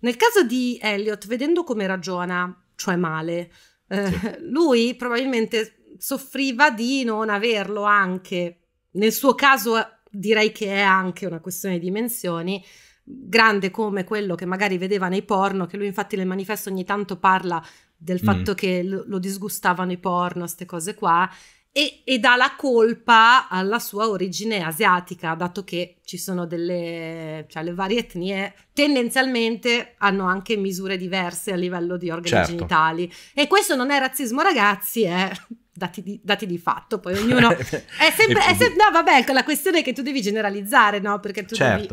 Nel caso di Elliot, vedendo come ragiona, cioè male, eh, lui probabilmente soffriva di non averlo anche, nel suo caso direi che è anche una questione di dimensioni, grande come quello che magari vedeva nei porno, che lui infatti nel manifesto ogni tanto parla del mm. fatto mm. che lo, lo, disgustavano i porno, queste cose qua, e, e, dà la colpa alla sua origine asiatica, dato che ci sono delle, cioè le varie etnie tendenzialmente hanno anche misure diverse a livello di organi certo. genitali. E questo non è razzismo, ragazzi, è Dati di, dati di, fatto, poi ognuno... È sempre, è sempre, no, vabbè, la questione è che tu devi generalizzare, no? Perché tu certo. devi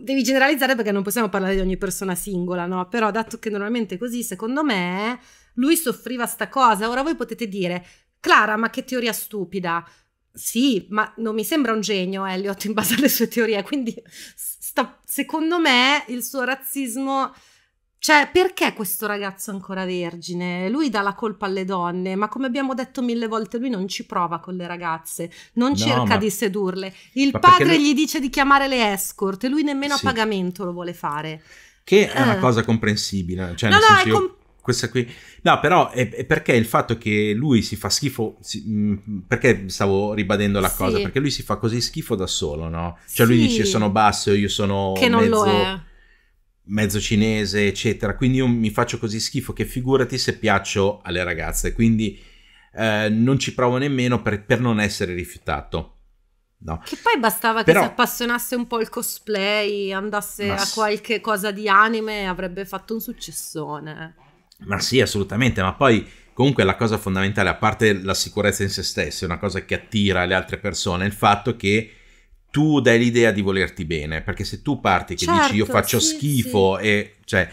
devi generalizzare perché non possiamo parlare di ogni persona singola, no? Però dato che normalmente è così, secondo me lui soffriva sta cosa. Ora voi potete dire, Clara, ma che teoria stupida. Sì, ma non mi sembra un genio Elliot eh, in base alle sue teorie, quindi sta, secondo me il suo razzismo cioè, perché questo ragazzo ancora vergine? Lui dà la colpa alle donne, ma come abbiamo detto mille volte, lui non ci prova con le ragazze, non no, cerca ma... di sedurle. Il padre lui... gli dice di chiamare le escort e lui nemmeno sì. a pagamento lo vuole fare. Che è una eh. cosa comprensibile. Cioè, no, no, senso, è com- questa qui. No, però è, è, perché il fatto che lui si fa schifo. Si, mm, perché stavo ribadendo la sì. cosa? Perché lui si fa così schifo da solo, no? Cioè, sì. lui dice: Sono basso, io sono. Che non mezzo, lo è mezzo cinese, eccetera. Quindi io mi faccio così schifo che figurati se piaccio alle ragazze. Quindi eh, non ci provo nemmeno per, per non essere rifiutato. No. Che poi bastava Però, che si appassionasse un po' il cosplay, andasse a qualche cosa di anime e avrebbe fatto un successone. Ma sì, assolutamente, ma poi comunque la cosa fondamentale, a parte la sicurezza in se stessa, è una cosa che attira le altre persone, è il fatto che tu dai l'idea di volerti bene, perché se tu parti che certo, dici io certo, faccio sì, schifo sì. e cioè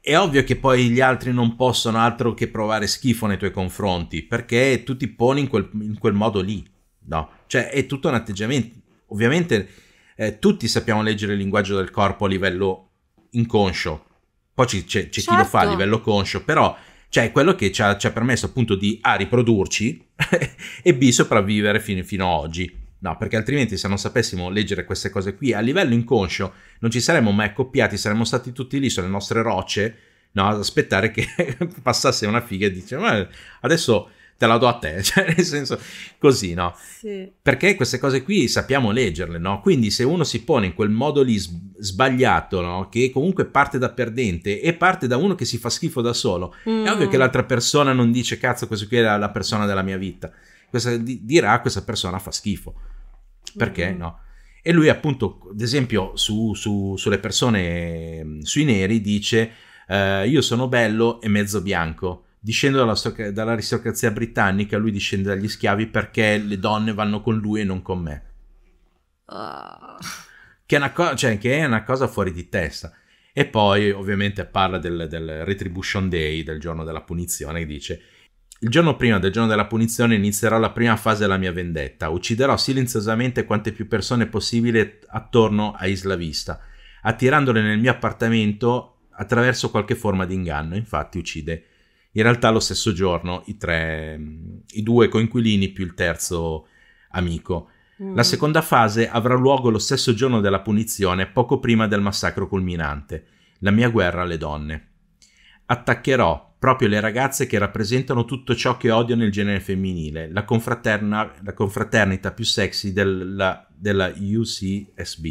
è ovvio che poi gli altri non possono altro che provare schifo nei tuoi confronti, perché tu ti poni in quel, in quel modo lì, no? Cioè è tutto un atteggiamento, ovviamente eh, tutti sappiamo leggere il linguaggio del corpo a livello inconscio, poi c'è, c'è certo. chi lo fa a certo. livello conscio, però cioè quello che ci ha, ci ha permesso appunto di A riprodurci e B sopravvivere fino, fino ad oggi No, perché altrimenti se non sapessimo leggere queste cose qui a livello inconscio non ci saremmo mai accoppiati, saremmo stati tutti lì sulle nostre rocce, no, ad aspettare che passasse una figa e dice "Ma adesso te la do a te", cioè nel senso così, no? Sì. Perché queste cose qui sappiamo leggerle, no? Quindi se uno si pone in quel modo lì sbagliato, no, che comunque parte da perdente e parte da uno che si fa schifo da solo, mm. è ovvio che l'altra persona non dice "Cazzo, questa qui è la, la persona della mia vita". Questa, dirà questa persona fa schifo. Perché mm-hmm. no? E lui appunto, ad esempio, su, su, sulle persone, mm, sui neri, dice eh, io sono bello e mezzo bianco. Discendo dalla, dall'aristocrazia britannica, lui discende dagli schiavi perché le donne vanno con lui e non con me. Ah. Che, è co- cioè, che, è una cosa fuori di testa. E poi ovviamente parla del, del Retribution Day, del giorno della punizione, e dice il giorno prima del giorno della punizione inizierò la prima fase della mia vendetta. Ucciderò silenziosamente quante più persone possibile attorno a Isla Vista, attirandole nel mio appartamento attraverso qualche forma di inganno. Infatti uccide in realtà lo stesso giorno i, tre, i due coinquilini più il terzo amico. Mm. La seconda fase avrà luogo lo stesso giorno della punizione, poco prima del massacro culminante, la mia guerra alle donne. Attaccherò proprio le ragazze che rappresentano tutto ciò che odio nel genere femminile, la, la confraternita più sexy della, della UCSB.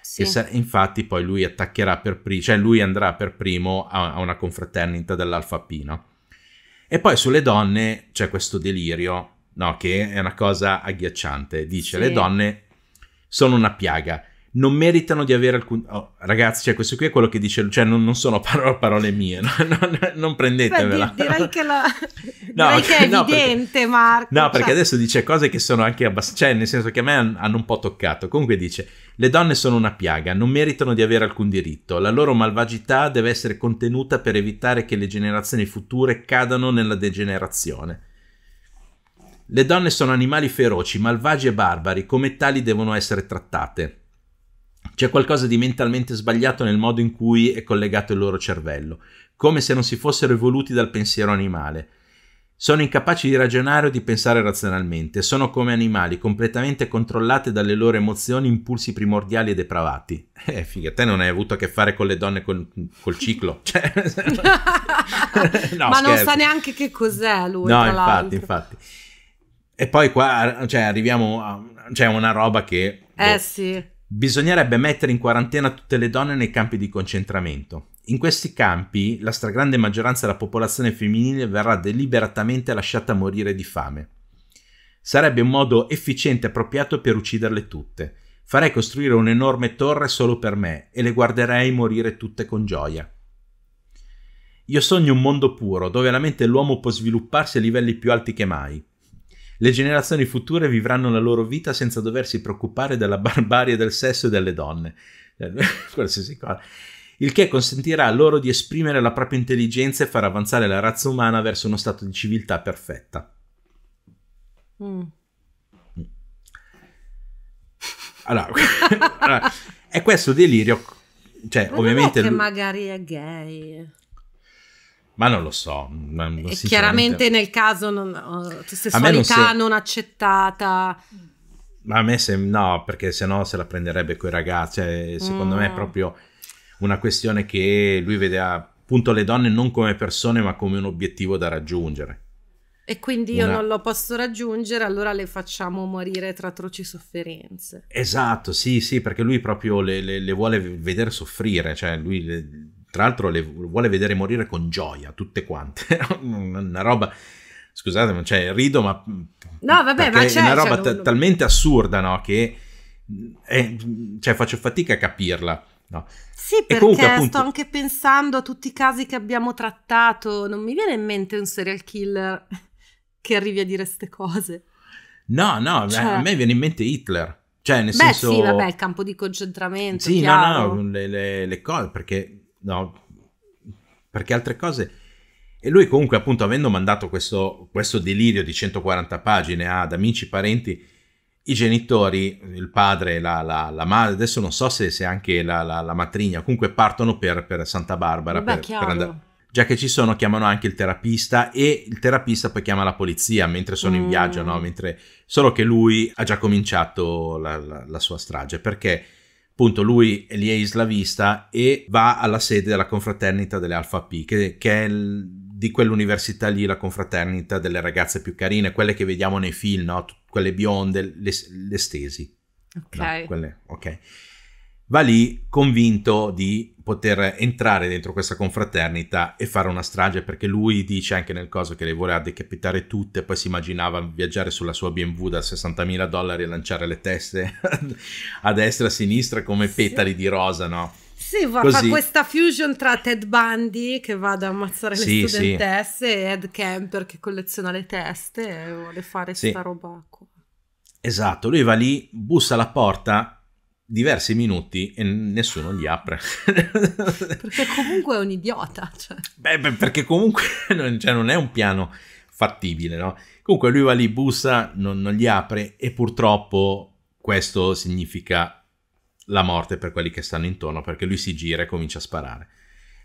Sì. E infatti poi lui attaccherà per primo, cioè lui andrà per primo a, a una confraternita dell'Alfa P, no? E poi sulle donne c'è questo delirio, no? Che è una cosa agghiacciante. Dice sì. le donne sono una piaga non meritano di avere alcun... Oh, ragazzi, cioè, questo qui è quello che dice... Cioè, non, non sono parole, parole mie, no, non, non prendetevela. Beh, direi che, la... no, direi che è no, evidente, perché... Marco. No, cioè... perché adesso dice cose che sono anche abbastanza... Cioè, nel senso che a me hanno un po' toccato. Comunque dice, le donne sono una piaga, non meritano di avere alcun diritto. La loro malvagità deve essere contenuta per evitare che le generazioni future cadano nella degenerazione. Le donne sono animali feroci, malvagi e barbari, come tali devono essere trattate. C'è qualcosa di mentalmente sbagliato nel modo in cui è collegato il loro cervello, come se non si fossero evoluti dal pensiero animale. Sono incapaci di ragionare o di pensare razionalmente, sono come animali, completamente controllate dalle loro emozioni, impulsi primordiali e depravati. Eh, figa, te non hai avuto a che fare con le donne col, col ciclo. Cioè, no, Ma scherzo. non sa neanche che cos'è lui. No, infatti, infatti. E poi qua cioè, arriviamo a cioè, una roba che... Eh boh, sì Bisognerebbe mettere in quarantena tutte le donne nei campi di concentramento. In questi campi la stragrande maggioranza della popolazione femminile verrà deliberatamente lasciata morire di fame. Sarebbe un modo efficiente e appropriato per ucciderle tutte. Farei costruire un'enorme torre solo per me e le guarderei morire tutte con gioia. Io sogno un mondo puro, dove la mente dell'uomo può svilupparsi a livelli più alti che mai. Le generazioni future vivranno la loro vita senza doversi preoccupare della barbarie del sesso e delle donne. Qualsiasi cosa. Il che consentirà loro di esprimere la propria intelligenza e far avanzare la razza umana verso uno stato di civiltà perfetta. Mm. Allora, è questo delirio. Cioè, Ma ovviamente. Non è che lui... magari è gay. Ma non lo so. Chiaramente nel caso non, oh, sessualità non, se... non accettata. Ma a me se no, perché sennò se la prenderebbe coi ragazzi. Cioè, secondo mm. me è mm. proprio una questione che lui vedeva appunto le donne non come persone, ma come un obiettivo da raggiungere. E quindi io una... non lo posso raggiungere, allora le facciamo morire tra atroci sofferenze. Esatto, sì, sì, perché lui proprio le, le, le vuole vedere soffrire, cioè lui le, tra l'altro le vuole vedere morire con gioia, tutte quante, una roba scusate, cioè, rido, ma. No, vabbè, ma c'è, è una cioè, roba cioè, t- talmente assurda, no? Che è, eh, eh, cioè, faccio fatica a capirla. No. Sì, perché comunque, appunto... sto anche pensando a tutti i casi che abbiamo trattato. Non mi viene in mente un serial killer che arrivi a dire queste cose. No, no, cioè... a me viene in mente Hitler. Cioè, nel Beh, senso... sì, vabbè, il campo di concentramento. Sì, chiaro. no, no, le, le, le cose, perché no, perché altre cose... E lui comunque appunto avendo mandato questo, questo delirio di 140 pagine ad amici, e parenti, i genitori, il padre, la, la, la madre, adesso non so se, se anche la, la, matrigna, comunque partono per, per Santa Barbara. Beh, per, per andare... Già che ci sono, chiamano anche il terapista e il terapista poi chiama la polizia mentre sono mm. in viaggio, mm. no? Mentre... Solo che lui ha già cominciato la, sua strage perché appunto lui lì è islavista e va alla sede della confraternita delle Alfa P, che, che è il, di quell'università lì, la confraternita delle ragazze più carine, quelle che vediamo nei film, no? quelle bionde, le, le stesi. Ok. No, quelle, ok va lì convinto di poter entrare dentro questa confraternita e fare una strage perché lui dice anche nel coso che le voleva decapitare tutte poi si immaginava viaggiare sulla sua BMW da 60.000 dollari e lanciare le teste a destra e a sinistra come petali di rosa no? Sì, va, fa questa fusion tra Ted Bundy che va ad ammazzare le sì, studentesse sì. e Ed Kemper che colleziona le teste e vuole fare sì. sta roba qua. Esatto, lui va lì, bussa alla porta diversi minuti e nessuno gli apre. perché comunque è un idiota. Cioè. Beh, beh, perché comunque non, cioè, non, è un piano fattibile, no? Comunque lui va lì, bussa, non, non, gli apre e purtroppo questo significa la morte per quelli che stanno intorno perché lui si gira e comincia a sparare.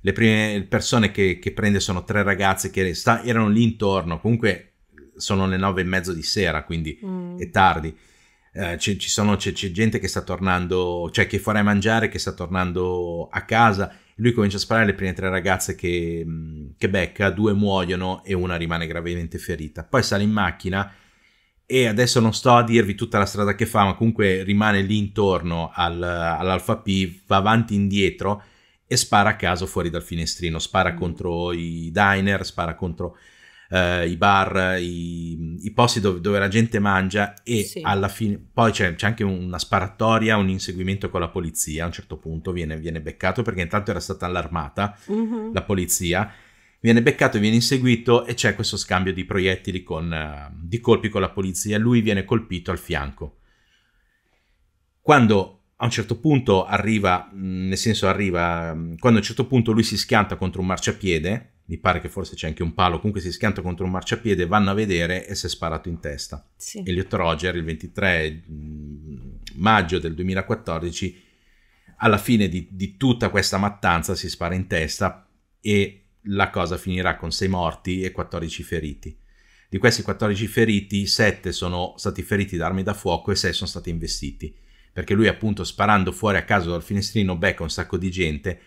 Le prime persone che, che prende sono tre ragazze che sta, erano lì intorno, comunque sono le nove e mezzo di sera, quindi mm. è tardi eh, c- ci sono, c- c'è gente che sta tornando, cioè che farai mangiare, che sta tornando a casa. Lui comincia a sparare le prime tre ragazze che, mm, che becca, due muoiono e una rimane gravemente ferita. Poi sale in macchina e adesso non sto a dirvi tutta la strada che fa, ma comunque rimane lì intorno al, all'Alfa P, va avanti e indietro e spara a caso fuori dal finestrino, spara mm. contro i diner, spara contro eh, i bar, i, i posti dove, dove, la gente mangia e sì. alla fine poi c'è, anche una sparatoria, un inseguimento con la polizia, a un certo punto viene, viene beccato perché intanto era stata allarmata uh-huh. la polizia viene beccato, viene inseguito e c'è questo scambio di proiettili con, eh, di colpi con la polizia. Lui viene colpito al fianco. Quando a un certo punto arriva, nel senso arriva, quando a un certo punto lui si schianta contro un marciapiede, mi pare che forse c'è anche un palo, comunque si schianta contro un marciapiede, vanno a vedere e si è sparato in testa. Sì. Elliot Roger il 23 mm, maggio del 2014, alla fine di, di, tutta questa mattanza, si spara in testa e la cosa finirà con 6 morti e 14 feriti. Di questi 14 feriti, 7 sono stati feriti da armi da fuoco e 6 sono stati investiti, perché lui appunto sparando fuori a caso dal finestrino becca un sacco di gente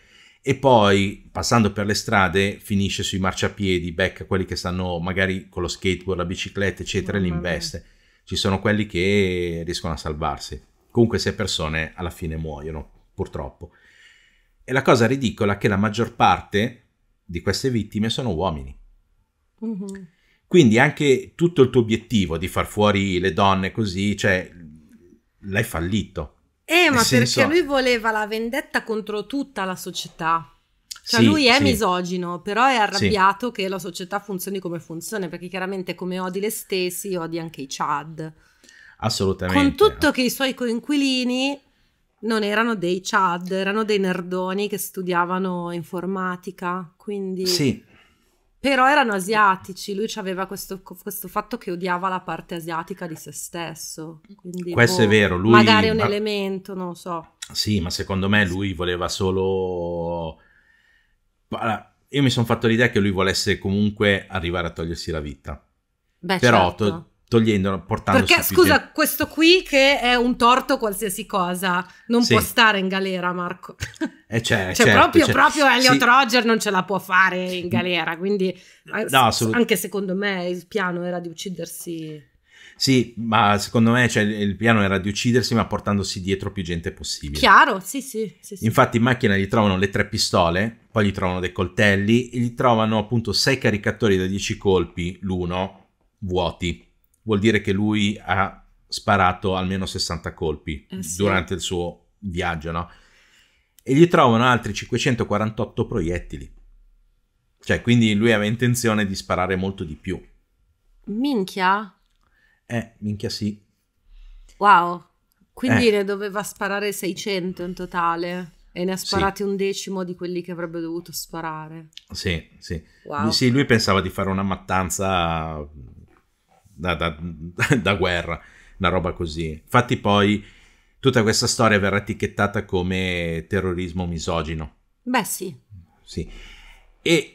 e poi passando per le strade finisce sui marciapiedi, becca quelli che stanno magari con lo skateboard, la bicicletta, eccetera, e li investe. Ci sono quelli che riescono a salvarsi. Comunque se persone alla fine muoiono, purtroppo. E la cosa ridicola è che la maggior parte di queste vittime sono uomini. Mm-hmm. Quindi anche tutto il tuo obiettivo di far fuori le donne così, cioè, l'hai fallito eh, ma senso... perché lui voleva la vendetta contro tutta la società. Cioè sì, lui è sì. misogino, però è arrabbiato sì. che la società funzioni come funziona, perché chiaramente come odi le stessi, odi anche i Chad. Assolutamente. Con tutto che i suoi coinquilini non erano dei Chad, erano dei nerdoni che studiavano informatica, quindi... Sì, però erano asiatici, lui aveva questo, questo, fatto che odiava la parte asiatica di se stesso. Quindi, questo boh, è vero, lui... Magari è un ma... elemento, non lo so. Sì, ma secondo me lui voleva solo... Io mi sono fatto l'idea che lui volesse comunque arrivare a togliersi la vita. Beh, Però certo. to togliendolo, portandosi Perché, scusa, gente. questo qui che è un torto qualsiasi cosa, non sì. può stare in galera, Marco. Eh, cioè, cioè certo, proprio, cioè, proprio Elliot sì. Roger non ce la può fare in galera, quindi no, eh, anche secondo me il piano era di uccidersi... Sì, ma secondo me cioè, il piano era di uccidersi, ma portandosi dietro più gente possibile. Chiaro, sì, sì, sì, sì. Infatti, in macchina gli trovano le tre pistole, poi gli trovano dei coltelli, e gli trovano appunto sei caricatori da dieci colpi, l'uno vuoti vuol dire che lui ha sparato almeno 60 colpi eh sì. durante il suo viaggio, no? E gli trovano altri 548 proiettili. Cioè, quindi lui aveva intenzione di sparare molto di più. Minchia? Eh, minchia sì. Wow. Quindi eh. ne doveva sparare 600 in totale e ne ha sparati sì. un decimo di quelli che avrebbe dovuto sparare. Sì, sì. Wow. Lui, sì, lui pensava di fare una mattanza da, da, da guerra, una roba così. Infatti poi tutta questa storia verrà etichettata come terrorismo misogino. Beh sì. Sì. E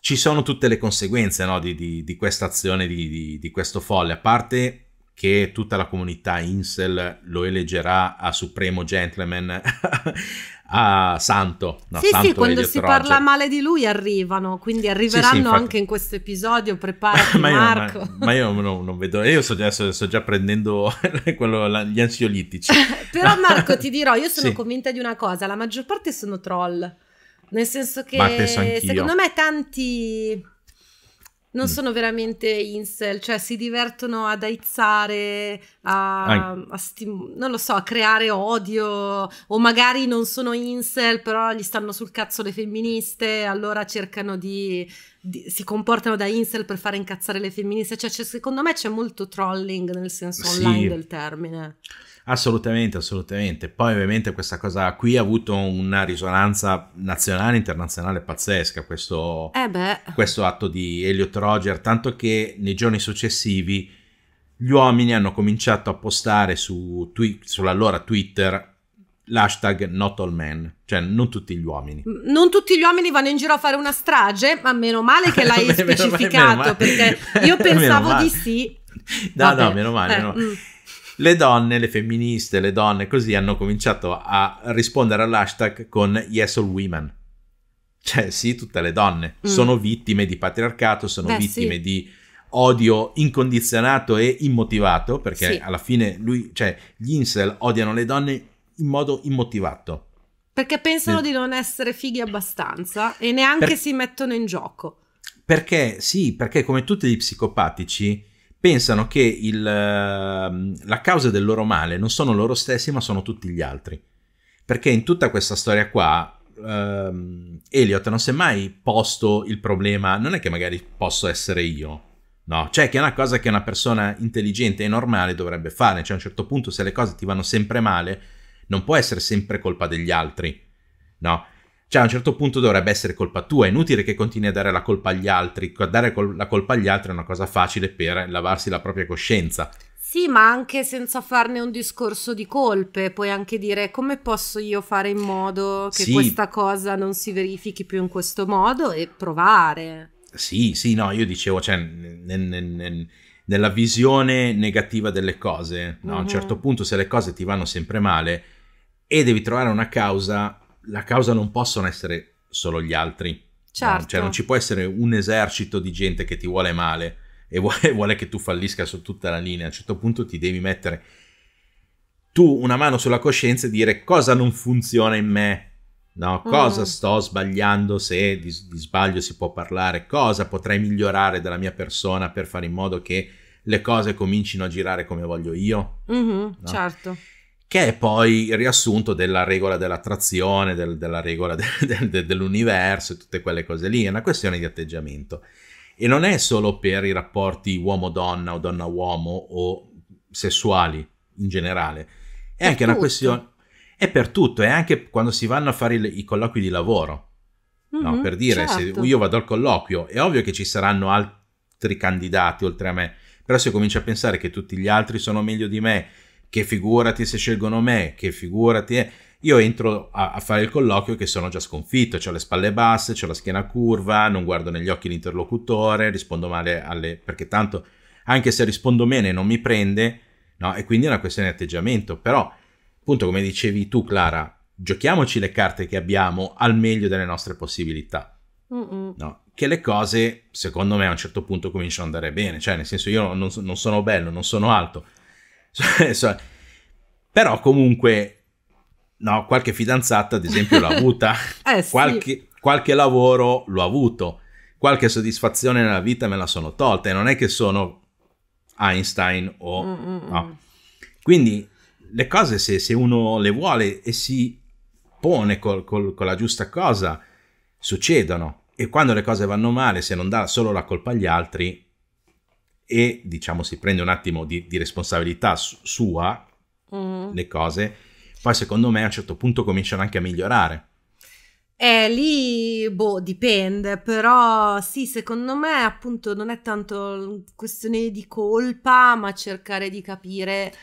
ci sono tutte le conseguenze no, di, di, di questa azione di, di, questo folle, a parte che tutta la comunità Insel lo eleggerà a supremo gentleman a ah, Santo. No, sì, Santo sì, quando si parla male di lui arrivano, quindi arriveranno sì, sì, anche in questo episodio, preparati ma io, Marco. Ma, ma io no, non vedo, io so, adesso sto già prendendo quello, la, gli ansiolitici. Però Marco ti dirò, io sono sì. convinta di una cosa, la maggior parte sono troll, nel senso che secondo me tanti non mm. sono veramente incel, cioè si divertono ad aizzare, a, a stim- non lo so, a creare odio, o magari non sono incel, però gli stanno sul cazzo le femministe, allora cercano di, di si comportano da incel per fare incazzare le femministe, cioè, cioè secondo me c'è molto trolling nel senso online sì. del termine. Assolutamente, assolutamente. Poi ovviamente questa cosa qui ha avuto una risonanza nazionale internazionale pazzesca, questo, eh questo atto di Elliot Roger, tanto che nei giorni successivi gli uomini hanno cominciato a postare su twi- sull'allora Twitter l'hashtag not all men, cioè non tutti gli uomini. Non tutti gli uomini vanno in giro a fare una strage, ma meno male che l'hai specificato, perché io pensavo di sì. No, Vabbè. no, meno male. Eh, meno Mm le donne, le femministe, le donne così hanno cominciato a rispondere all'hashtag con Yes All Women. Cioè sì, tutte le donne mm. sono vittime di patriarcato, sono Beh, vittime sì. di odio incondizionato e immotivato, perché sì. alla fine lui, cioè gli incel odiano le donne in modo immotivato. Perché pensano di non essere fighi abbastanza e neanche per... si mettono in gioco. Perché sì, perché come tutti gli psicopatici pensano che il, ehm, la causa del loro male non sono loro stessi ma sono tutti gli altri. Perché in tutta questa storia qua ehm, Elliot non si è mai posto il problema, non è che magari posso essere io, no? Cioè che è una cosa che una persona intelligente e normale dovrebbe fare, cioè a un certo punto se le cose ti vanno sempre male non può essere sempre colpa degli altri, no? Cioè, a un certo punto dovrebbe essere colpa tua. È inutile che continui a dare la colpa agli altri. Dare col- la colpa agli altri è una cosa facile per lavarsi la propria coscienza. Sì, ma anche senza farne un discorso di colpe, puoi anche dire come posso io fare in modo che sì. questa cosa non si verifichi più in questo modo e provare. Sì, sì, no, io dicevo, cioè, n- n- n- nella visione negativa delle cose, no? uh-huh. a un mm-hmm. certo punto se le cose ti vanno sempre male e devi trovare una causa, la causa non possono essere solo gli altri. Certo. No? Cioè non certo. ci può essere un esercito di gente che ti vuole male e vuole, vuole che tu fallisca su tutta la linea. A un certo punto ti devi mettere tu una mano sulla coscienza e dire cosa non funziona in me. No, cosa mm. sto sbagliando se di, di sbaglio si può parlare, cosa potrei migliorare della mia persona per fare in modo che le cose comincino a girare come voglio io. Mm-hmm, no? Certo che è poi il riassunto della regola dell'attrazione, del, della regola de, de, dell'universo e tutte quelle cose lì, è una questione di atteggiamento. E non è solo per i rapporti uomo-donna o donna-uomo o sessuali in generale, è anche tutto. una questione... È per tutto, è anche quando si vanno a fare il, i colloqui di lavoro. Mm-hmm, no? Mhm, per dire, certo. se io vado al colloquio, è ovvio che ci saranno altri candidati oltre a me, però se comincio a pensare che tutti gli altri sono meglio di me, che figurati se scelgono me, che figurati... È... Eh". Io entro a, a, fare il colloquio che sono già sconfitto, ho le spalle basse, ho la schiena curva, non guardo negli occhi l'interlocutore, rispondo male alle... perché tanto anche se rispondo bene non mi prende, no? E quindi è una questione di atteggiamento, però appunto come dicevi tu Clara, giochiamoci le carte che abbiamo al meglio delle nostre possibilità. No? Che le cose, secondo me, a un certo punto cominciano ad andare bene. Cioè, nel senso, io non, non sono bello, non sono alto, Però comunque, no, qualche fidanzata ad esempio l'ha avuta, eh, sì. qualche, lavoro l'ho avuto, qualche soddisfazione nella vita me la sono tolta e non è che sono Einstein o... Mm, mm, no. Mm. Quindi le cose se, se, uno le vuole e si pone col, col, con la giusta cosa, succedono. E quando le cose vanno male, se non dà solo la colpa agli altri, e diciamo si prende un attimo di, di responsabilità su- sua mm. le cose, poi secondo me a un certo punto cominciano anche a migliorare. Eh, lì, boh, dipende, però sì, secondo me appunto non è tanto questione di colpa, ma cercare di capire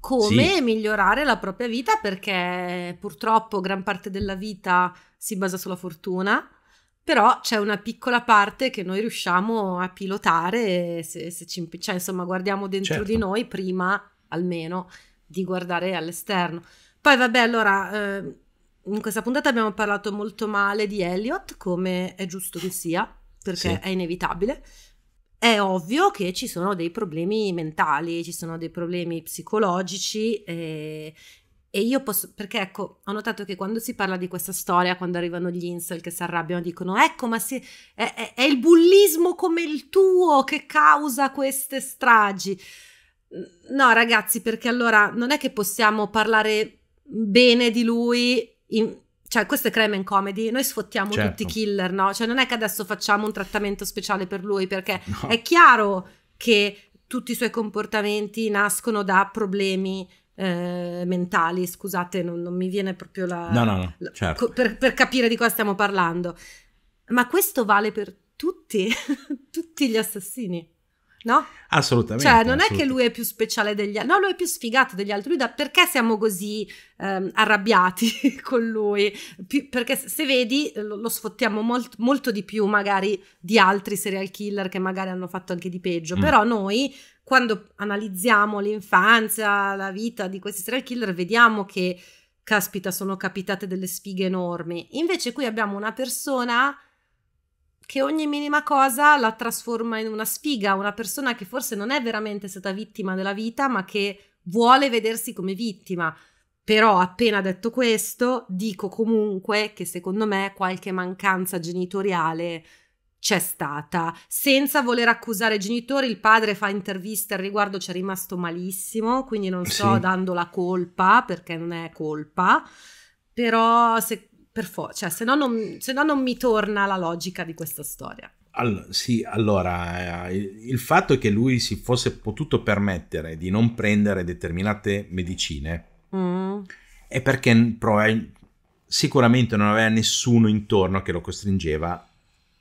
come sì. migliorare la propria vita perché purtroppo gran parte della vita si basa sulla fortuna però c'è una piccola parte che noi riusciamo a pilotare se, se ci cioè, insomma guardiamo dentro certo. di noi prima almeno di guardare all'esterno poi vabbè allora eh, in questa puntata abbiamo parlato molto male di Elliot come è giusto che sia perché sì. è inevitabile è ovvio che ci sono dei problemi mentali ci sono dei problemi psicologici e, e io posso, perché ecco, ho notato che quando si parla di questa storia, quando arrivano gli insel che si arrabbiano, dicono: Ecco, ma si, è, è, è il bullismo come il tuo che causa queste stragi. No, ragazzi, perché allora non è che possiamo parlare bene di lui in, cioè questo è crime and comedy, noi sfottiamo certo. tutti i killer, no? Cioè non è che adesso facciamo un trattamento speciale per lui perché no. è chiaro che tutti i suoi comportamenti nascono da problemi eh, mentali, scusate, non, non, mi viene proprio la... No, no, no, la, certo. co- per, per, capire di cosa stiamo parlando. Ma questo vale per tutti, tutti gli assassini, no? Assolutamente. Cioè, non assolutamente. è che lui è più speciale degli altri, no, lui è più sfigato degli altri. Lui da, perché siamo così ehm, arrabbiati con lui? Più, perché se vedi eh, lo, lo sfottiamo molt, molto di più magari di altri serial killer che magari hanno fatto anche di peggio, mm. però noi quando analizziamo l'infanzia, la vita di questi serial killer, vediamo che, caspita, sono capitate delle sfighe enormi. Invece qui abbiamo una persona che ogni minima cosa la trasforma in una sfiga, una persona che forse non è veramente stata vittima della vita, ma che vuole vedersi come vittima. Però appena detto questo, dico comunque che secondo me qualche mancanza genitoriale c'è stata. Senza voler accusare i genitori, il padre fa interviste al riguardo, ci è rimasto malissimo, quindi non sto sì. dando la colpa perché non è colpa, però se, per fo- cioè, se, no non, se no non mi torna la logica di questa storia. All- sì, allora eh, il, fatto è che lui si fosse potuto permettere di non prendere determinate medicine mm. è perché però, sicuramente non aveva nessuno intorno che lo costringeva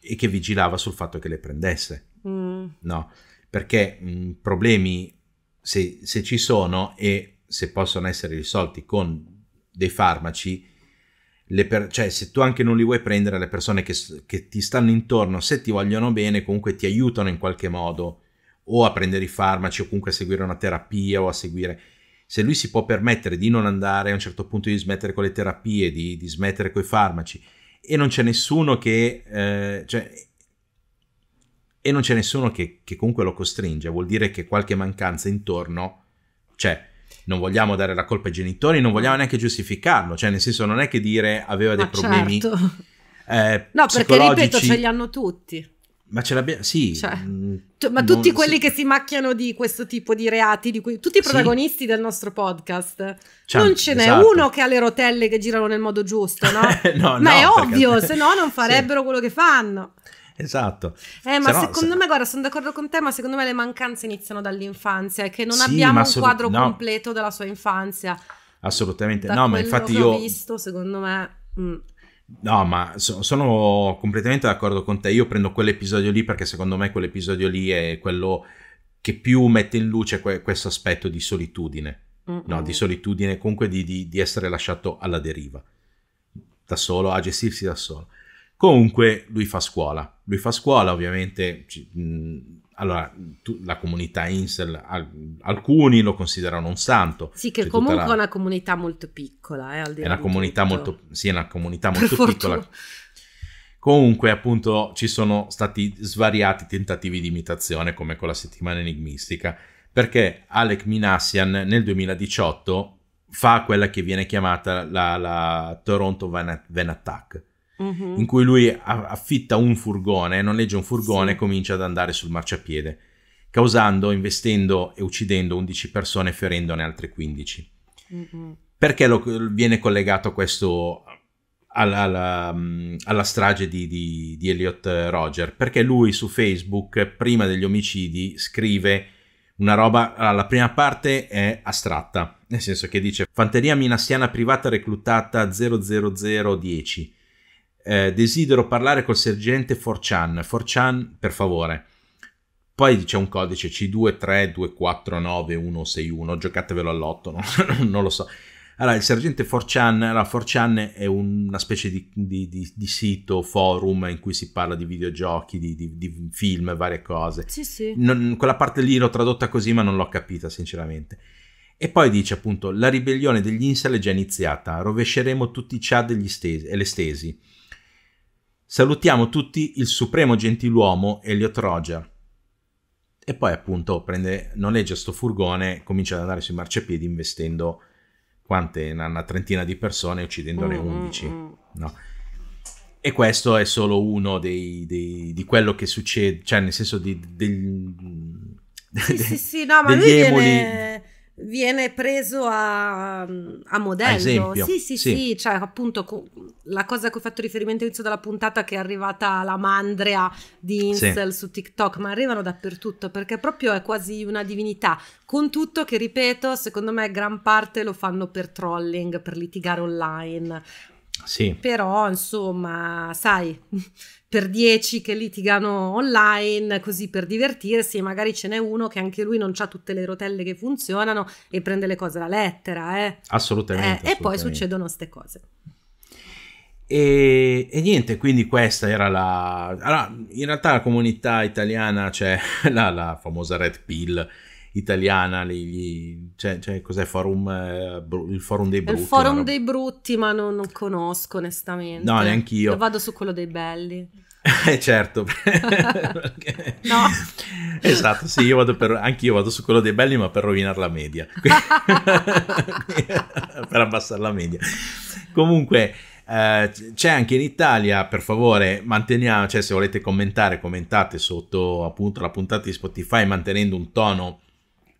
e che vigilava sul fatto che le prendesse. Mm. No, perché mh, mm, problemi se, se, ci sono e se possono essere risolti con dei farmaci, per, cioè se tu anche non li vuoi prendere, le persone che, che, ti stanno intorno, se ti vogliono bene, comunque ti aiutano in qualche modo o a prendere i farmaci o comunque a seguire una terapia o a seguire... Se lui si può permettere di non andare a un certo punto di smettere con le terapie, di, di smettere con i farmaci, e non c'è nessuno che... Eh, cioè, e non c'è nessuno che, che, comunque lo costringe, vuol dire che qualche mancanza intorno c'è. Non vogliamo dare la colpa ai genitori, non vogliamo neanche giustificarlo, cioè nel senso non è che dire aveva dei Ma problemi certo. eh, No, perché ripeto, ce li hanno tutti. Ma ce l'abbiamo, sì. Cioè, mm, tu, ma non, tutti quelli sì. che si macchiano di questo tipo di reati, di cui, tutti i protagonisti sì. del nostro podcast, cioè, non ce n'è esatto. uno che ha le rotelle che girano nel modo giusto, no? Eh, no ma no, è ovvio, perché... se no non farebbero sì. quello che fanno. Esatto. Eh, ma se secondo no, me, se... guarda, sono d'accordo con te, ma secondo me le mancanze iniziano dall'infanzia e che non abbiamo un quadro completo della sua infanzia. Assolutamente, da no, ma infatti io... ho visto, secondo me... Mh. Mm. No, ma so, sono completamente d'accordo con te. Io prendo quell'episodio lì perché secondo me quell'episodio lì è quello che più mette in luce que- questo aspetto di solitudine. Mm-mm. No, mm, di mm. solitudine, comunque di, di, di, essere lasciato alla deriva, da solo, a gestirsi da solo. Comunque lui fa scuola. Lui fa scuola, ovviamente. C- mh, mm, allora, tu, la comunità Insel, alcuni lo considerano un santo. Sì, che cioè comunque la... è una comunità molto piccola. Eh, è, una comunità molto, sì, è una comunità molto, piccola. Comunque, appunto, ci sono stati svariati tentativi di imitazione, come con la settimana enigmistica, perché Alec Minassian nel 2018 fa quella che viene chiamata la, la Toronto Van, Van Attack, uh-huh. in cui lui affitta un furgone, noleggia un furgone sì. e comincia ad andare sul marciapiede, causando, investendo e uccidendo 11 persone e ferendone altre 15. Uh-huh. Mm-hmm. Perché lo, viene collegato questo alla, alla, mm, alla, strage di, di, di, Elliot Roger, perché lui su Facebook, prima degli omicidi, scrive una roba, la prima parte è astratta, nel senso che dice Fanteria minastiana privata reclutata 00010, eh, desidero parlare col sergente Forchan, Forchan per favore. Poi c'è un codice C23249161, giocatevelo all'otto, no? non lo so. Allora, il sergente 4chan, allora 4chan è una specie di, di, di, di, sito, forum in cui si parla di videogiochi, di, film, varie cose. Sì, sì. Non, quella parte lì l'ho tradotta così, ma non l'ho capita, sinceramente. E poi dice appunto: La ribellione degli Insel è già iniziata, rovesceremo tutti i Chad e, stesi, e le stesi. Salutiamo tutti il supremo gentiluomo Elliot Roger. E poi appunto prende, noleggia sto furgone, comincia ad andare sui marciapiedi investendo quante? Una, trentina di persone uccidendone mm, 11. Mm, mm. no? E questo è solo uno dei, dei, di quello che succede, cioè nel senso di, del, sì, de, sì, sì, no, ma degli emuli viene viene preso a, a modello. A sì, sì, sì, sì, cioè appunto la cosa a cui ho fatto riferimento all'inizio della puntata che è arrivata la mandrea di Insel sì. su TikTok, ma arrivano dappertutto perché proprio è quasi una divinità. Con tutto che ripeto, secondo me gran parte lo fanno per trolling, per litigare online. Sì. Però, insomma, sai, per dieci che litigano online così per divertirsi e magari ce n'è uno che anche lui non ha tutte le rotelle che funzionano e prende le cose alla lettera. Eh. Assolutamente, eh, assolutamente. E poi succedono queste cose. E, e, niente, quindi questa era la... Allora, in realtà la comunità italiana, c'è cioè la, la famosa Red Pill italiana, lì, cioè, cioè, cos'è forum, eh, il forum dei brutti? Il forum no? dei brutti, ma non, non conosco onestamente. No, neanche io. Vado su quello dei belli. Eh certo, no. esatto, sì, io vado per, anche io vado su quello dei belli ma per rovinare la media, per abbassare la media. Comunque, eh, c'è anche in Italia, per favore, manteniamo, cioè se volete commentare, commentate sotto appunto la puntata di Spotify mantenendo un tono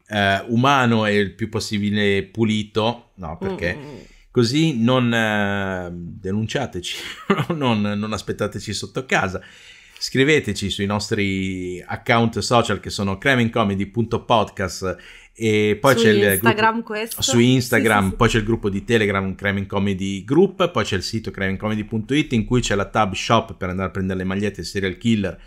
eh, umano e il più possibile pulito, no, perché mm. mm, mm. così non eh, denunciateci, non, non aspettateci sotto casa scriveteci sui nostri account social che sono creamingcomedy.podcast e poi su c'è il Instagram gruppo, su Instagram, sì, sì, poi c'è il gruppo di Telegram Creaming Comedy Group, poi c'è il sito creamingcomedy.it in cui c'è la tab shop per andare a prendere le magliette serial killer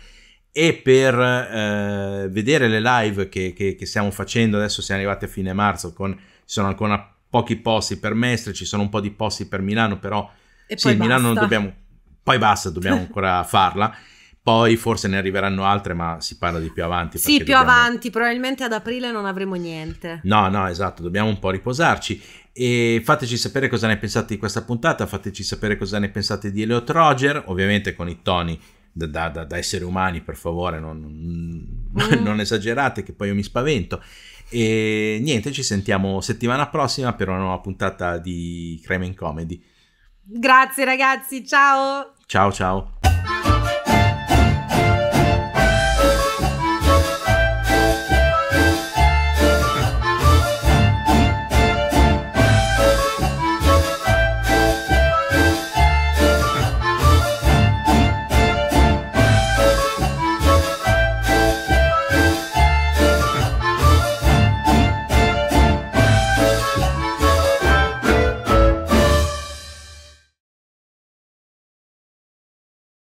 e per eh, vedere le live che, che, che, stiamo facendo adesso siamo arrivati a fine marzo con, ci sono ancora pochi posti per Mestre ci sono un po' di posti per Milano però e sì, Milano non dobbiamo poi basta dobbiamo ancora farla poi forse ne arriveranno altre ma si parla di più avanti sì più dobbiamo... avanti probabilmente ad aprile non avremo niente no no esatto dobbiamo un po' riposarci e fateci sapere cosa ne pensate di questa puntata fateci sapere cosa ne pensate di Elliot Roger ovviamente con i toni da, da, da esseri umani, per favore, non, mm. non esagerate che poi io mi spavento. E niente, ci sentiamo settimana prossima per una nuova puntata di Crime and Comedy. Grazie ragazzi, ciao! Ciao ciao!